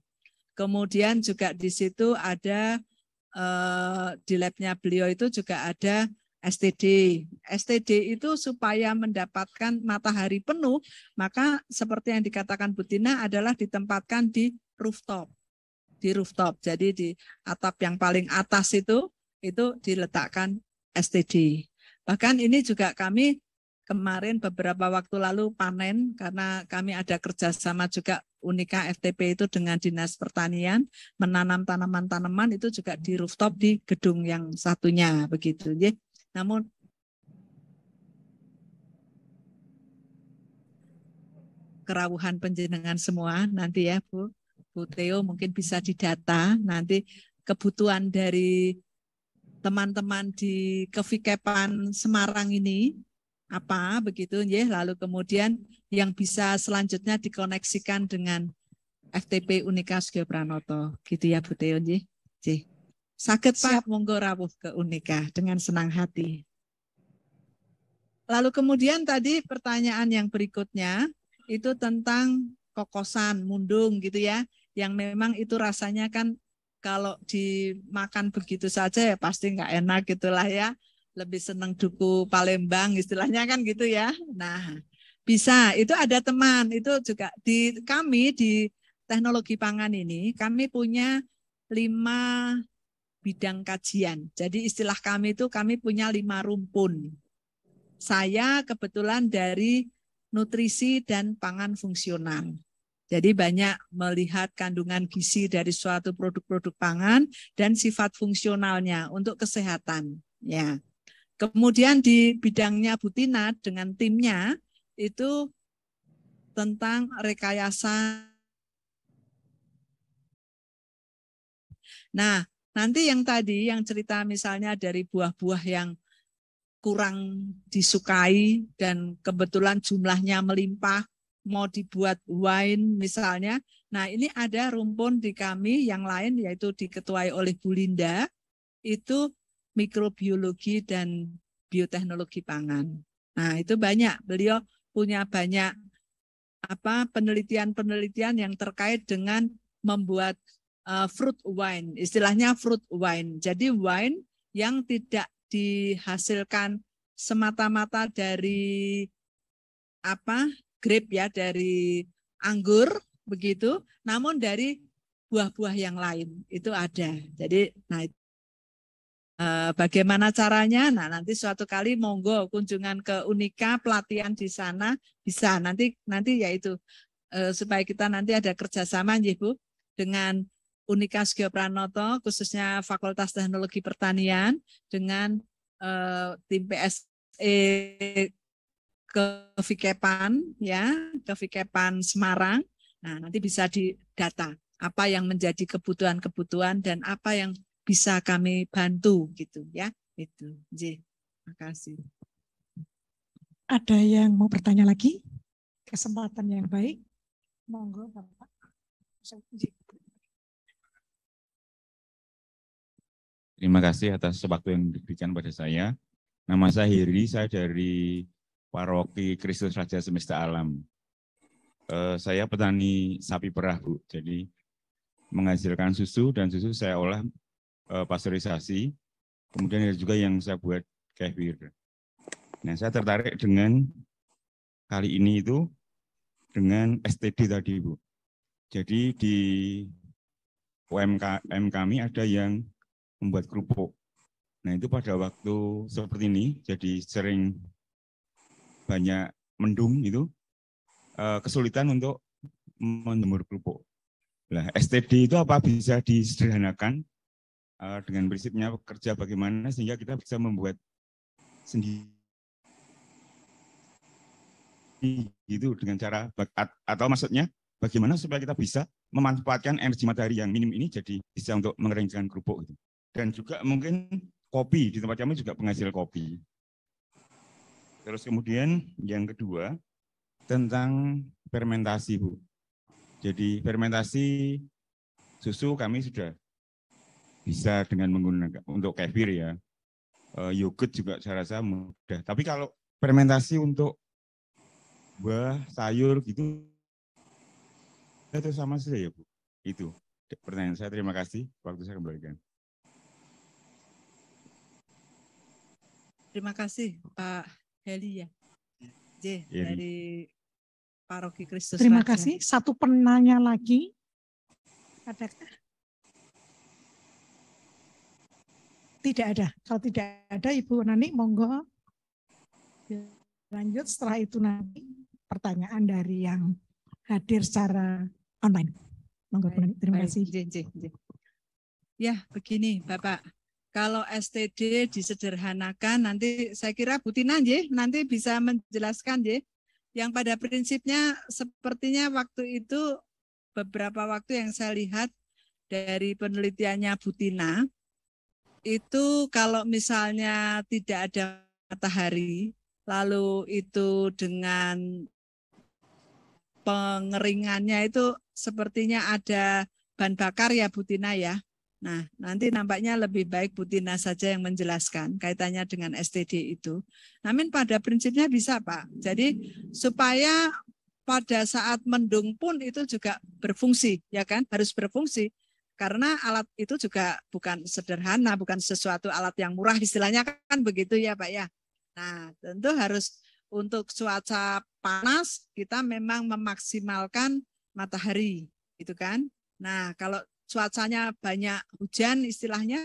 D: Kemudian juga di situ ada eh, di labnya beliau itu juga ada STD. STD itu supaya mendapatkan matahari penuh, maka seperti yang dikatakan Butina adalah ditempatkan di rooftop. Di rooftop. Jadi di atap yang paling atas itu itu diletakkan STD. Bahkan ini juga kami kemarin beberapa waktu lalu panen karena kami ada kerjasama juga Unika FTP itu dengan Dinas Pertanian menanam tanaman-tanaman itu juga di rooftop di gedung yang satunya begitu ya. Namun kerawuhan penjenengan semua nanti ya Bu. Bu Teo mungkin bisa didata nanti kebutuhan dari teman-teman di Kevikepan Semarang ini apa begitu ya lalu kemudian yang bisa selanjutnya dikoneksikan dengan FTP Unika Sugio Pranoto gitu ya Bu Teo ya. Sakit Pak, Siap. monggo rawuh ke Unika ya, dengan senang hati. Lalu kemudian tadi pertanyaan yang berikutnya itu tentang kokosan, mundung gitu ya, yang memang itu rasanya kan kalau dimakan begitu saja ya pasti nggak enak gitulah ya. Lebih senang duku Palembang istilahnya kan gitu ya. Nah, bisa itu ada teman itu juga di kami di teknologi pangan ini kami punya lima bidang kajian. Jadi istilah kami itu kami punya lima rumpun. Saya kebetulan dari nutrisi dan pangan fungsional. Jadi banyak melihat kandungan gizi dari suatu produk-produk pangan dan sifat fungsionalnya untuk kesehatan. Ya. Kemudian di bidangnya Butina dengan timnya itu tentang rekayasa. Nah, Nanti yang tadi yang cerita misalnya dari buah-buah yang kurang disukai dan kebetulan jumlahnya melimpah mau dibuat wine misalnya. Nah, ini ada rumpun di kami yang lain yaitu diketuai oleh Bu Linda itu mikrobiologi dan bioteknologi pangan. Nah, itu banyak. Beliau punya banyak apa penelitian-penelitian yang terkait dengan membuat Eh, fruit wine, istilahnya fruit wine. Jadi wine yang tidak dihasilkan semata-mata dari apa grape ya dari anggur begitu, namun dari buah-buah yang lain itu ada. Jadi nah itu eh, bagaimana caranya? Nah nanti suatu kali monggo kunjungan ke Unika pelatihan di sana bisa nanti nanti yaitu eh, supaya kita nanti ada kerjasama ya Bu dengan Unika Sugio Pranoto, khususnya Fakultas Teknologi Pertanian dengan uh, tim PSE ke Vikepan ya, ke Vikepan Semarang. Nah, nanti bisa didata apa yang menjadi kebutuhan-kebutuhan dan apa yang bisa kami bantu gitu ya. Itu. J. Makasih. Ada yang mau bertanya lagi?
B: Kesempatan yang baik. Monggo Bapak.
I: Terima kasih atas waktu yang diberikan pada saya. Nama saya Hiri, saya dari Paroki Kristus Raja Semesta Alam. Uh, saya petani sapi perah, Bu. Jadi menghasilkan susu dan susu saya olah uh, pasteurisasi. Kemudian ada juga yang saya buat kefir. Nah, saya tertarik dengan kali ini itu dengan STD tadi, Bu. Jadi di UMKM kami ada yang membuat kerupuk. Nah itu pada waktu seperti ini, jadi sering banyak mendung itu, eh, kesulitan untuk menjemur kerupuk. Nah, STD itu apa bisa disederhanakan eh, dengan prinsipnya kerja bagaimana sehingga kita bisa membuat sendiri gitu dengan cara atau maksudnya bagaimana supaya kita bisa memanfaatkan energi matahari yang minim ini jadi bisa untuk mengeringkan kerupuk gitu dan juga mungkin kopi di tempat kami juga penghasil kopi. Terus kemudian yang kedua tentang fermentasi, Bu. Jadi fermentasi susu kami sudah bisa dengan menggunakan untuk kefir ya. E, yogurt juga saya rasa mudah. Tapi kalau fermentasi untuk buah, sayur gitu itu sama saja ya Bu. Itu pertanyaan saya. Terima kasih. Waktu saya kembalikan.
D: Terima kasih Pak Heli ya. J iya, dari Paroki Kristus. Terima Raja. kasih.
A: Satu penanya lagi. Adakah? Tidak ada. Kalau tidak ada Ibu Nani monggo lanjut setelah itu nanti pertanyaan dari yang hadir secara online. Monggo Terima kasih.
D: J, J, Ya, begini Bapak kalau STD disederhanakan nanti saya kira Butina ya, nanti bisa menjelaskan ya yang pada prinsipnya sepertinya waktu itu beberapa waktu yang saya lihat dari penelitiannya Butina itu kalau misalnya tidak ada matahari lalu itu dengan pengeringannya itu sepertinya ada bahan bakar ya Butina ya Nah, nanti nampaknya lebih baik Butina saja yang menjelaskan kaitannya dengan STD itu. Namun pada prinsipnya bisa, Pak. Jadi supaya pada saat mendung pun itu juga berfungsi, ya kan? Harus berfungsi. Karena alat itu juga bukan sederhana, bukan sesuatu alat yang murah istilahnya kan begitu ya, Pak ya. Nah, tentu harus untuk cuaca panas kita memang memaksimalkan matahari, gitu kan? Nah, kalau cuacanya banyak hujan istilahnya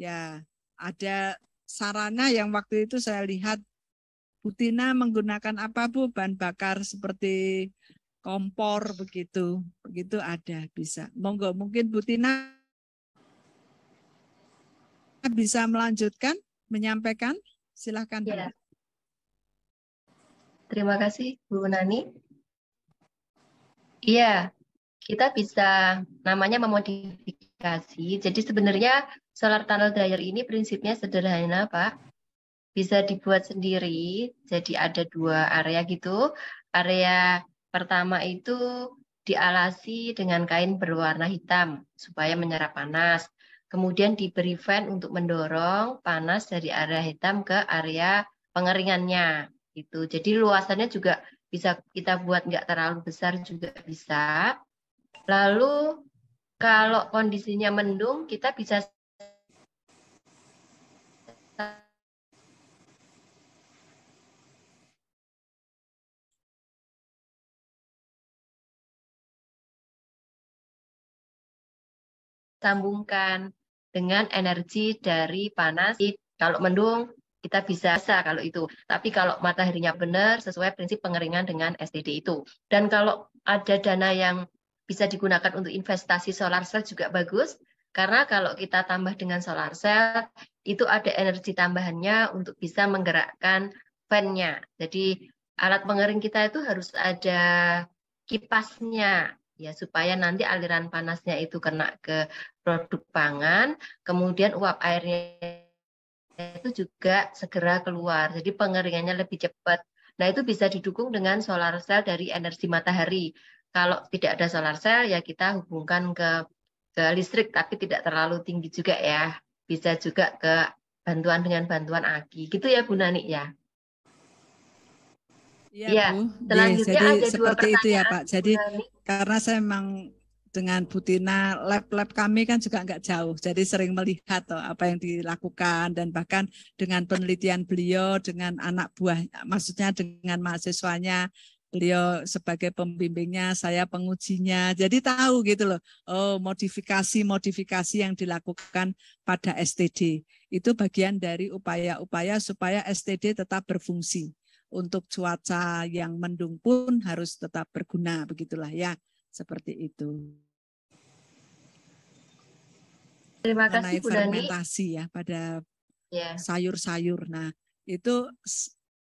D: ya ada sarana yang waktu itu saya lihat Putina menggunakan apa Bu bahan bakar seperti kompor begitu begitu ada bisa monggo mungkin Putina bisa melanjutkan menyampaikan silahkan ya. Terima kasih Bu Nani.
E: Iya, kita bisa namanya memodifikasi. Jadi sebenarnya solar tunnel dryer ini prinsipnya sederhana, Pak. Bisa dibuat sendiri. Jadi ada dua area gitu. Area pertama itu dialasi dengan kain berwarna hitam supaya menyerap panas. Kemudian diberi fan untuk mendorong panas dari area hitam ke area pengeringannya. Gitu. Jadi luasannya juga bisa kita buat nggak terlalu besar juga bisa Lalu kalau kondisinya mendung, kita bisa
B: sambungkan dengan energi dari panas. Kalau mendung,
E: kita bisa bisa kalau itu. Tapi kalau mataharinya benar, sesuai prinsip pengeringan dengan STD itu. Dan kalau ada dana yang bisa digunakan untuk investasi solar cell juga bagus karena kalau kita tambah dengan solar cell itu ada energi tambahannya untuk bisa menggerakkan fan-nya. Jadi alat pengering kita itu harus ada kipasnya ya supaya nanti aliran panasnya itu kena ke produk pangan, kemudian uap airnya itu juga segera keluar. Jadi pengeringannya lebih cepat. Nah, itu bisa didukung dengan solar cell dari energi matahari. Kalau tidak ada solar cell ya kita hubungkan ke, ke listrik tapi tidak terlalu tinggi juga ya. Bisa juga ke bantuan dengan bantuan aki. Gitu ya Bu Nani ya.
B: Iya, ya, Bu. Iya, jadi ada
E: seperti itu ya, Pak.
D: Jadi karena saya memang dengan Butina lab-lab kami kan juga nggak jauh jadi sering melihat toh, apa yang dilakukan dan bahkan dengan penelitian beliau dengan anak buah maksudnya dengan mahasiswanya beliau sebagai pembimbingnya, saya pengujinya. Jadi tahu gitu loh, oh modifikasi-modifikasi yang dilakukan pada STD. Itu bagian dari upaya-upaya supaya STD tetap berfungsi. Untuk cuaca yang mendung pun harus tetap berguna, begitulah ya, seperti itu. Terima kasih Bu Dani. fermentasi ya pada sayur ya. sayur-sayur. Nah, itu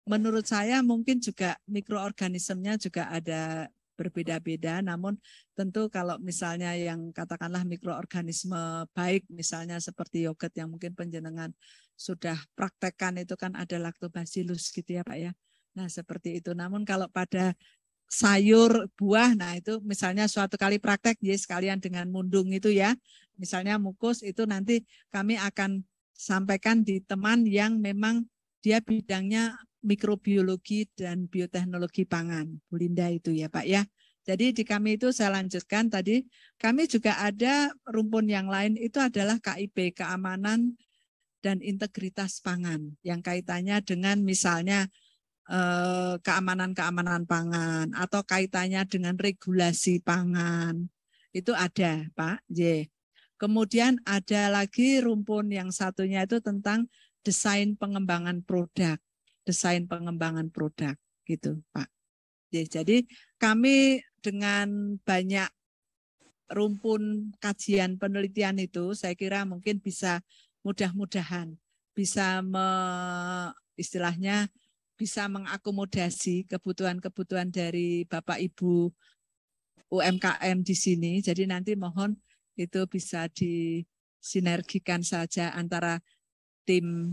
D: menurut saya mungkin juga mikroorganismenya juga ada berbeda-beda namun tentu kalau misalnya yang katakanlah mikroorganisme baik misalnya seperti yogurt yang mungkin penjenengan sudah praktekkan itu kan ada lactobacillus gitu ya Pak ya. Nah, seperti itu. Namun kalau pada sayur, buah, nah itu misalnya suatu kali praktek ya sekalian dengan mundung itu ya. Misalnya mukus itu nanti kami akan sampaikan di teman yang memang dia bidangnya mikrobiologi dan bioteknologi pangan. Bu Linda itu ya Pak ya. Jadi di kami itu saya lanjutkan tadi, kami juga ada rumpun yang lain itu adalah KIP, keamanan dan integritas pangan yang kaitannya dengan misalnya eh, keamanan-keamanan pangan atau kaitannya dengan regulasi pangan. Itu ada, Pak. J. Kemudian ada lagi rumpun yang satunya itu tentang desain pengembangan produk desain pengembangan produk gitu Pak. Ya, jadi kami dengan banyak rumpun kajian penelitian itu saya kira mungkin bisa mudah-mudahan bisa me, istilahnya bisa mengakomodasi kebutuhan-kebutuhan dari Bapak Ibu UMKM di sini. Jadi nanti mohon itu bisa disinergikan saja antara tim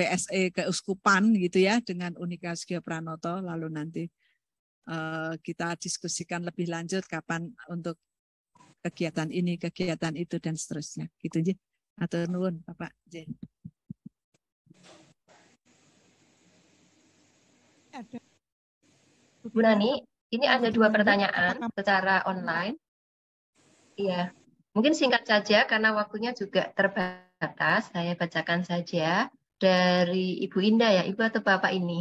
D: PSE Keuskupan gitu ya dengan Unika Sugio Pranoto lalu nanti uh, kita diskusikan lebih lanjut kapan untuk kegiatan ini, kegiatan itu dan seterusnya. Gitu Ji. Atau nuwun Bapak Jen.
A: Bu Nani,
E: ini ada dua pertanyaan secara online. Iya, mungkin singkat saja karena waktunya juga terbatas. Saya bacakan saja dari Ibu Indah ya, Ibu atau Bapak ini?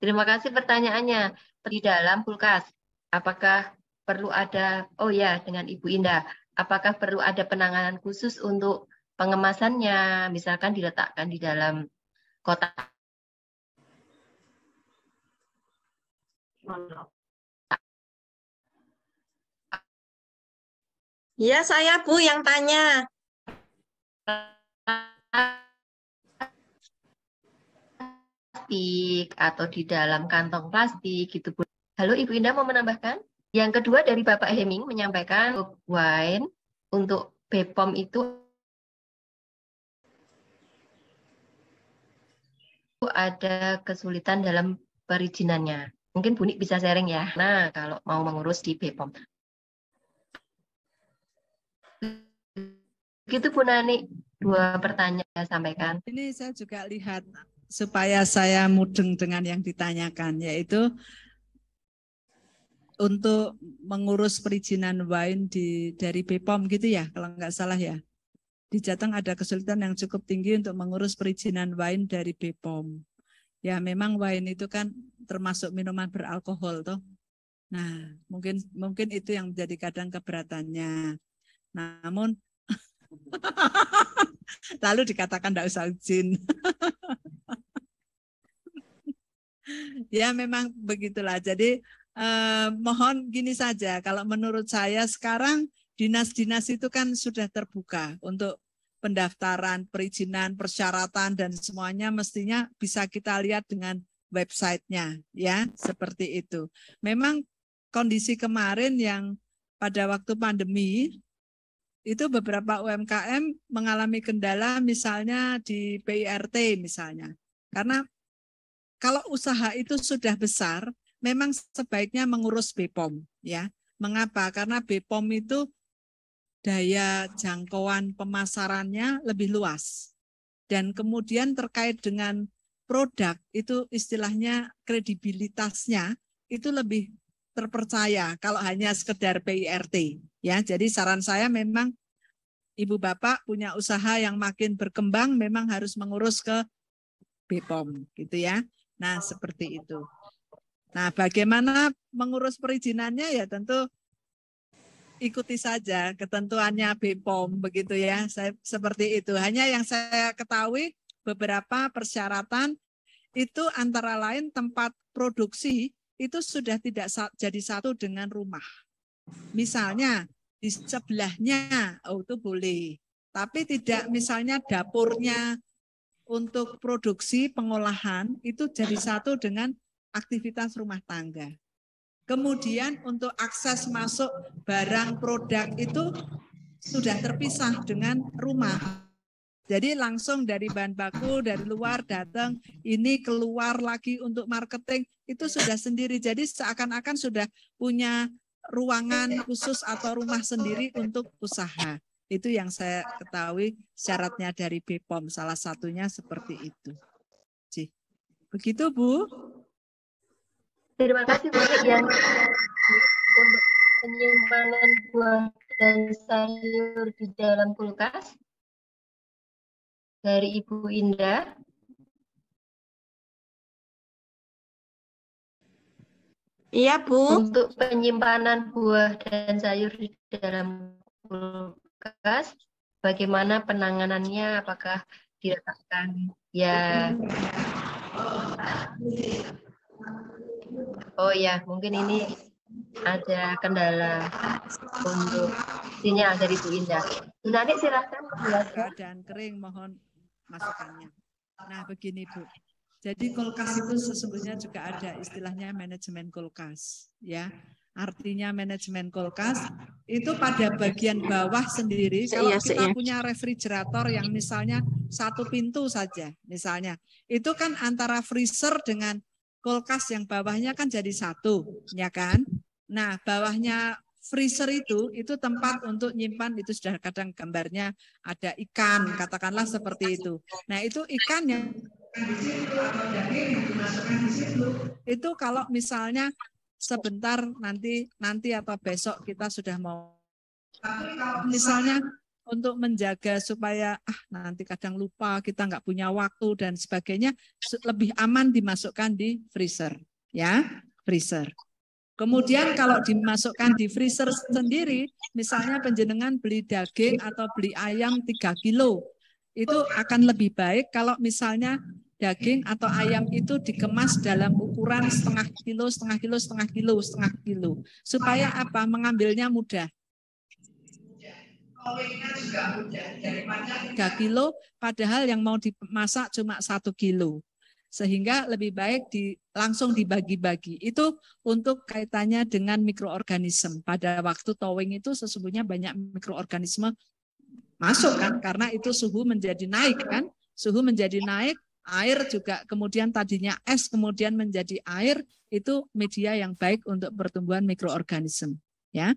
E: Terima kasih pertanyaannya. Di dalam kulkas, apakah perlu ada, oh ya dengan Ibu Indah, apakah perlu ada penanganan khusus untuk pengemasannya, misalkan diletakkan
B: di dalam kotak? Ya, saya Bu yang tanya.
E: Plastik atau di dalam kantong plastik gitu Bu. Halo Ibu Indah mau menambahkan? Yang kedua dari Bapak Heming menyampaikan wine untuk BPOM itu ada kesulitan dalam perizinannya. Mungkin Bunik bisa sharing ya. Nah, kalau mau mengurus di BPOM. Begitu Bu Nani, dua pertanyaan saya sampaikan.
D: Ini saya juga lihat supaya saya mudeng dengan yang ditanyakan, yaitu untuk mengurus perizinan wine di dari BPOM gitu ya, kalau nggak salah ya. Di Jateng ada kesulitan yang cukup tinggi untuk mengurus perizinan wine dari BPOM. Ya memang wine itu kan termasuk minuman beralkohol toh. Nah, mungkin mungkin itu yang menjadi kadang keberatannya. Namun (laughs) Lalu dikatakan tidak usah izin. (laughs) ya memang begitulah. Jadi eh, mohon gini saja. Kalau menurut saya sekarang dinas-dinas itu kan sudah terbuka untuk pendaftaran, perizinan, persyaratan dan semuanya mestinya bisa kita lihat dengan websitenya ya seperti itu. Memang kondisi kemarin yang pada waktu pandemi itu beberapa UMKM mengalami kendala misalnya di PIRT misalnya. Karena kalau usaha itu sudah besar, memang sebaiknya mengurus BPOM ya. Mengapa? Karena BPOM itu daya jangkauan pemasarannya lebih luas. Dan kemudian terkait dengan produk itu istilahnya kredibilitasnya itu lebih terpercaya kalau hanya sekedar PIRT. Ya, jadi saran saya memang Ibu Bapak punya usaha yang makin berkembang memang harus mengurus ke BPOM gitu ya. Nah, seperti itu. Nah, bagaimana mengurus perizinannya ya tentu ikuti saja ketentuannya BPOM begitu ya. Saya seperti itu. Hanya yang saya ketahui beberapa persyaratan itu antara lain tempat produksi itu sudah tidak jadi satu dengan rumah. Misalnya di sebelahnya, oh itu boleh. Tapi tidak misalnya dapurnya untuk produksi pengolahan itu jadi satu dengan aktivitas rumah tangga. Kemudian untuk akses masuk barang produk itu sudah terpisah dengan rumah. Jadi langsung dari bahan baku dari luar datang, ini keluar lagi untuk marketing, itu sudah sendiri. Jadi seakan-akan sudah punya ruangan khusus atau rumah sendiri untuk usaha. Itu yang saya ketahui syaratnya dari BPOM. Salah satunya seperti itu. Cih. Begitu, Bu. Terima
E: kasih, Bu. yang untuk penyimpanan buah dan
B: sayur di dalam kulkas dari Ibu Indah. Iya, Bu. Untuk penyimpanan buah dan sayur di dalam
D: kulkas,
E: bagaimana penanganannya? Apakah
D: diletakkan?
E: Ya. Oh ya, mungkin ini ada kendala untuk sinyal dari Bu Indah.
D: Nanti Nani silahkan. Dan kering, mohon masukannya. Nah, begini Bu. Jadi kulkas itu sesungguhnya juga ada istilahnya manajemen kulkas, ya. Artinya manajemen kulkas itu pada bagian bawah sendiri. Iya Kalau iya, kita punya refrigerator yang misalnya satu pintu saja, misalnya, itu kan antara freezer dengan kulkas yang bawahnya kan jadi satu, ya kan? Nah, bawahnya freezer itu itu tempat untuk nyimpan itu sudah kadang gambarnya ada ikan, katakanlah seperti itu. Nah, itu ikan yang itu kalau misalnya sebentar nanti nanti apa besok kita sudah mau misalnya untuk menjaga supaya ah nanti kadang lupa kita nggak punya waktu dan sebagainya lebih aman dimasukkan di freezer ya freezer. Kemudian kalau dimasukkan di freezer sendiri, misalnya penjenengan beli daging atau beli ayam 3 kilo, itu akan lebih baik kalau misalnya daging atau ayam itu dikemas dalam ukuran setengah kilo, setengah kilo, setengah kilo, setengah kilo. Supaya apa? Mengambilnya mudah. Tiga kilo, padahal yang mau dimasak cuma satu kilo. Sehingga lebih baik di, langsung dibagi-bagi. Itu untuk kaitannya dengan mikroorganisme. Pada waktu towing itu sesungguhnya banyak mikroorganisme masuk kan karena itu suhu menjadi naik kan suhu menjadi naik air juga kemudian tadinya es kemudian menjadi air itu media yang baik untuk pertumbuhan mikroorganisme ya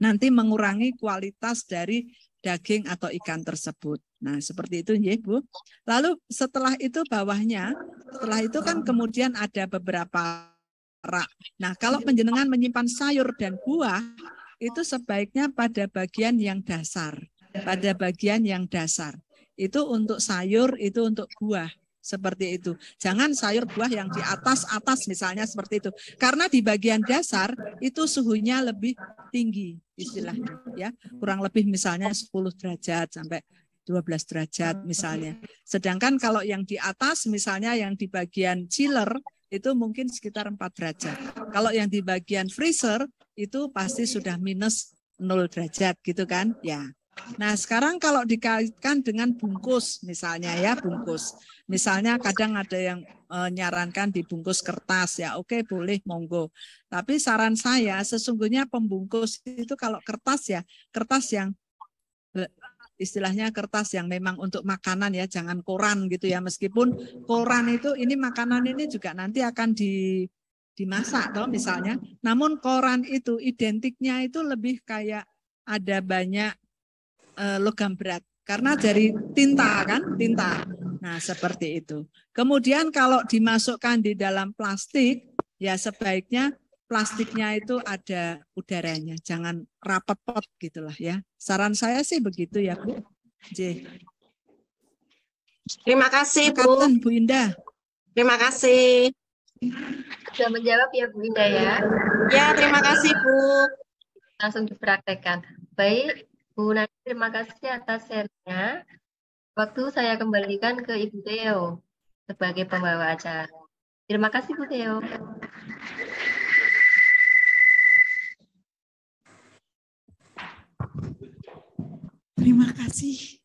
D: nanti mengurangi kualitas dari daging atau ikan tersebut nah seperti itu ya bu lalu setelah itu bawahnya setelah itu kan kemudian ada beberapa rak nah kalau penjenengan menyimpan sayur dan buah itu sebaiknya pada bagian yang dasar pada bagian yang dasar. Itu untuk sayur, itu untuk buah seperti itu. Jangan sayur buah yang di atas-atas misalnya seperti itu. Karena di bagian dasar itu suhunya lebih tinggi istilahnya ya. Kurang lebih misalnya 10 derajat sampai 12 derajat misalnya. Sedangkan kalau yang di atas misalnya yang di bagian chiller itu mungkin sekitar 4 derajat. Kalau yang di bagian freezer itu pasti sudah minus 0 derajat gitu kan ya. Nah, sekarang kalau dikaitkan dengan bungkus misalnya ya, bungkus. Misalnya kadang ada yang menyarankan dibungkus kertas ya. Oke, boleh monggo. Tapi saran saya sesungguhnya pembungkus itu kalau kertas ya, kertas yang e, istilahnya kertas yang memang untuk makanan ya, jangan koran gitu ya. Meskipun koran itu ini makanan ini juga nanti akan di dimasak toh misalnya. Namun koran itu identiknya itu lebih kayak ada banyak uh, logam berat karena dari tinta kan tinta nah seperti itu kemudian kalau dimasukkan di dalam plastik ya sebaiknya plastiknya itu ada udaranya jangan rapet pot gitulah ya saran saya sih begitu ya bu J terima kasih bu Bu Indah terima kasih sudah menjawab ya
E: Bu Indah ya ya terima kasih Bu langsung dipraktekkan baik Bu Nani Terima kasih atas sharenya. Waktu saya kembalikan ke Ibu Theo sebagai pembawa acara. Terima kasih Ibu Theo.
A: Terima kasih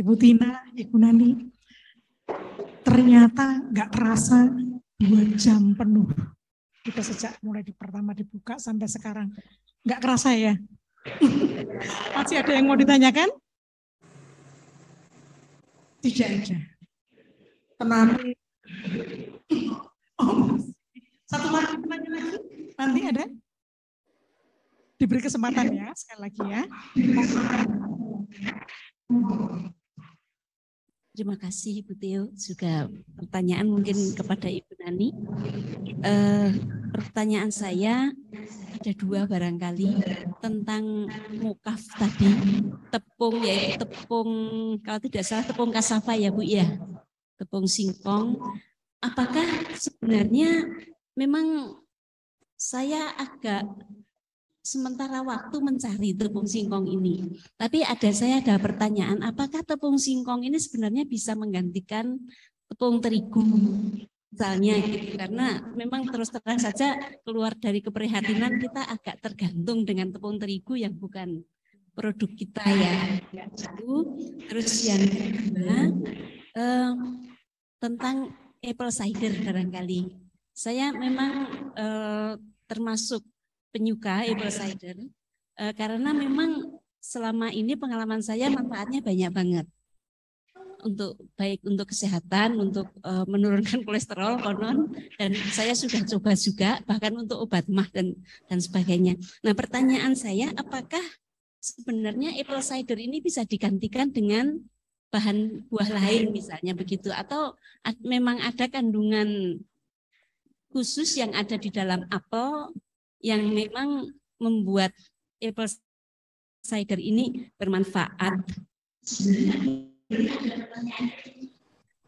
A: Ibu Tina, Ibu Nani. Ternyata nggak terasa dua jam penuh. Kita sejak mulai di pertama dibuka sampai sekarang. Nggak kerasa ya, (laughs) Masih ada yang mau ditanyakan? Tidak ada. Tenang. (laughs) Oh, satu lagi penanya lagi. Nanti ada? Diberi kesempatan ya, sekali lagi ya.
C: Terima kasih Ibu Teo. Juga pertanyaan mungkin kepada Ibu Nani. Eh, pertanyaan saya ada dua barangkali tentang mukaf tadi tepung ya, tepung kalau tidak salah tepung kasafa ya Bu ya tepung singkong apakah sebenarnya memang saya agak sementara waktu mencari tepung singkong ini. Tapi ada saya ada pertanyaan, apakah tepung singkong ini sebenarnya bisa menggantikan tepung terigu? Misalnya gitu, karena memang terus terang saja keluar dari keprihatinan kita agak tergantung dengan tepung terigu yang bukan produk kita ya. Itu terus yang kedua eh, tentang apple cider barangkali. Saya memang eh, termasuk penyuka apple cider uh, karena memang selama ini pengalaman saya manfaatnya banyak banget untuk baik untuk kesehatan untuk uh, menurunkan (laughs) kolesterol konon dan saya sudah coba juga bahkan untuk obat mah dan dan sebagainya. Nah pertanyaan saya apakah sebenarnya apple cider ini bisa digantikan dengan bahan buah lain misalnya begitu atau memang ada kandungan khusus yang ada di dalam apel yang memang membuat apple cider ini bermanfaat.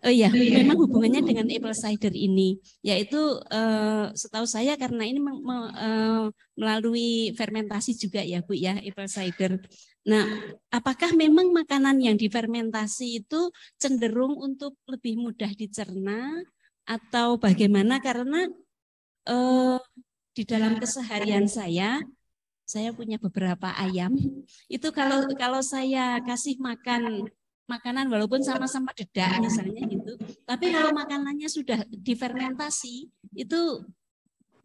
C: Oh iya, oh iya. memang hubungannya dengan apple cider ini, yaitu eh, setahu saya karena ini eh, melalui fermentasi juga ya Bu ya apple cider. Nah, apakah memang makanan yang difermentasi itu cenderung untuk lebih mudah dicerna atau bagaimana? Karena eh, di dalam keseharian saya saya punya beberapa ayam. Itu kalau kalau saya kasih makan makanan walaupun sama-sama dedak misalnya gitu, tapi kalau makanannya sudah difermentasi itu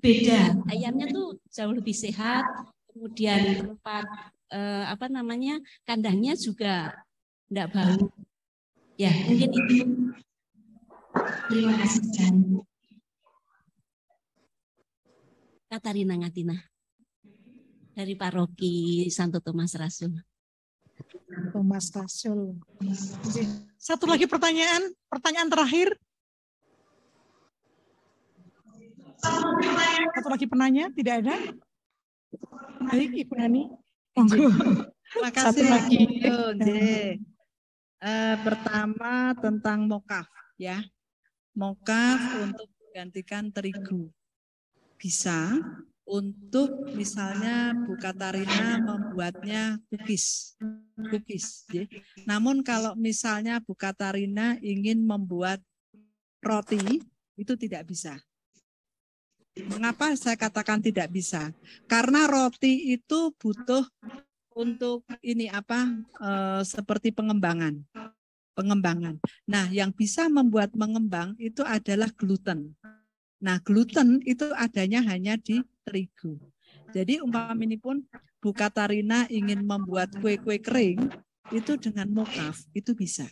C: beda. Ayamnya tuh jauh lebih sehat, kemudian tempat eh, apa namanya kandangnya juga tidak bau. Ya mungkin itu.
B: Terima kasih.
C: Katarina Ngatina dari paroki Santo Thomas Rasul.
A: Thomas Rasul.
C: Satu lagi pertanyaan,
A: pertanyaan terakhir. Satu lagi penanya, tidak ada? Baik, Ibu Nani.
B: Terima kasih. Satu lagi.
D: Uh, pertama tentang mokaf ya. Mokaf untuk menggantikan terigu bisa untuk misalnya Bu Katarina membuatnya cookies, cookies. Ya. Namun kalau misalnya Bu Katarina ingin membuat roti, itu tidak bisa. Mengapa saya katakan tidak bisa? Karena roti itu butuh untuk ini apa e, seperti pengembangan, pengembangan. Nah, yang bisa membuat mengembang itu adalah gluten Nah, gluten itu adanya hanya di terigu. Jadi umpama ini pun Bu Katarina ingin membuat kue-kue kering itu dengan mokaf itu bisa.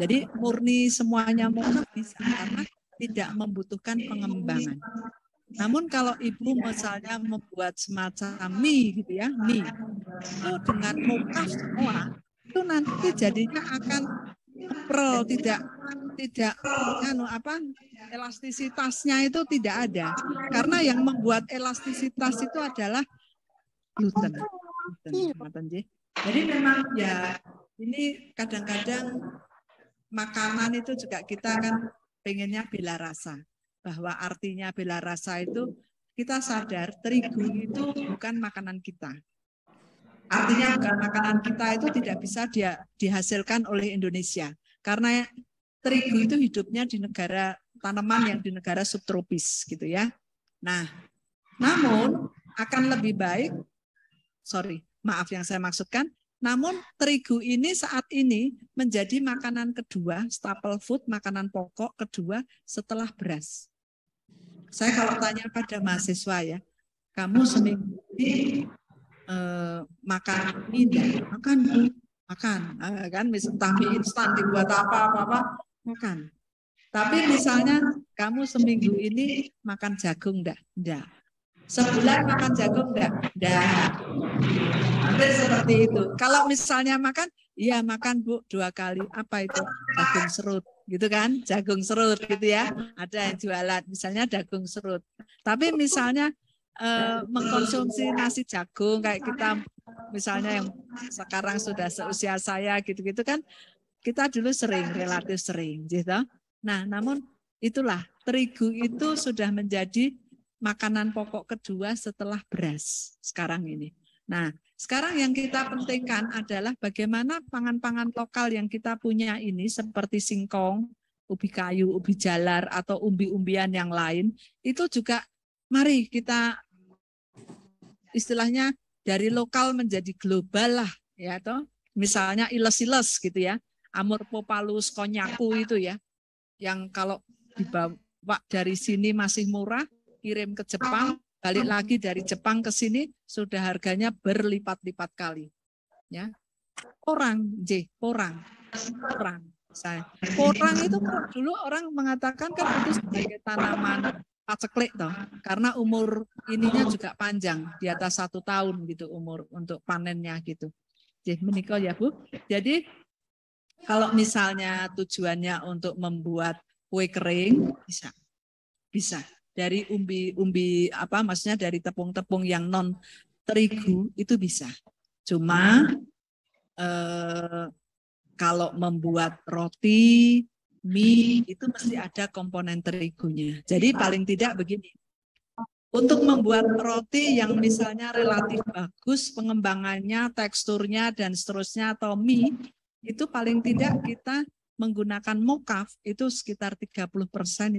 D: Jadi murni semuanya mokaf bisa karena tidak membutuhkan pengembangan. Namun kalau ibu misalnya membuat semacam mie gitu ya, mie itu dengan mokaf semua itu nanti jadinya akan pro tidak tidak anu apa elastisitasnya itu tidak ada karena yang membuat elastisitas itu adalah gluten gluten iya.
A: jadi memang ya
D: ini kadang-kadang makanan itu juga kita kan pengennya bela rasa bahwa artinya bela rasa itu kita sadar terigu itu bukan makanan kita Artinya makanan kita itu tidak bisa dia, dihasilkan oleh Indonesia karena terigu itu hidupnya di negara tanaman yang di negara subtropis gitu ya. Nah, namun akan lebih baik sorry, maaf yang saya maksudkan, namun terigu ini saat ini menjadi makanan kedua, staple food, makanan pokok kedua setelah beras. Saya kalau tanya pada mahasiswa ya, kamu seminggu ini Eh, makan ini makan makan eh, kan misalnya tapi instan dibuat apa apa apa makan tapi misalnya kamu seminggu ini makan jagung dah, enggak sebulan makan jagung dah, enggak hampir seperti itu kalau misalnya makan Iya makan bu dua kali apa itu jagung serut gitu kan jagung serut gitu ya ada yang jualan misalnya jagung serut tapi misalnya Eh, mengkonsumsi nasi jagung kayak kita misalnya yang sekarang sudah seusia saya gitu-gitu kan kita dulu sering relatif sering gitu. Nah, namun itulah terigu itu sudah menjadi makanan pokok kedua setelah beras sekarang ini. Nah, sekarang yang kita pentingkan adalah bagaimana pangan-pangan lokal yang kita punya ini seperti singkong, ubi kayu, ubi jalar, atau umbi-umbian yang lain, itu juga mari kita istilahnya dari lokal menjadi global lah ya toh misalnya iles-iles gitu ya amur popalus konyaku itu ya yang kalau dibawa dari sini masih murah kirim ke Jepang balik lagi dari Jepang ke sini sudah harganya berlipat-lipat kali ya orang J orang orang saya orang itu dulu orang mengatakan kan itu sebagai tanaman paceklik toh karena umur ininya juga panjang di atas satu tahun gitu umur untuk panennya gitu jadi menikah ya bu jadi kalau misalnya tujuannya untuk membuat kue kering bisa bisa dari umbi umbi apa maksudnya dari tepung-tepung yang non terigu itu bisa cuma eh, kalau membuat roti mie hmm. itu mesti ada komponen terigunya. Jadi ah. paling tidak begini. Untuk membuat roti yang misalnya relatif bagus pengembangannya, teksturnya dan seterusnya atau mie itu paling tidak kita menggunakan mokaf itu sekitar 30%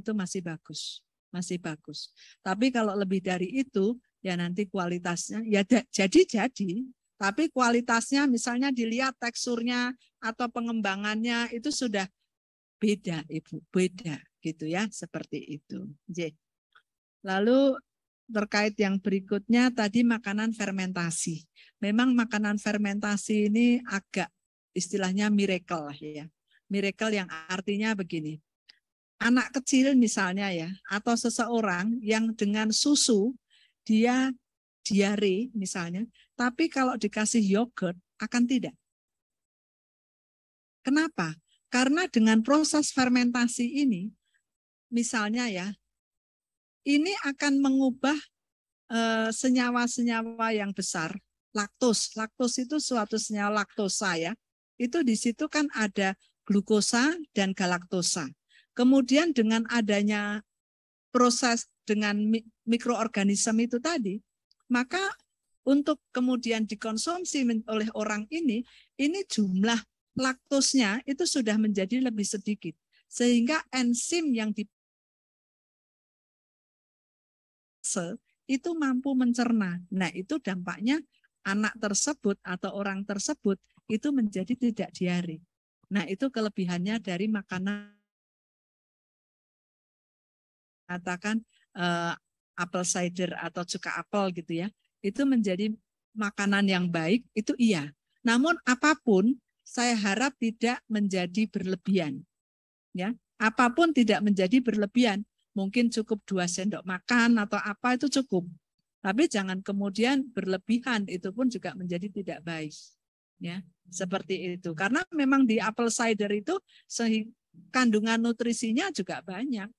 D: itu masih bagus. Masih bagus. Tapi kalau lebih dari itu ya nanti kualitasnya ya jadi jadi tapi kualitasnya misalnya dilihat teksturnya atau pengembangannya itu sudah beda Ibu, beda gitu ya, seperti itu. J. Lalu terkait yang berikutnya tadi makanan fermentasi. Memang makanan fermentasi ini agak istilahnya miracle ya. Miracle yang artinya begini. Anak kecil misalnya ya atau seseorang yang dengan susu dia diare misalnya, tapi kalau dikasih yogurt akan tidak. Kenapa? Karena dengan proses fermentasi ini, misalnya ya, ini akan mengubah eh, senyawa-senyawa yang besar. Laktos, laktos itu suatu senyawa laktosa ya. Itu di situ kan ada glukosa dan galaktosa. Kemudian dengan adanya proses dengan mikroorganisme itu tadi, maka untuk kemudian dikonsumsi oleh orang ini, ini jumlah laktosnya itu sudah menjadi lebih sedikit. Sehingga enzim yang di itu mampu mencerna. Nah, itu dampaknya anak tersebut atau orang tersebut itu menjadi tidak diare. Nah, itu kelebihannya dari makanan
B: katakan eh, apple cider atau cuka apel gitu ya. Itu menjadi makanan yang baik itu
D: iya. Namun apapun saya harap tidak menjadi berlebihan. Ya, apapun tidak menjadi berlebihan. Mungkin cukup dua sendok makan atau apa itu cukup. Tapi jangan kemudian berlebihan itu pun juga menjadi tidak baik. Ya, seperti itu. Karena memang di apple cider itu kandungan nutrisinya juga banyak.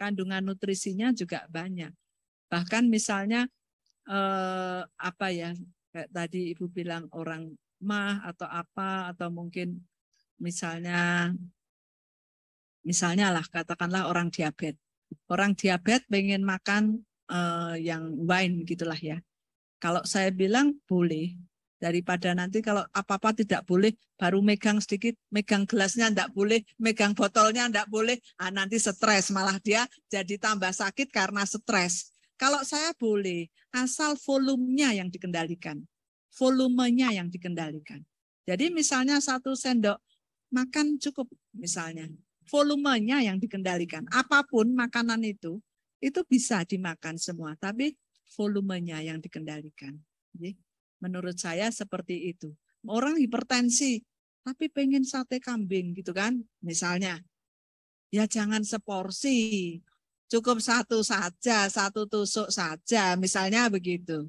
D: Kandungan nutrisinya juga banyak. Bahkan misalnya eh, apa ya kayak tadi Ibu bilang orang hikmah atau apa atau mungkin misalnya misalnya lah katakanlah orang diabetes orang diabetes pengen makan uh, yang wine gitulah ya kalau saya bilang boleh daripada nanti kalau apa-apa tidak boleh baru megang sedikit megang gelasnya tidak boleh megang botolnya tidak boleh ah, nanti stres malah dia jadi tambah sakit karena stres kalau saya boleh asal volumenya yang dikendalikan volumenya yang dikendalikan. Jadi misalnya satu sendok makan cukup misalnya. Volumenya yang dikendalikan. Apapun makanan itu, itu bisa dimakan semua. Tapi volumenya yang dikendalikan. menurut saya seperti itu. Orang hipertensi, tapi pengen sate kambing gitu kan. Misalnya, ya jangan seporsi. Cukup satu saja, satu tusuk saja. Misalnya begitu.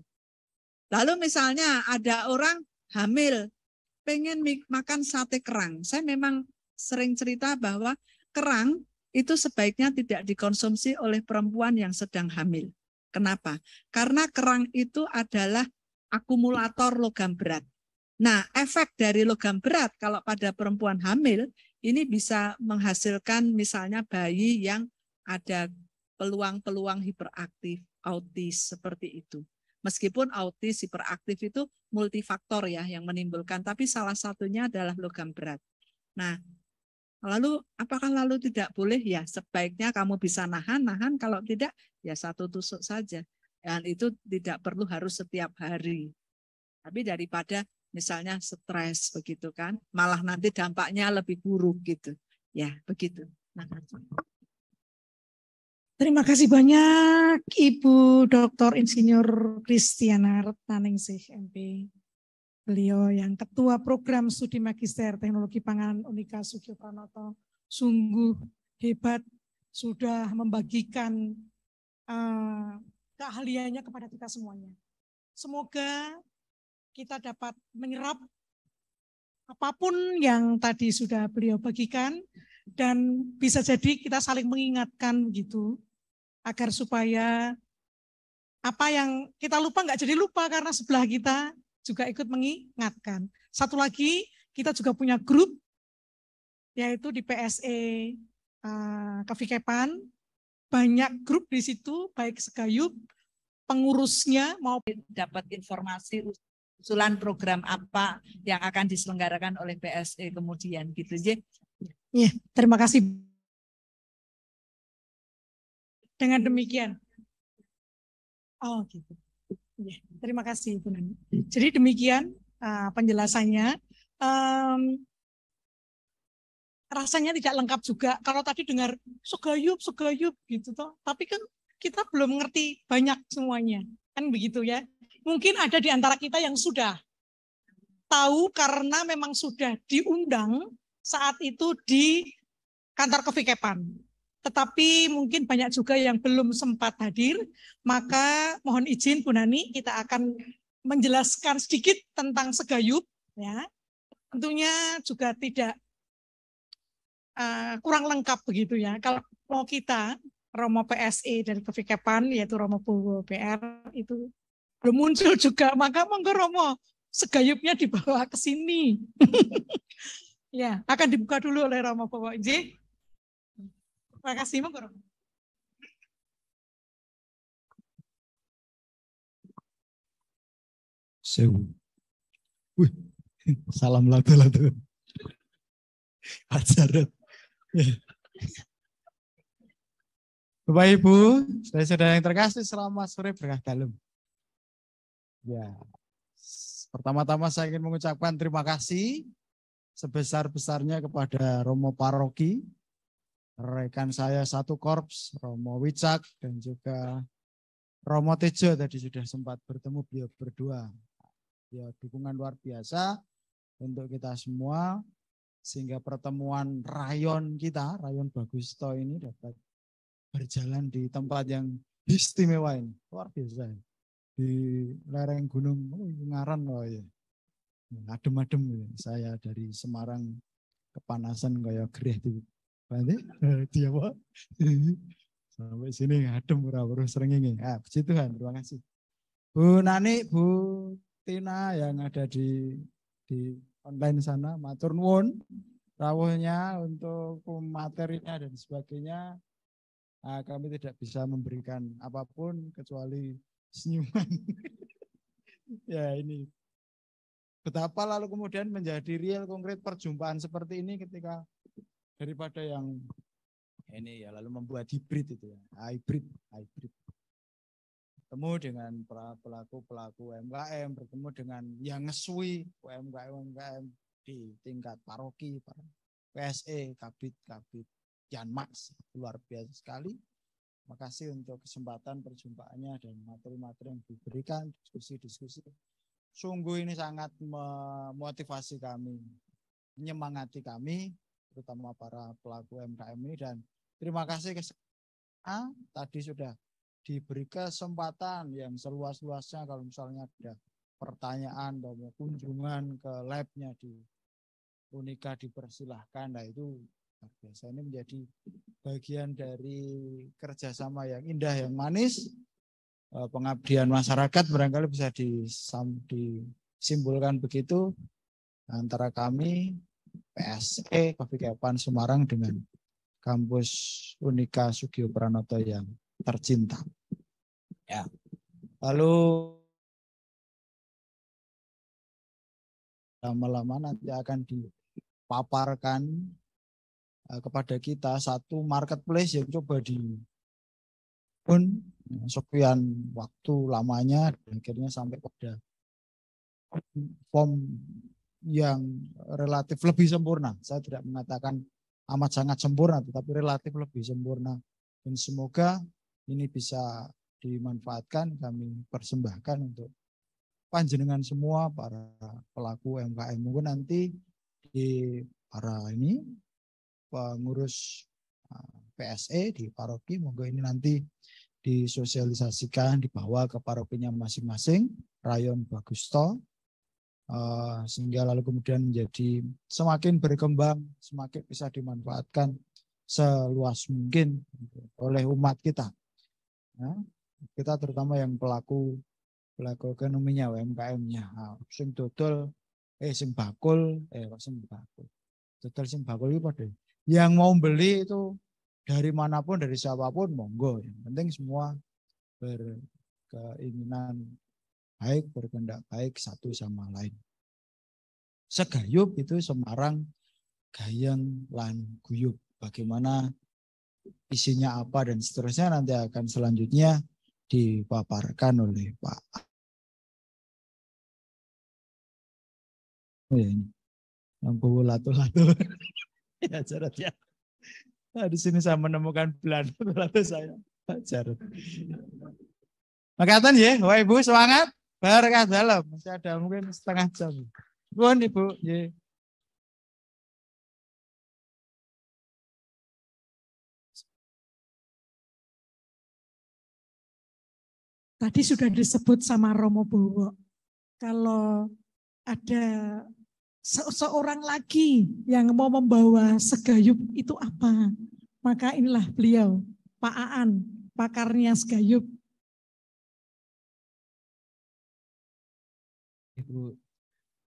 D: Lalu misalnya ada orang hamil, pengen makan sate kerang. Saya memang sering cerita bahwa kerang itu sebaiknya tidak dikonsumsi oleh perempuan yang sedang hamil. Kenapa? Karena kerang itu adalah akumulator logam berat. Nah, efek dari logam berat kalau pada perempuan hamil ini bisa menghasilkan misalnya bayi yang ada peluang-peluang hiperaktif, autis seperti itu. Meskipun autis hiperaktif itu multifaktor ya yang menimbulkan, tapi salah satunya adalah logam berat. Nah, lalu apakah lalu tidak boleh ya? Sebaiknya kamu bisa nahan-nahan, kalau tidak ya satu tusuk saja. Dan itu tidak perlu harus setiap hari. Tapi daripada misalnya stres begitu kan, malah nanti dampaknya lebih buruk gitu. Ya,
B: begitu. Nah,
A: Terima kasih banyak Ibu Dr. Insinyur Kristiana Retaningsih MP. Beliau yang Ketua Program Studi Magister Teknologi Pangan Unika Sugio Pranoto. Sungguh hebat sudah membagikan uh, keahliannya kepada kita semuanya. Semoga kita dapat menyerap apapun yang tadi sudah beliau bagikan dan bisa jadi kita saling mengingatkan gitu agar supaya apa yang kita lupa nggak jadi lupa karena sebelah kita juga ikut mengingatkan. Satu lagi, kita juga punya grup yaitu di PSE uh, eh, Kevikepan. Banyak grup di situ, baik segayup,
D: pengurusnya mau dapat informasi usulan program apa
B: yang akan diselenggarakan oleh PSE kemudian gitu. Ya, terima kasih dengan demikian. Oh gitu. Ya, terima kasih Ibu Nani. Jadi demikian uh,
A: penjelasannya. Um, rasanya tidak lengkap juga. Kalau tadi dengar segayub, segayub gitu toh. Tapi kan kita belum ngerti banyak semuanya. Kan begitu ya. Mungkin ada di antara kita yang sudah tahu karena memang sudah diundang saat itu di kantor kevikepan tetapi mungkin banyak juga yang belum sempat hadir, maka mohon izin Bu Nani, kita akan menjelaskan sedikit tentang segayub. Ya. Tentunya juga tidak uh, kurang lengkap begitu ya. Kalau mau kita, Romo PSE dari Kevikepan, yaitu Romo PR, itu belum muncul juga. Maka monggo Romo, segayubnya dibawa ke sini. (laughs) ya, akan dibuka dulu oleh Romo Bapak Injil.
B: Makasih, Mbak Sewu. Wih, salam lato lato. Ajarat.
J: Bapak Ibu, saudara-saudara yang terkasih, selamat sore berkah dalam. Ya, pertama-tama saya ingin mengucapkan terima kasih sebesar-besarnya kepada Romo Paroki rekan saya satu korps, Romo Wicak dan juga Romo Tejo tadi sudah sempat bertemu beliau berdua. Ya, dukungan luar biasa untuk kita semua sehingga pertemuan rayon kita, rayon Bagusto ini dapat berjalan di tempat yang istimewa ini. Luar biasa. Di lereng gunung oh, Ngaran loh ya. Adem-adem ya. saya dari Semarang kepanasan kayak di Nanti dia eh, apa? (laughs) Sampai sini ngadem ora terus srengenge. Ah, puji Tuhan, terima kasih. Bu Nani, Bu Tina yang ada di di online sana, matur nuwun rawuhnya untuk materinya dan sebagainya. Nah, kami tidak bisa memberikan apapun kecuali senyuman. (laughs) ya ini betapa lalu kemudian menjadi real konkret perjumpaan seperti ini ketika daripada yang ini ya lalu membuat hybrid itu ya hybrid hybrid bertemu dengan pelaku pelaku UMKM bertemu dengan yang ngesui UMKM UMKM di tingkat paroki para PSE kabit kabit Janmas luar biasa sekali makasih untuk kesempatan perjumpaannya dan materi-materi yang diberikan diskusi-diskusi sungguh ini sangat memotivasi kami menyemangati kami terutama para pelaku UMKM ini dan terima kasih ke A tadi sudah diberi kesempatan yang seluas-luasnya kalau misalnya ada pertanyaan atau kunjungan ke labnya di Unika dipersilahkan nah itu biasa ini menjadi bagian dari kerjasama yang indah yang manis eh, pengabdian masyarakat barangkali bisa disimpulkan begitu antara kami PSE Coffee Kepan Semarang dengan
B: kampus Unika Sugio Pranoto yang tercinta. Ya. Lalu lama-lama nanti akan dipaparkan eh, kepada kita
J: satu marketplace yang coba di pun sekian waktu lamanya akhirnya sampai pada form yang relatif lebih sempurna. Saya tidak mengatakan amat sangat sempurna, tetapi relatif lebih sempurna. Dan semoga ini bisa dimanfaatkan kami persembahkan untuk panjenengan semua para pelaku MKM. mungkin nanti di para ini pengurus eh, PSE di paroki monggo ini nanti disosialisasikan dibawa ke parokinya masing-masing rayon Bagusto Eh, sehingga lalu kemudian menjadi semakin berkembang, semakin bisa dimanfaatkan seluas mungkin oleh umat kita. Ya, kita terutama yang pelaku pelaku ekonominya UMKM-nya. Nah, sing dodol eh sing bakul eh sing bakul. Dodol sing bakul itu pada yang mau beli itu dari manapun dari siapapun monggo yang penting semua berkeinginan baik, berkehendak baik satu sama lain. Segayub itu Semarang, Gayeng, Lan, Guyub. Bagaimana
B: isinya apa dan seterusnya nanti akan selanjutnya dipaparkan oleh Pak. Oh ya ini. Lampu lato-lato. (laughs) ya Jarot ya.
J: Nah, di sini saya menemukan bulan lato saya. Pak Jarot.
B: Makatan ya, Wah, Ibu semangat. Barakah dalam masih ada mungkin setengah jam. Mohon Ibu. Yeah. Tadi sudah disebut sama Romo Bowo, kalau ada
A: se seorang lagi yang mau membawa segayub itu apa?
B: Maka inilah beliau, Pak Aan, pakarnya segayub Ibu.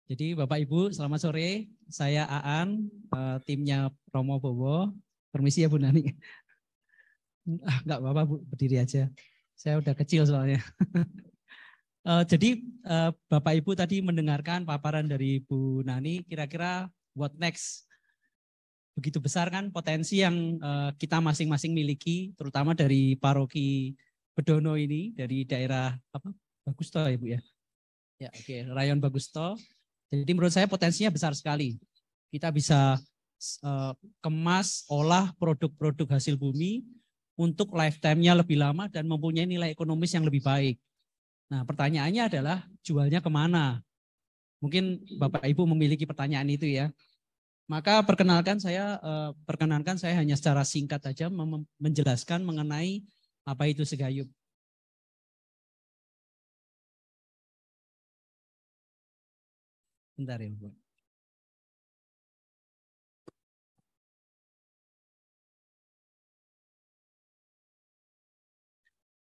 B: Jadi Bapak Ibu, selamat sore. Saya Aan, eh, timnya Romo Bowo.
K: Permisi ya Bu Nani. (laughs) ah, enggak apa-apa Bu, berdiri aja. Saya udah kecil soalnya. (laughs) Eh, jadi eh, Bapak Ibu tadi mendengarkan paparan dari Bu Nani, kira-kira what next? Begitu besar kan potensi yang kita masing-masing miliki, terutama dari paroki Bedono ini, dari daerah apa? Bagus toh ya Bu ya? Ya, oke, okay. Rayon Bagusto. Jadi menurut saya potensinya besar sekali. Kita bisa uh, kemas, olah produk-produk hasil bumi untuk lifetime-nya lebih lama dan mempunyai nilai ekonomis yang lebih baik. Nah, pertanyaannya adalah jualnya kemana? Mungkin Bapak Ibu memiliki pertanyaan itu ya. Maka perkenalkan saya uh, perkenankan saya hanya
B: secara singkat saja menjelaskan mengenai apa itu segayup. Bentar ya,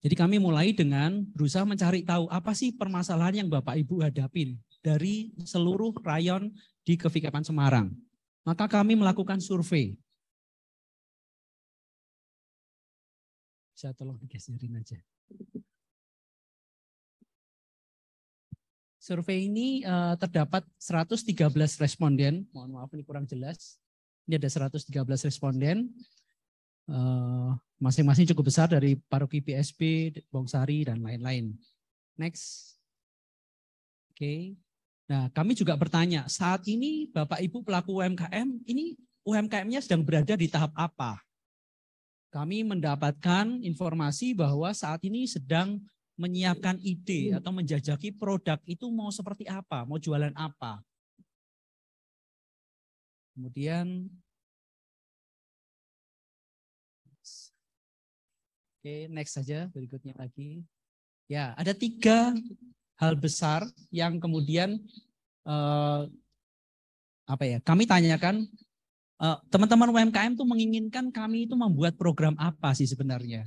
B: Jadi kami mulai dengan
K: berusaha mencari tahu apa sih permasalahan yang Bapak Ibu hadapin dari seluruh
B: rayon di Kevikapan Semarang. Maka kami melakukan survei. Bisa tolong digeserin aja. Survei ini uh, terdapat 113
K: responden. Mohon maaf ini kurang jelas. Ini ada 113 responden. Eh, masing-masing uh, cukup besar dari paroki PSP, Bongsari, dan lain-lain. Next. Oke. Okay. Nah, kami juga bertanya, saat ini Bapak Ibu pelaku UMKM, ini UMKM-nya sedang berada di tahap apa? Kami mendapatkan informasi bahwa saat ini sedang
B: menyiapkan ide hmm. atau menjajaki produk itu mau seperti apa, mau jualan apa. Kemudian Oke, next saja berikutnya lagi.
K: Ya, ada tiga hal besar yang kemudian eh, apa ya? Kami tanyakan eh, teman-teman eh, UMKM tuh menginginkan kami itu membuat program apa sih sebenarnya?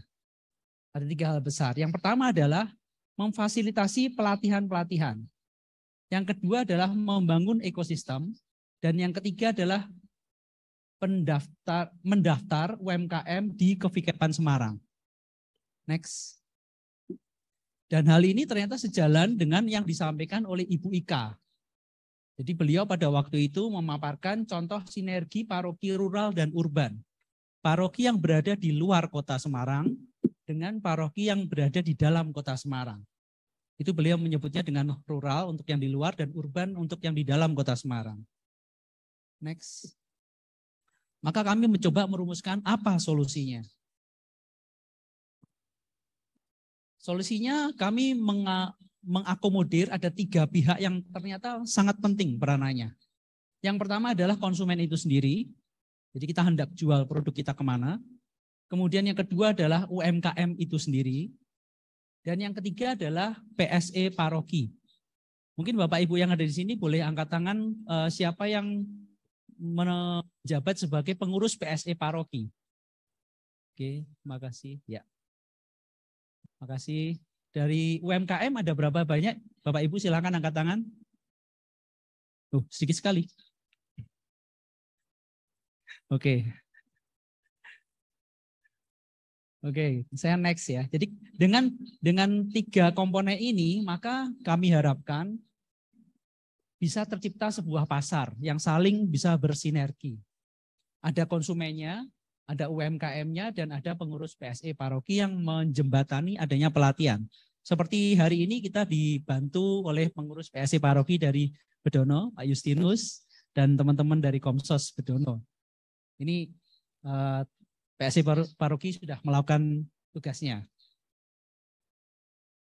K: Ada tiga hal besar. Yang pertama adalah memfasilitasi pelatihan-pelatihan. Yang kedua adalah membangun ekosistem. Dan yang ketiga adalah pendaftar, mendaftar UMKM di Kevikepan Semarang. Next. Dan hal ini ternyata sejalan dengan yang disampaikan oleh Ibu Ika. Jadi beliau pada waktu itu memaparkan contoh sinergi paroki rural dan urban. Paroki yang berada di luar kota Semarang dengan paroki yang berada di dalam kota Semarang. Itu beliau menyebutnya dengan rural untuk yang di luar dan urban untuk yang di dalam kota
B: Semarang. Next. Maka kami mencoba merumuskan apa solusinya. Solusinya
K: kami mengakomodir ada tiga pihak yang ternyata sangat penting peranannya. Yang pertama adalah konsumen itu sendiri. Jadi kita hendak jual produk kita kemana. Kemudian yang kedua adalah UMKM itu sendiri. Dan yang ketiga adalah PSE paroki. Mungkin Bapak Ibu yang ada di sini boleh angkat tangan uh, siapa yang menjabat sebagai pengurus PSE paroki.
B: Oke, terima kasih. Ya. terima kasih. Dari UMKM ada berapa banyak? Bapak Ibu silahkan angkat tangan. Uh, sedikit sekali. Oke, Oke, saya next ya. Jadi dengan dengan
K: tiga komponen ini maka kami harapkan bisa tercipta sebuah pasar yang saling bisa bersinergi. Ada konsumennya, ada UMKM-nya dan ada pengurus PSE paroki yang menjembatani adanya pelatihan. Seperti hari ini kita dibantu oleh pengurus PSE paroki dari Bedono, Pak Justinus dan teman-teman dari Komsos Bedono. Ini eh, PSI Paroki sudah melakukan tugasnya.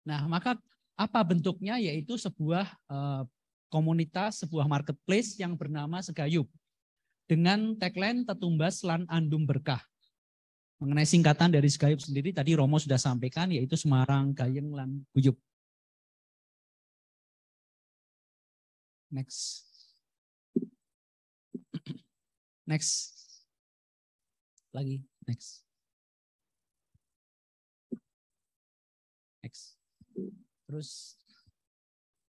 K: Nah, maka apa bentuknya? Yaitu sebuah eh, komunitas, sebuah marketplace yang bernama Segayub. Dengan tagline Tetumbas Lan Andum Berkah.
B: Mengenai singkatan dari Segayub sendiri, tadi Romo sudah sampaikan, yaitu Semarang, Gayeng, Lan Guyub. Next. Next. Lagi. Next. Next. Terus.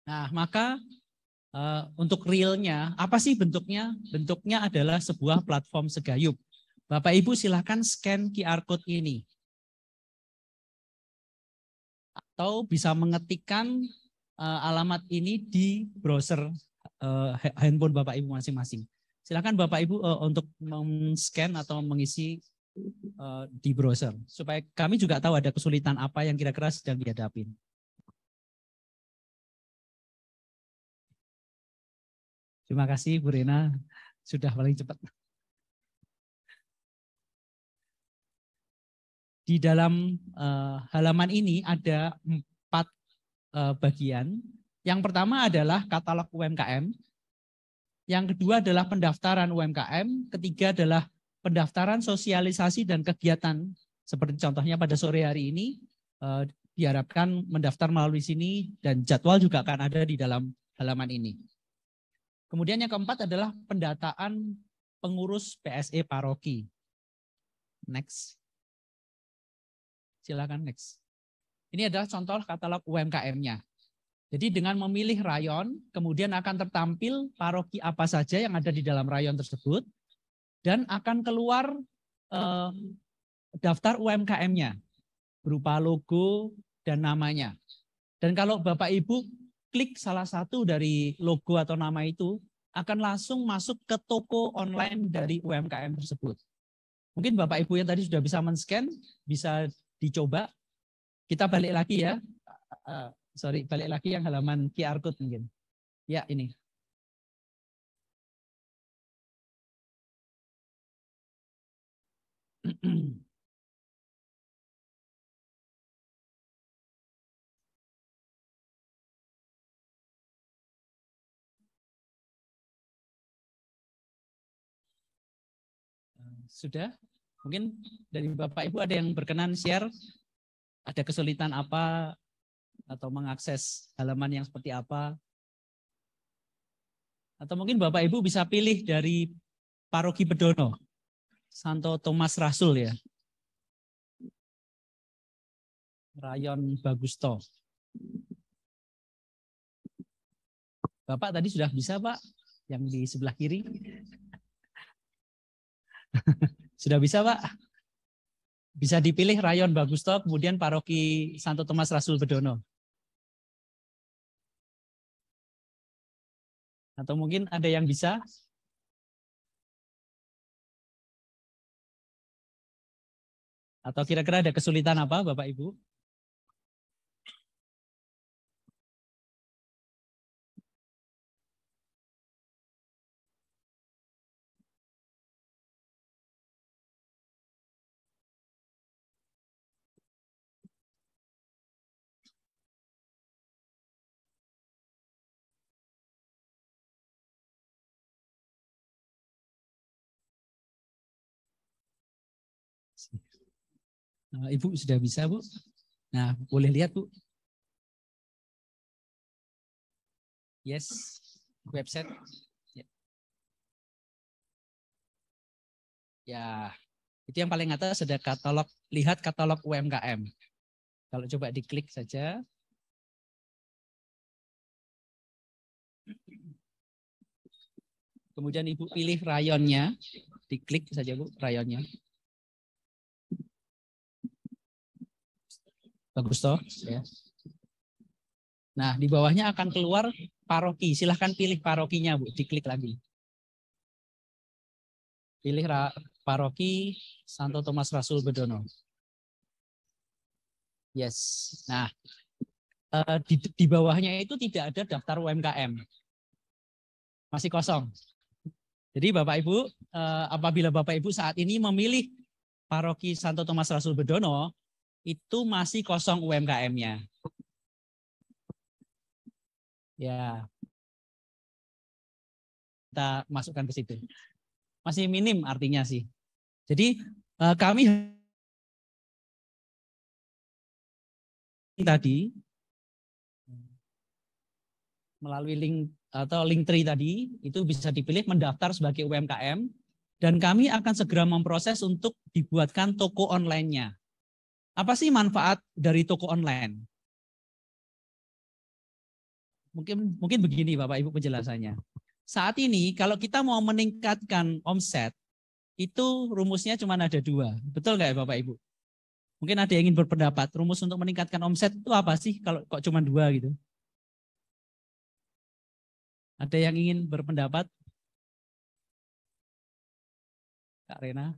B: Nah, maka uh, untuk realnya,
K: apa sih bentuknya? Bentuknya adalah sebuah platform segayub. Bapak Ibu silahkan scan QR Code ini. Atau bisa mengetikkan uh, alamat ini di
B: browser uh,
K: handphone Bapak Ibu masing-masing. Silakan Bapak Ibu uh, untuk men-scan atau mengisi
B: uh, di browser supaya kami juga tahu ada kesulitan apa yang kira-kira sedang dihadapin. Terima kasih Bu Rena sudah paling cepat.
K: Di dalam uh, halaman ini ada empat uh, bagian. Yang pertama adalah katalog UMKM. Yang kedua adalah pendaftaran UMKM. Ketiga adalah pendaftaran sosialisasi dan kegiatan seperti contohnya pada sore hari ini eh, diharapkan mendaftar melalui sini dan jadwal juga akan ada di dalam halaman ini. Kemudian yang keempat adalah pendataan pengurus PSE paroki. Next. Silakan next. Ini adalah contoh katalog UMKM-nya. Jadi dengan memilih rayon, kemudian akan tertampil paroki apa saja yang ada di dalam rayon tersebut, dan akan keluar uh, daftar UMKM-nya berupa logo dan namanya. Dan kalau Bapak Ibu klik salah satu dari logo atau nama itu, akan langsung masuk ke toko online dari UMKM tersebut. Mungkin Bapak Ibu yang tadi sudah bisa men-scan, bisa dicoba. Kita balik lagi ya.
B: Uh, sorry, balik lagi yang halaman QR Code mungkin. Ya, ini. Sudah? Mungkin dari Bapak Ibu ada yang berkenan share ada kesulitan apa
K: atau mengakses halaman yang seperti apa. Atau mungkin Bapak Ibu bisa pilih dari paroki Bedono. Santo Thomas Rasul
B: ya. Rayon Bagusto. Bapak tadi sudah bisa Pak? Yang di sebelah kiri. (laughs) sudah bisa Pak? Bisa dipilih rayon Bagusto, kemudian paroki Santo Thomas Rasul Bedono. Atau mungkin ada yang bisa? Atau kira-kira ada kesulitan apa Bapak Ibu? Nah, ibu sudah bisa, Bu? Nah, boleh lihat, Bu? Yes, website. Ya. ya itu yang paling atas ada katalog. Lihat katalog UMKM. Kalau coba diklik saja. Kemudian Ibu pilih rayonnya. Diklik saja, Bu, rayonnya. Bagus toh? Ya.
K: Nah, di bawahnya akan keluar paroki. Silahkan pilih parokinya, Bu. Diklik
B: lagi. Pilih paroki Santo Thomas Rasul Bedono. Yes. Nah,
K: eh, di, di bawahnya itu tidak ada daftar UMKM. Masih kosong. Jadi Bapak Ibu, eh, apabila Bapak Ibu saat ini memilih
B: paroki Santo Thomas Rasul Bedono, itu masih kosong UMKM-nya. Ya. Kita masukkan ke situ. Masih minim artinya sih. Jadi eh, kami tadi melalui link atau link tree tadi itu
K: bisa dipilih mendaftar sebagai UMKM dan kami akan segera memproses untuk dibuatkan toko online-nya. Apa sih manfaat dari toko online? Mungkin mungkin begini Bapak Ibu penjelasannya. Saat ini kalau kita mau meningkatkan omset, itu rumusnya cuma ada dua. Betul nggak ya Bapak Ibu? Mungkin ada yang ingin berpendapat, rumus untuk meningkatkan omset itu apa sih kalau kok
B: cuma dua gitu? Ada yang ingin berpendapat? Kak Rena?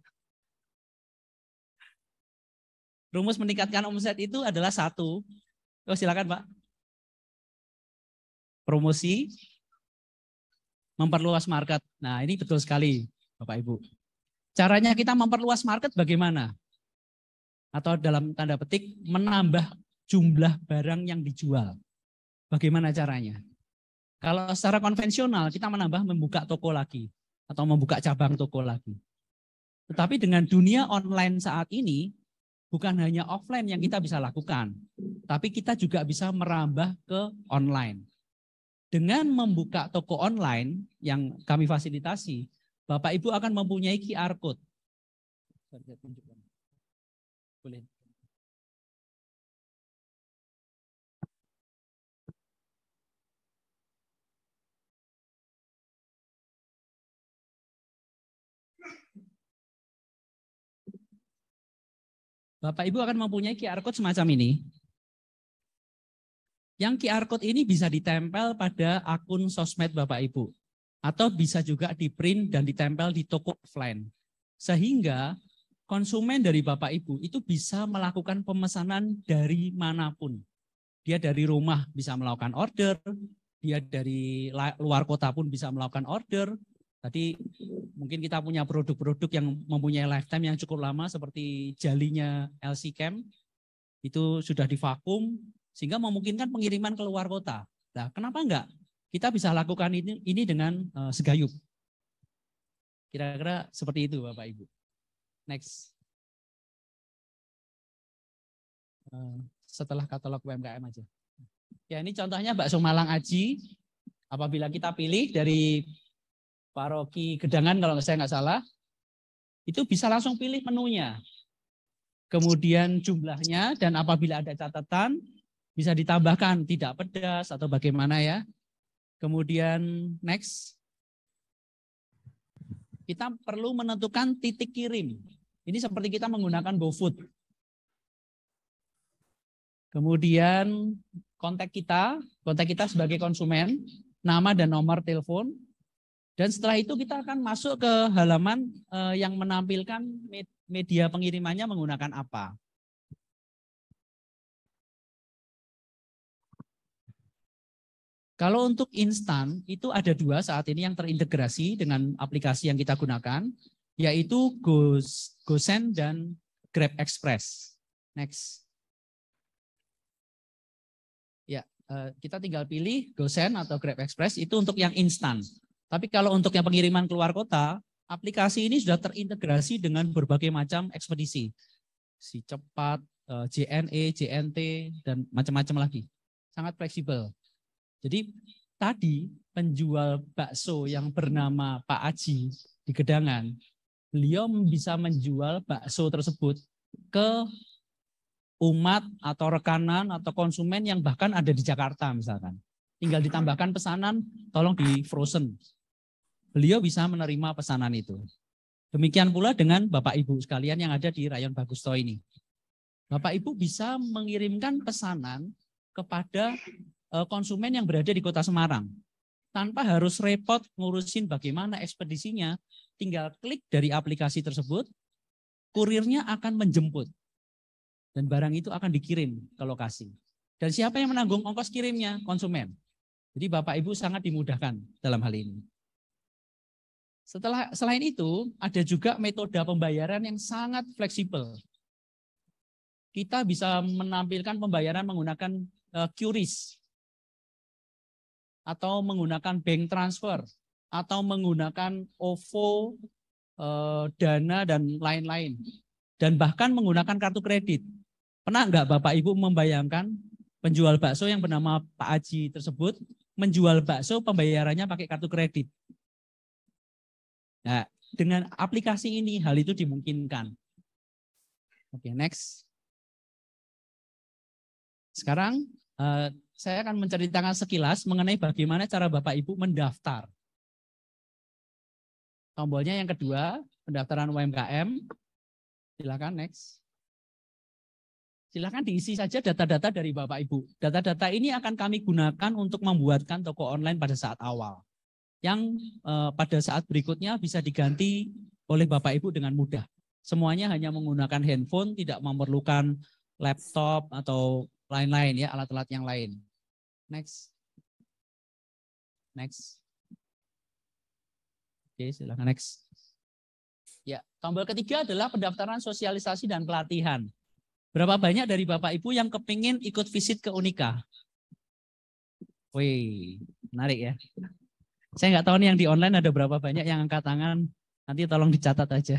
B: Rumus meningkatkan omset itu adalah satu. Oh, silakan Pak. Promosi, memperluas
K: market. Nah ini betul sekali Bapak Ibu. Caranya kita memperluas market bagaimana? Atau dalam tanda petik menambah jumlah barang yang dijual. Bagaimana caranya? Kalau secara konvensional kita menambah membuka toko lagi atau membuka cabang toko lagi. Tetapi dengan dunia online saat ini, bukan hanya offline yang kita bisa lakukan, tapi kita juga bisa merambah ke online. Dengan membuka toko online yang
B: kami fasilitasi, Bapak Ibu akan mempunyai QR code. Boleh. Bapak Ibu akan mempunyai QR code semacam ini.
K: Yang QR code ini bisa ditempel pada akun sosmed Bapak Ibu atau bisa juga di print dan ditempel di toko offline. Sehingga konsumen dari Bapak Ibu itu bisa melakukan pemesanan dari manapun. Dia dari rumah bisa melakukan order, dia dari luar kota pun bisa melakukan order, Tadi mungkin kita punya produk-produk yang mempunyai lifetime yang cukup lama seperti jalinya LC Cam itu sudah divakum sehingga memungkinkan pengiriman ke luar kota. Nah, kenapa enggak? Kita bisa lakukan ini, ini dengan uh, segayup.
B: Kira-kira seperti itu Bapak Ibu. Next. Uh, setelah katalog UMKM aja.
K: Ya ini contohnya Bakso Malang Aji. Apabila kita pilih dari Paroki Gedangan kalau saya nggak salah, itu bisa langsung pilih menunya. Kemudian jumlahnya dan apabila ada catatan bisa ditambahkan tidak pedas atau bagaimana ya. Kemudian next. Kita perlu menentukan titik kirim. Ini seperti kita menggunakan GoFood. Kemudian kontak kita, kontak kita sebagai konsumen, nama dan nomor telepon, dan setelah itu kita akan masuk ke halaman eh, yang menampilkan media pengirimannya
B: menggunakan apa. Kalau untuk instan itu ada dua saat ini yang terintegrasi
K: dengan aplikasi yang kita gunakan, yaitu GoSend dan Grab Express. Next. Ya, eh, kita tinggal pilih GoSend atau Grab Express itu untuk yang instan. Tapi kalau untuk yang pengiriman keluar kota, aplikasi ini sudah terintegrasi dengan berbagai macam ekspedisi. Si cepat, eh, JNE, JNT, dan macam-macam lagi. Sangat fleksibel. Jadi tadi penjual bakso yang bernama Pak Aji di Gedangan, beliau bisa menjual bakso tersebut ke umat atau rekanan atau konsumen yang bahkan ada di Jakarta misalkan. Tinggal ditambahkan pesanan, tolong di frozen beliau bisa menerima pesanan itu. Demikian pula dengan Bapak Ibu sekalian yang ada di rayon Bagusto ini. Bapak Ibu bisa mengirimkan pesanan kepada eh, konsumen yang berada di kota Semarang. Tanpa harus repot ngurusin bagaimana ekspedisinya, tinggal klik dari aplikasi tersebut, kurirnya akan menjemput. Dan barang itu akan dikirim ke lokasi. Dan siapa yang menanggung ongkos kirimnya? Konsumen. Jadi Bapak Ibu sangat dimudahkan dalam hal ini. Setelah selain itu, ada juga metode pembayaran yang sangat fleksibel. Kita bisa menampilkan pembayaran menggunakan eh, QRIS atau menggunakan bank transfer atau menggunakan OVO, eh, Dana dan lain-lain. Dan bahkan menggunakan kartu kredit. Pernah nggak Bapak Ibu membayangkan penjual bakso yang bernama Pak Aji tersebut menjual bakso pembayarannya pakai kartu kredit?
B: Nah, dengan aplikasi ini hal itu dimungkinkan. Oke, okay, next. Sekarang uh,
K: saya akan menceritakan sekilas mengenai bagaimana cara Bapak Ibu mendaftar.
B: Tombolnya yang kedua, pendaftaran UMKM. Silakan next. Silakan diisi saja data-data dari Bapak Ibu. Data-data
K: ini akan kami gunakan untuk membuatkan toko online pada saat awal yang eh, pada saat berikutnya bisa diganti oleh Bapak Ibu dengan mudah. Semuanya hanya menggunakan handphone, tidak memerlukan laptop atau lain-lain ya, alat-alat yang lain. Next. Next. Oke, silakan next.
B: Ya, tombol ketiga adalah pendaftaran sosialisasi
K: dan pelatihan. Berapa banyak dari Bapak Ibu yang kepingin ikut visit ke Unika? Wih, menarik ya. Saya nggak tahu nih yang di online ada berapa banyak yang angkat tangan. Nanti tolong dicatat aja.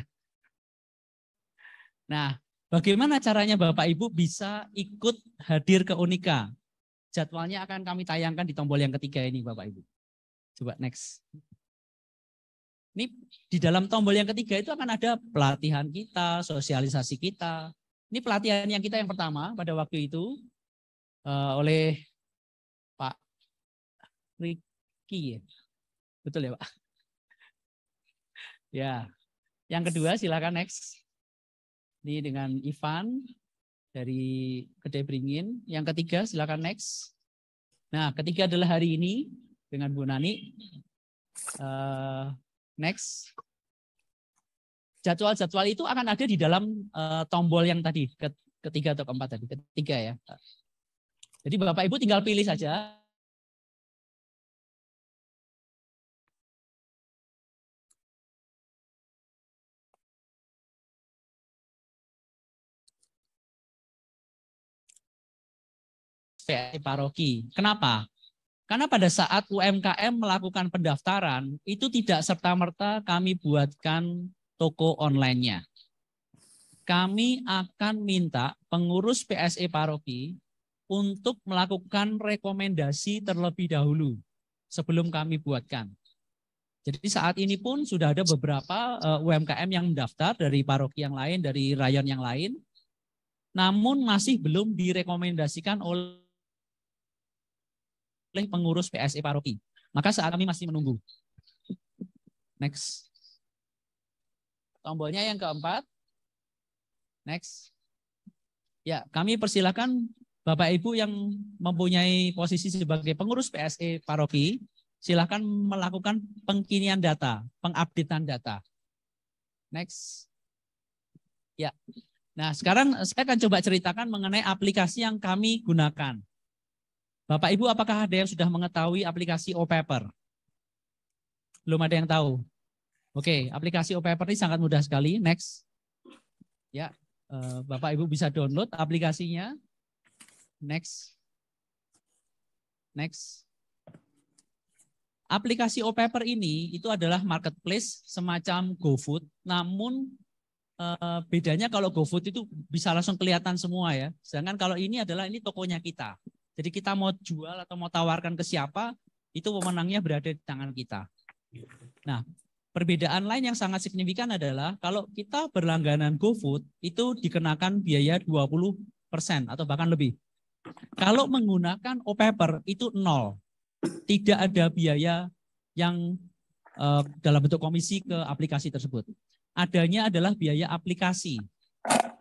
K: Nah, bagaimana caranya Bapak Ibu bisa ikut hadir ke Unika? Jadwalnya akan kami tayangkan di tombol yang ketiga ini Bapak Ibu. Coba next. Ini di dalam tombol yang ketiga itu akan ada pelatihan kita, sosialisasi kita. Ini pelatihan yang kita yang pertama pada waktu itu eh, oleh
B: Pak Riki ya. Betul ya Pak? ya. Yang kedua silakan next. Ini
K: dengan Ivan dari Kedai Beringin. Yang ketiga silakan next. Nah ketiga adalah hari ini dengan Bu Nani. Uh, next. Jadwal-jadwal itu akan ada di dalam uh,
B: tombol yang tadi, ketiga atau keempat tadi, ketiga ya. Jadi Bapak Ibu tinggal pilih saja SPI paroki. Kenapa? Karena pada saat UMKM melakukan pendaftaran, itu tidak
K: serta-merta kami buatkan toko online-nya. Kami akan minta pengurus PSE paroki untuk melakukan rekomendasi terlebih dahulu sebelum kami buatkan. Jadi saat ini pun sudah ada beberapa eh, UMKM yang mendaftar dari paroki yang lain, dari rayon yang lain, namun masih belum direkomendasikan oleh oleh pengurus PSE paroki. Maka saat kami masih menunggu. Next. Tombolnya yang keempat. Next. Ya, kami persilahkan Bapak Ibu yang mempunyai posisi sebagai pengurus PSE paroki, silahkan melakukan pengkinian data, pengupdatean data. Next. Ya. Nah, sekarang saya akan coba ceritakan mengenai aplikasi yang kami gunakan. Bapak Ibu, apakah ada yang sudah mengetahui aplikasi OPaper? Belum ada yang tahu. Oke, aplikasi OPaper ini sangat mudah sekali. Next. Ya, eh, Bapak Ibu bisa download aplikasinya. Next. Next. Aplikasi OPaper ini itu adalah marketplace semacam GoFood, namun eh, bedanya kalau GoFood itu bisa langsung kelihatan semua ya. Sedangkan kalau ini adalah ini tokonya kita. Jadi kita mau jual atau mau tawarkan ke siapa, itu pemenangnya berada di tangan kita. Nah, perbedaan lain yang sangat signifikan adalah kalau kita berlangganan GoFood itu dikenakan biaya 20% atau bahkan lebih. Kalau menggunakan OPEPER itu nol. Tidak ada biaya yang eh, dalam bentuk komisi ke aplikasi tersebut. Adanya adalah biaya aplikasi.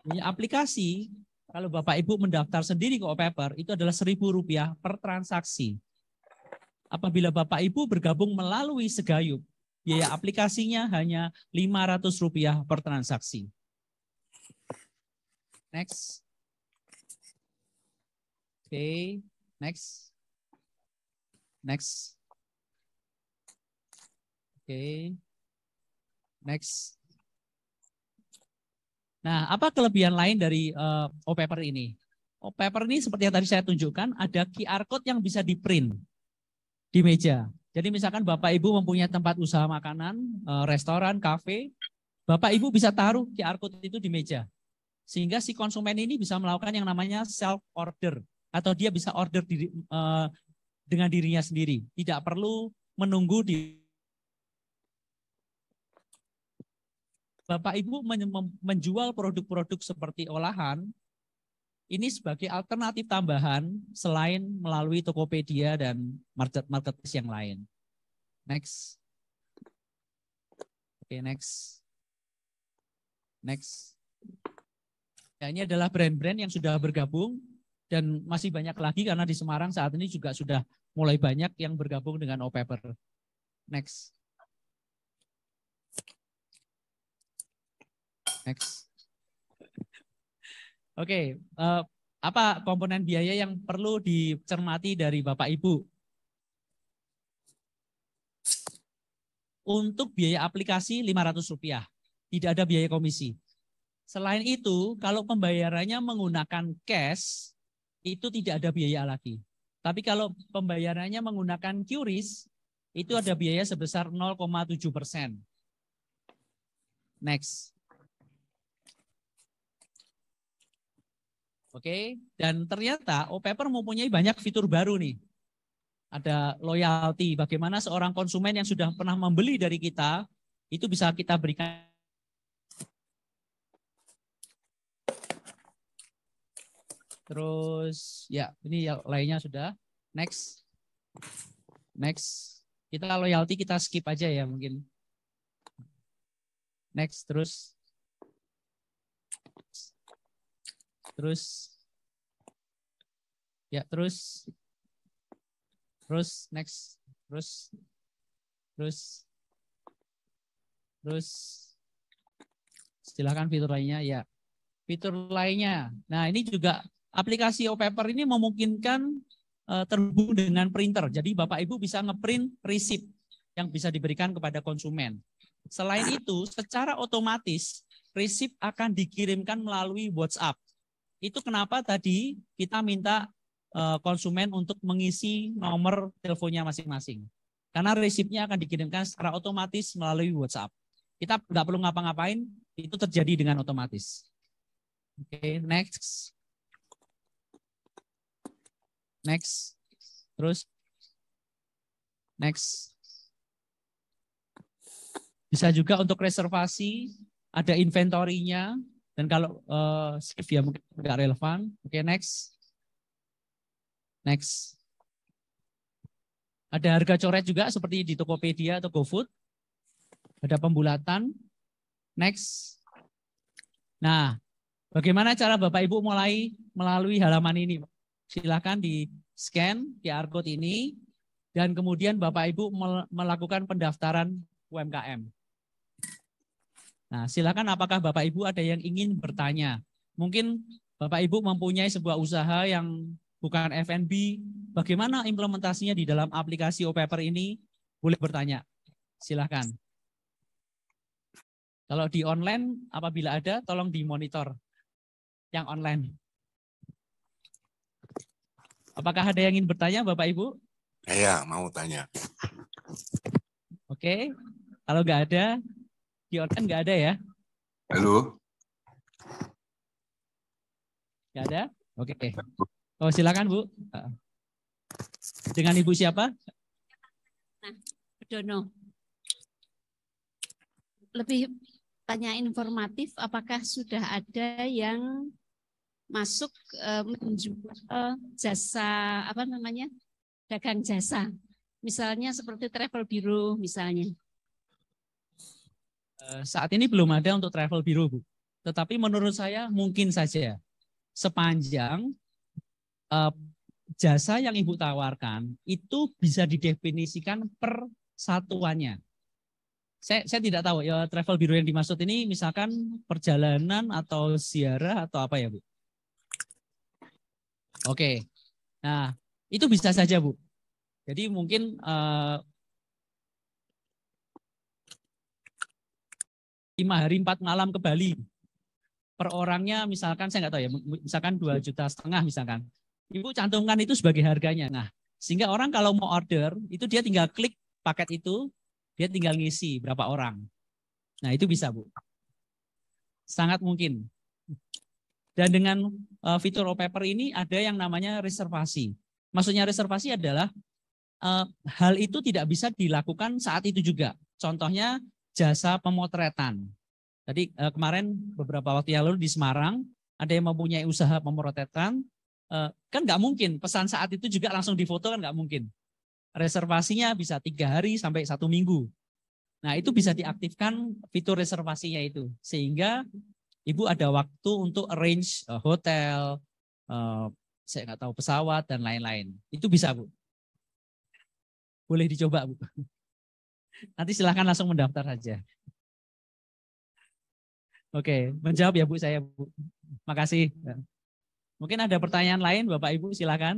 K: Biaya aplikasi kalau Bapak Ibu mendaftar sendiri ke OPaper, itu adalah seribu rupiah per transaksi. Apabila Bapak Ibu bergabung melalui Segayup, biaya aplikasinya hanya Rp500 per transaksi. Next. Oke, okay, next. Next. Oke. Okay, next. Nah, apa kelebihan lain dari uh, eh, OPaper ini? OPaper ini seperti yang tadi saya tunjukkan, ada QR code yang bisa di-print di meja. Jadi misalkan Bapak Ibu mempunyai tempat usaha makanan, uh, restoran, kafe, Bapak Ibu bisa taruh QR code itu di meja. Sehingga si konsumen ini bisa melakukan yang namanya self order atau dia bisa order diri, uh, dengan dirinya sendiri, tidak perlu menunggu di Bapak Ibu menjual produk-produk seperti olahan ini sebagai alternatif tambahan selain melalui Tokopedia dan market marketplace yang lain. Next. Oke, okay, next. Next. Ya, ini adalah brand-brand yang sudah bergabung dan masih banyak lagi karena di Semarang saat ini juga sudah mulai banyak yang bergabung dengan Paper. Next. Next. Oke, okay, uh, eh, apa komponen biaya yang perlu dicermati dari Bapak Ibu? Untuk biaya aplikasi Rp500, tidak ada biaya komisi. Selain itu, kalau pembayarannya menggunakan cash, itu tidak ada biaya lagi. Tapi kalau pembayarannya menggunakan QRIS, itu ada biaya sebesar 0,7 persen. Next. Oke, okay? dan ternyata OPaper mempunyai banyak fitur baru nih. Ada loyalty, bagaimana seorang konsumen yang sudah pernah membeli dari kita, itu bisa kita berikan Terus ya ini yang lainnya sudah. Next. Next. Kita loyalty kita skip aja ya mungkin. Next terus terus ya terus terus next terus terus terus silahkan fitur lainnya ya fitur lainnya nah ini juga aplikasi OPaper ini memungkinkan uh, terhubung dengan printer jadi bapak ibu bisa ngeprint receipt yang bisa diberikan kepada konsumen selain itu secara otomatis receipt akan dikirimkan melalui WhatsApp itu kenapa tadi kita minta eh, konsumen untuk mengisi nomor teleponnya masing-masing. Karena resipnya akan dikirimkan secara otomatis melalui WhatsApp. Kita nggak perlu ngapa-ngapain, itu terjadi dengan otomatis. Oke, okay, next. Next. Terus. Next. Bisa juga untuk reservasi, ada inventory-nya, dan kalau uh, skip ya mungkin nggak relevan. Oke, okay, next. Next. Ada harga coret juga seperti di Tokopedia atau GoFood. Ada pembulatan. Next. Nah, bagaimana cara Bapak Ibu mulai melalui halaman ini? Silakan di scan QR code ini dan kemudian Bapak Ibu melakukan pendaftaran UMKM. Nah, silakan apakah Bapak Ibu ada yang ingin bertanya? Mungkin Bapak Ibu mempunyai sebuah usaha yang bukan F&B, bagaimana implementasinya di dalam aplikasi OPaper ini? Boleh bertanya. Silakan. Kalau di online apabila ada tolong dimonitor yang online. Apakah ada yang ingin bertanya Bapak Ibu?
I: Iya, mau tanya.
K: Oke. Kalau nggak ada, Jordan nggak ada ya?
B: Halo. Nggak ada? Oke. Okay.
K: Oh silakan Bu. Dengan Ibu siapa?
C: Nah, Dono. Lebih tanya informatif, apakah sudah ada yang masuk e, menjual eh, jasa apa namanya dagang jasa, misalnya seperti travel bureau misalnya.
K: Eh, saat ini belum ada untuk travel biru, Bu.
C: Tetapi menurut
K: saya mungkin saja sepanjang uh, jasa yang Ibu tawarkan itu bisa didefinisikan per satuannya. Saya, saya tidak tahu ya travel biru yang dimaksud ini misalkan perjalanan atau siara atau apa ya Bu? Oke, nah itu bisa saja Bu. Jadi mungkin uh, lima hari empat malam ke Bali per orangnya misalkan saya nggak tahu ya misalkan dua hmm. juta setengah misalkan ibu cantumkan itu sebagai harganya nah sehingga orang kalau mau order itu dia tinggal klik paket itu dia tinggal ngisi berapa orang nah itu bisa bu sangat mungkin dan dengan uh, fitur paper ini ada yang namanya reservasi maksudnya reservasi adalah uh, hal itu tidak bisa dilakukan saat itu juga contohnya jasa pemotretan. Tadi eh, kemarin beberapa waktu yang lalu di Semarang ada yang mempunyai usaha pemotretan, eh, kan nggak mungkin pesan saat itu juga langsung difoto kan nggak mungkin. Reservasinya bisa tiga hari sampai satu minggu. Nah itu bisa diaktifkan fitur reservasinya itu sehingga ibu ada waktu untuk arrange eh, hotel, eh, saya nggak tahu pesawat dan lain-lain. Itu bisa
B: bu. Boleh dicoba bu. Nanti silahkan langsung mendaftar saja. Oke, menjawab ya Bu saya Bu. Makasih. Mungkin ada pertanyaan lain Bapak Ibu silahkan.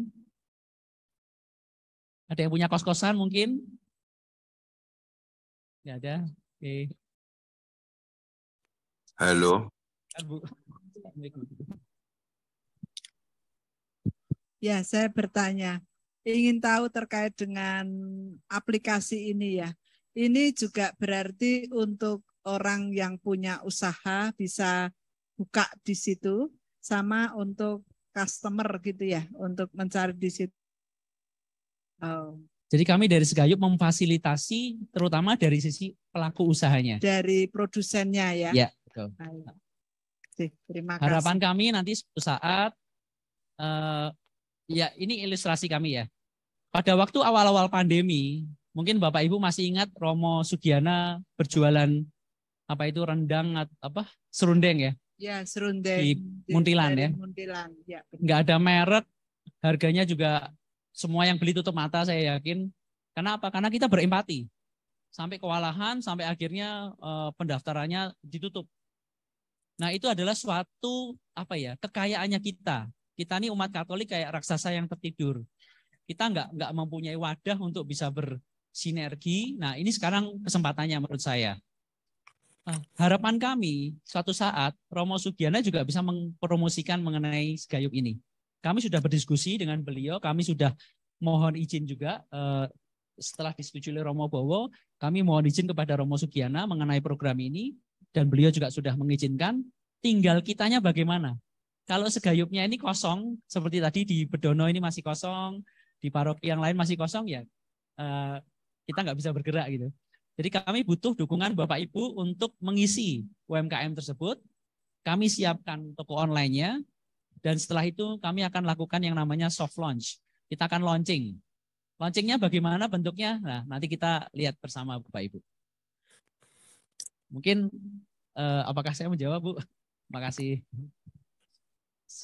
B: Ada yang punya kos-kosan mungkin? Ya ada. Oke. Halo. Ya, saya bertanya.
D: Ingin tahu terkait dengan aplikasi ini ya. Ini juga berarti untuk orang yang punya usaha bisa buka di situ sama untuk customer gitu ya untuk mencari di situ. Oh.
K: Jadi kami dari Segayup memfasilitasi terutama dari sisi pelaku usahanya.
D: Dari produsennya ya. Ya,
K: Terima kasih. Harapan kami nanti suatu saat uh, ya ini ilustrasi kami ya. Pada waktu awal-awal pandemi Mungkin Bapak Ibu masih ingat Romo Sugiana berjualan apa itu rendang atau apa serundeng ya?
D: Ya, serundeng di Muntilan ya.
K: Muntilan, ya. Betul. ada merek, harganya juga semua yang beli tutup mata saya yakin. Karena apa? Karena kita berempati. Sampai kewalahan, sampai akhirnya uh, pendaftarannya ditutup. Nah, itu adalah suatu apa ya? kekayaannya kita. Kita ini umat Katolik kayak raksasa yang tertidur. Kita nggak nggak mempunyai wadah untuk bisa ber, sinergi. Nah, ini sekarang kesempatannya menurut saya. Ah, harapan kami suatu saat Romo Sugiana juga bisa mempromosikan mengenai Segayub ini. Kami sudah berdiskusi dengan beliau, kami sudah mohon izin juga eh, setelah disetujui oleh Romo Bowo, kami mohon izin kepada Romo Sugiana mengenai program ini dan beliau juga sudah mengizinkan. Tinggal kitanya bagaimana? Kalau segayupnya ini kosong, seperti tadi di Bedono ini masih kosong, di paroki yang lain masih kosong ya. Eh, kita nggak bisa bergerak gitu. Jadi kami butuh dukungan Bapak Ibu untuk mengisi UMKM tersebut. Kami siapkan toko online-nya dan setelah itu kami akan lakukan yang namanya soft launch. Kita akan launching. Launchingnya bagaimana bentuknya? Nah, nanti kita lihat bersama Bapak Ibu. Mungkin eh, apakah saya menjawab, Bu? Makasih.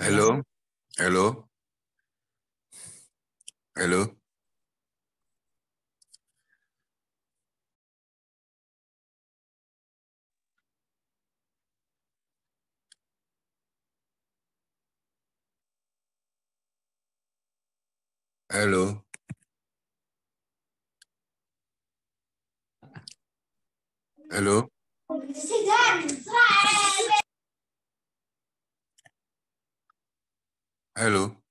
B: Halo. Halo. Halo. Alo. Alo. Alo.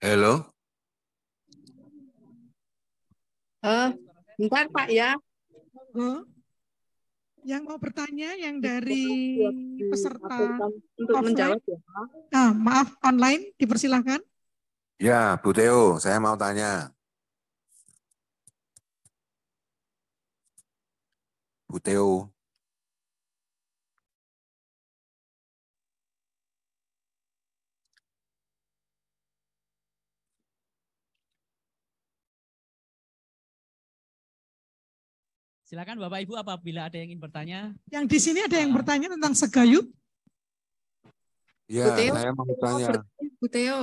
B: Hello. Ờ, quát vậy á. Monggo
A: yang mau bertanya yang dari peserta untuk offline. menjawab ya. Nah, maaf online dipersilahkan.
F: Ya, Bu Teo, saya mau tanya.
B: Bu Teo. Silakan Bapak Ibu apabila ada yang ingin bertanya. Yang di sini ada yang bertanya tentang segayut? Ya, Buteo. saya mau tanya. Oh,
D: Buteo.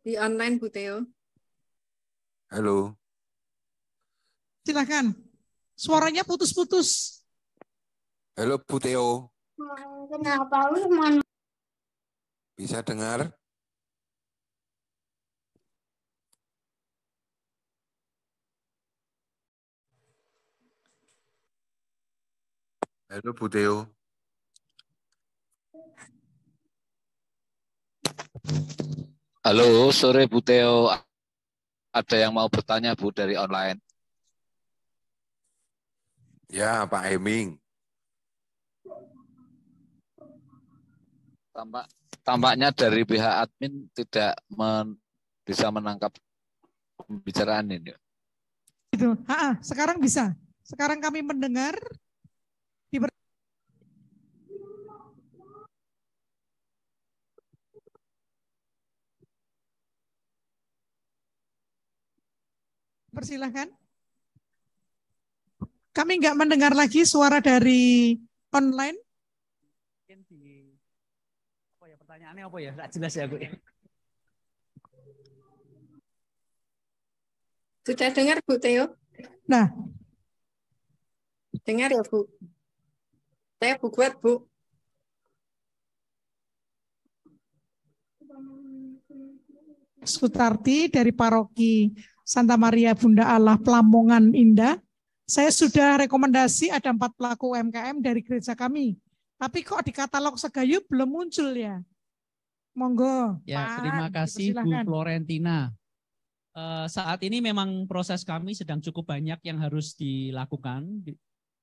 D: Di online Buteo.
F: Halo.
A: Silakan. Suaranya
H: putus-putus.
F: Halo Buteo.
H: Kenapa lu
B: Bisa dengar?
F: Halo Bu Teo. Halo, sore Bu Teo. Ada yang mau bertanya Bu dari online? Ya, Pak Eming. Tampak tampaknya dari pihak admin tidak men, bisa menangkap pembicaraan ini.
A: Itu, ha, sekarang bisa. Sekarang kami mendengar Persilahkan. Kami nggak mendengar lagi suara dari online. Mungkin di,
K: apa ya pertanyaannya apa ya? Tidak jelas ya Bu. Ya.
H: Sudah dengar Bu Teo? Nah. Dengar ya Bu. Saya Bu Kuat Bu.
A: Sutarti dari paroki Santa Maria Bunda Allah Pelamongan Indah. Saya sudah rekomendasi ada empat pelaku UMKM dari gereja kami. Tapi kok di katalog segayu belum muncul
K: ya? Monggo. Ya, Pak, terima kasih Bu Florentina. Uh, saat ini memang proses kami sedang cukup banyak yang harus dilakukan,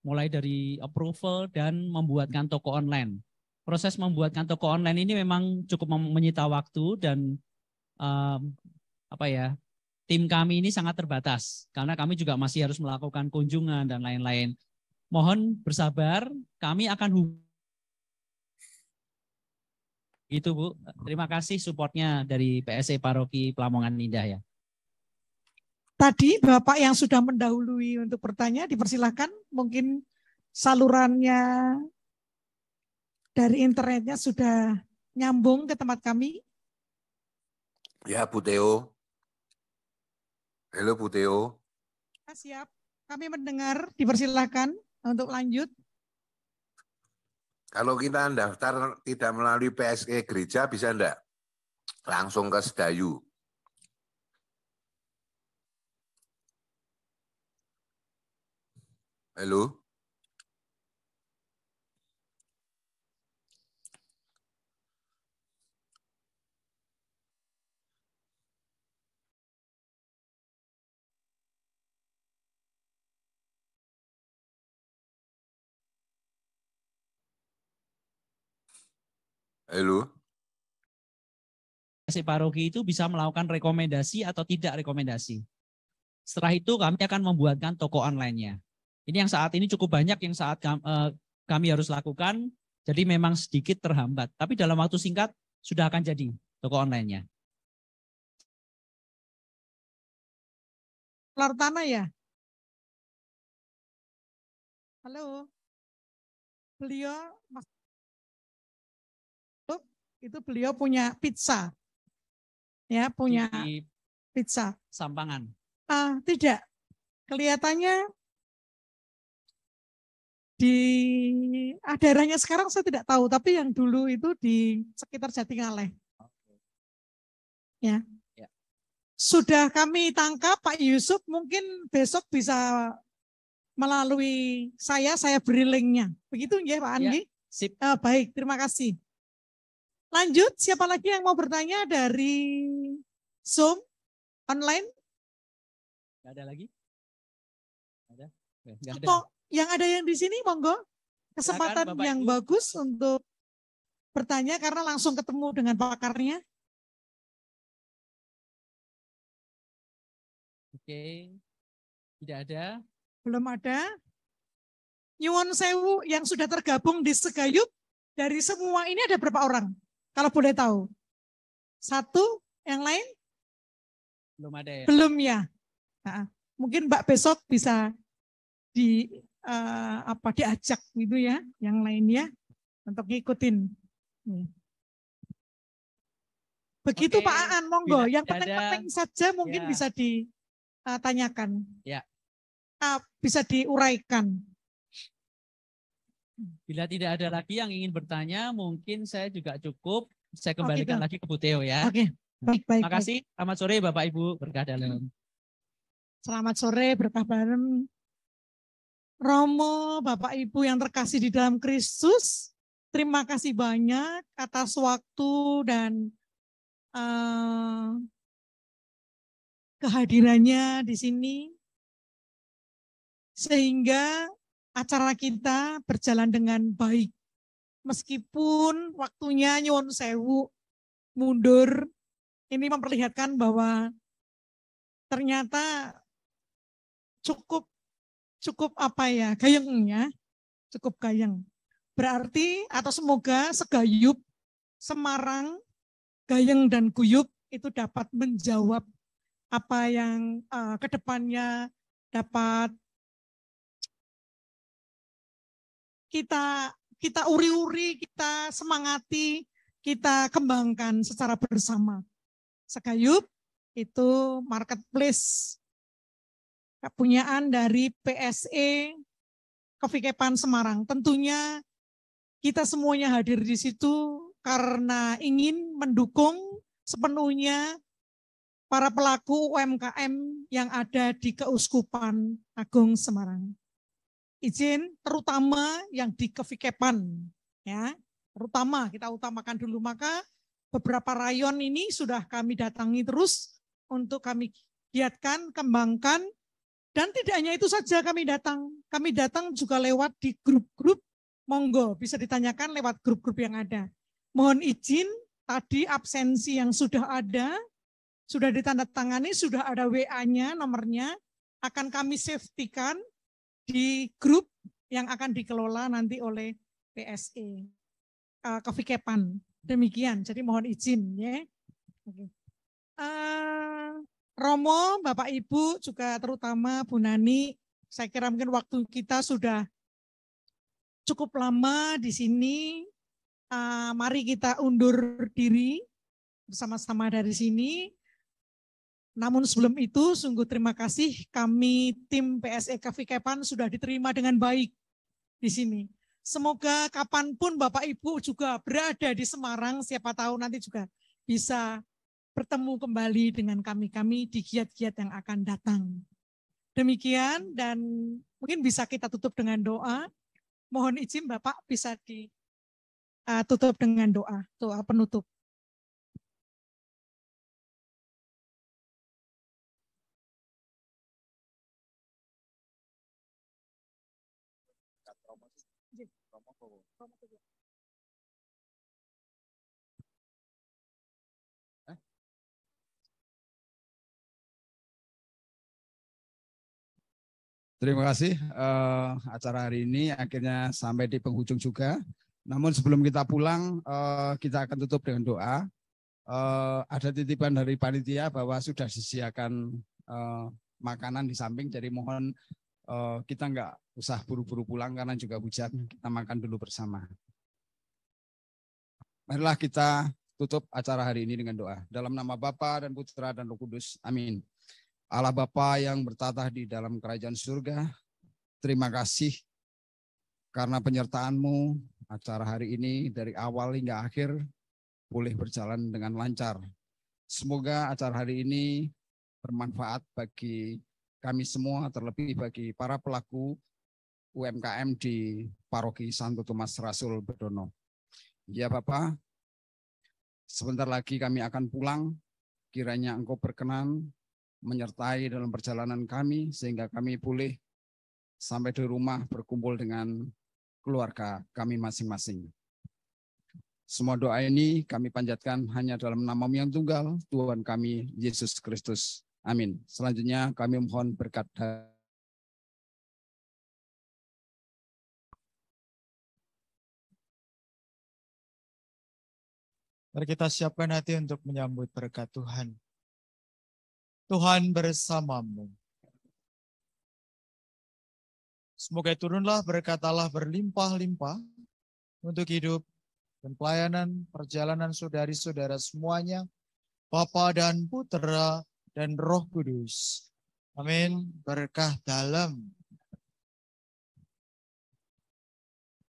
K: mulai dari approval dan membuatkan toko online. Proses membuatkan toko online ini memang cukup menyita waktu dan um, apa ya tim kami ini sangat terbatas karena kami juga masih harus melakukan kunjungan dan lain-lain. Mohon bersabar, kami akan hubungi. Itu Bu, terima kasih supportnya dari PSE Paroki Pelamongan Indah ya.
A: Tadi Bapak yang sudah mendahului untuk bertanya, dipersilahkan mungkin salurannya dari internetnya sudah nyambung ke tempat kami.
F: Ya Bu Teo, Halo Bu Teo.
A: Ah, siap. Kami mendengar, dipersilahkan untuk lanjut.
F: Kalau kita daftar tidak melalui PSE gereja bisa enggak? Langsung ke Sedayu. Halo.
B: Halo. Eh, si paroki itu bisa melakukan rekomendasi atau tidak
K: rekomendasi. Setelah itu kami akan membuatkan toko online-nya. Ini yang saat ini cukup banyak yang saat eh, kami, harus lakukan. Jadi memang sedikit terhambat. Tapi dalam
B: waktu singkat sudah akan jadi toko online-nya. Kelar tanah ya? Halo? Beliau, Mas itu beliau punya pizza. Ya, punya di pizza.
K: Sampangan.
A: Ah, tidak. Kelihatannya di ah, daerahnya sekarang saya tidak tahu, tapi yang dulu itu di sekitar Jatingaleh. Ya. ya. Sudah kami tangkap Pak Yusuf, mungkin besok bisa melalui saya, saya beri linknya. Begitu ya Pak Andi? Ya, sip. Ah, baik, terima kasih.
B: Lanjut, siapa lagi yang mau bertanya dari Zoom online? tidak ada lagi? Ada? ada. Atau yang ada yang di sini monggo kesempatan yang Ibu. bagus untuk bertanya karena langsung ketemu dengan pakarnya. Oke, tidak ada. Belum ada.
A: Nyuwon Sewu yang sudah tergabung di segayut dari semua ini ada berapa orang? Kalau boleh tahu. Satu, yang lain?
B: Belum ada ya. Belum
A: ya. Nah, mungkin Mbak besok bisa di uh, apa diajak gitu ya, yang lainnya untuk ngikutin. Begitu Oke, Pak Aan, monggo. Yang penting-penting saja mungkin ya. bisa ditanyakan. Eh, ya. Uh, bisa diuraikan.
K: Bila tidak ada lagi yang ingin bertanya, mungkin saya juga cukup. Saya kembalikan okay, lagi ke Bu Teo ya. Oke. Okay.
B: Baik, baik. Makasih.
K: Baik. Selamat sore Bapak Ibu berkah
B: dalam.
A: Selamat sore berkah bareng. Romo, Bapak Ibu yang terkasih di dalam Kristus, terima kasih banyak atas
B: waktu dan uh, kehadirannya di sini. Sehingga
A: acara kita berjalan dengan baik. Meskipun waktunya nyuwun sewu, mundur, ini memperlihatkan bahwa ternyata cukup cukup apa ya gayengnya cukup gayeng berarti atau semoga segayub Semarang gayeng dan guyub itu dapat menjawab apa yang uh, eh, kedepannya dapat kita kita uri-uri, kita semangati, kita kembangkan secara bersama. Sekayup itu marketplace kepunyaan dari PSE Kevikepan Semarang. Tentunya kita semuanya hadir di situ karena ingin mendukung sepenuhnya para pelaku UMKM yang ada di Keuskupan Agung Semarang izin terutama yang di kevikepan ya terutama kita utamakan dulu maka beberapa rayon ini sudah kami datangi terus untuk kami giatkan kembangkan dan tidak hanya itu saja kami datang kami datang juga lewat di grup-grup monggo bisa ditanyakan lewat grup-grup yang ada mohon izin tadi absensi yang sudah ada sudah ditandatangani sudah ada WA-nya nomornya akan kami safety di grup yang akan dikelola nanti oleh PSE uh, eh, Kevikepan. Demikian, jadi mohon izin ya. Oke. Uh, Romo, Bapak Ibu juga terutama Bu Nani, saya kira mungkin waktu kita sudah cukup lama di sini. Uh, mari kita undur diri bersama-sama dari sini. Namun sebelum itu, sungguh terima kasih kami tim PSE Kepan sudah diterima dengan baik di sini. Semoga kapanpun Bapak Ibu juga berada di Semarang, siapa tahu nanti juga bisa bertemu kembali dengan kami-kami di giat-giat yang akan datang. Demikian dan mungkin bisa kita tutup dengan
B: doa. Mohon izin Bapak bisa ditutup uh, dengan doa, doa penutup. Terima kasih uh, acara
G: hari ini akhirnya sampai di penghujung juga. Namun sebelum kita pulang uh, kita akan tutup dengan doa. Uh, ada titipan dari panitia bahwa sudah disediakan uh, makanan di samping, jadi mohon Eh, kita nggak usah buru-buru pulang karena juga hujan, hmm. kita makan dulu bersama. Marilah kita tutup acara hari ini dengan doa. Dalam nama Bapa dan Putra dan Roh Kudus. Amin. Allah Bapa yang bertata di dalam kerajaan surga, terima kasih karena penyertaanmu acara hari ini dari awal hingga akhir boleh berjalan dengan lancar. Semoga acara hari ini bermanfaat bagi kami semua terlebih bagi para pelaku UMKM di Paroki Santo Thomas Rasul Bedono. Ya Bapak, sebentar lagi kami akan pulang. Kiranya Engkau berkenan menyertai dalam perjalanan kami sehingga kami boleh sampai di rumah berkumpul dengan keluarga kami masing-masing. Semua doa ini kami panjatkan hanya dalam namamu yang tunggal, Tuhan kami, Yesus Kristus. Amin.
B: Selanjutnya kami mohon berkat Mari kita siapkan hati untuk menyambut berkat Tuhan. Tuhan
J: bersamamu. Semoga turunlah berkat Allah berlimpah-limpah untuk hidup dan pelayanan perjalanan saudari-saudara semuanya, Bapa dan putra dan Roh
B: Kudus. Amin. Berkah dalam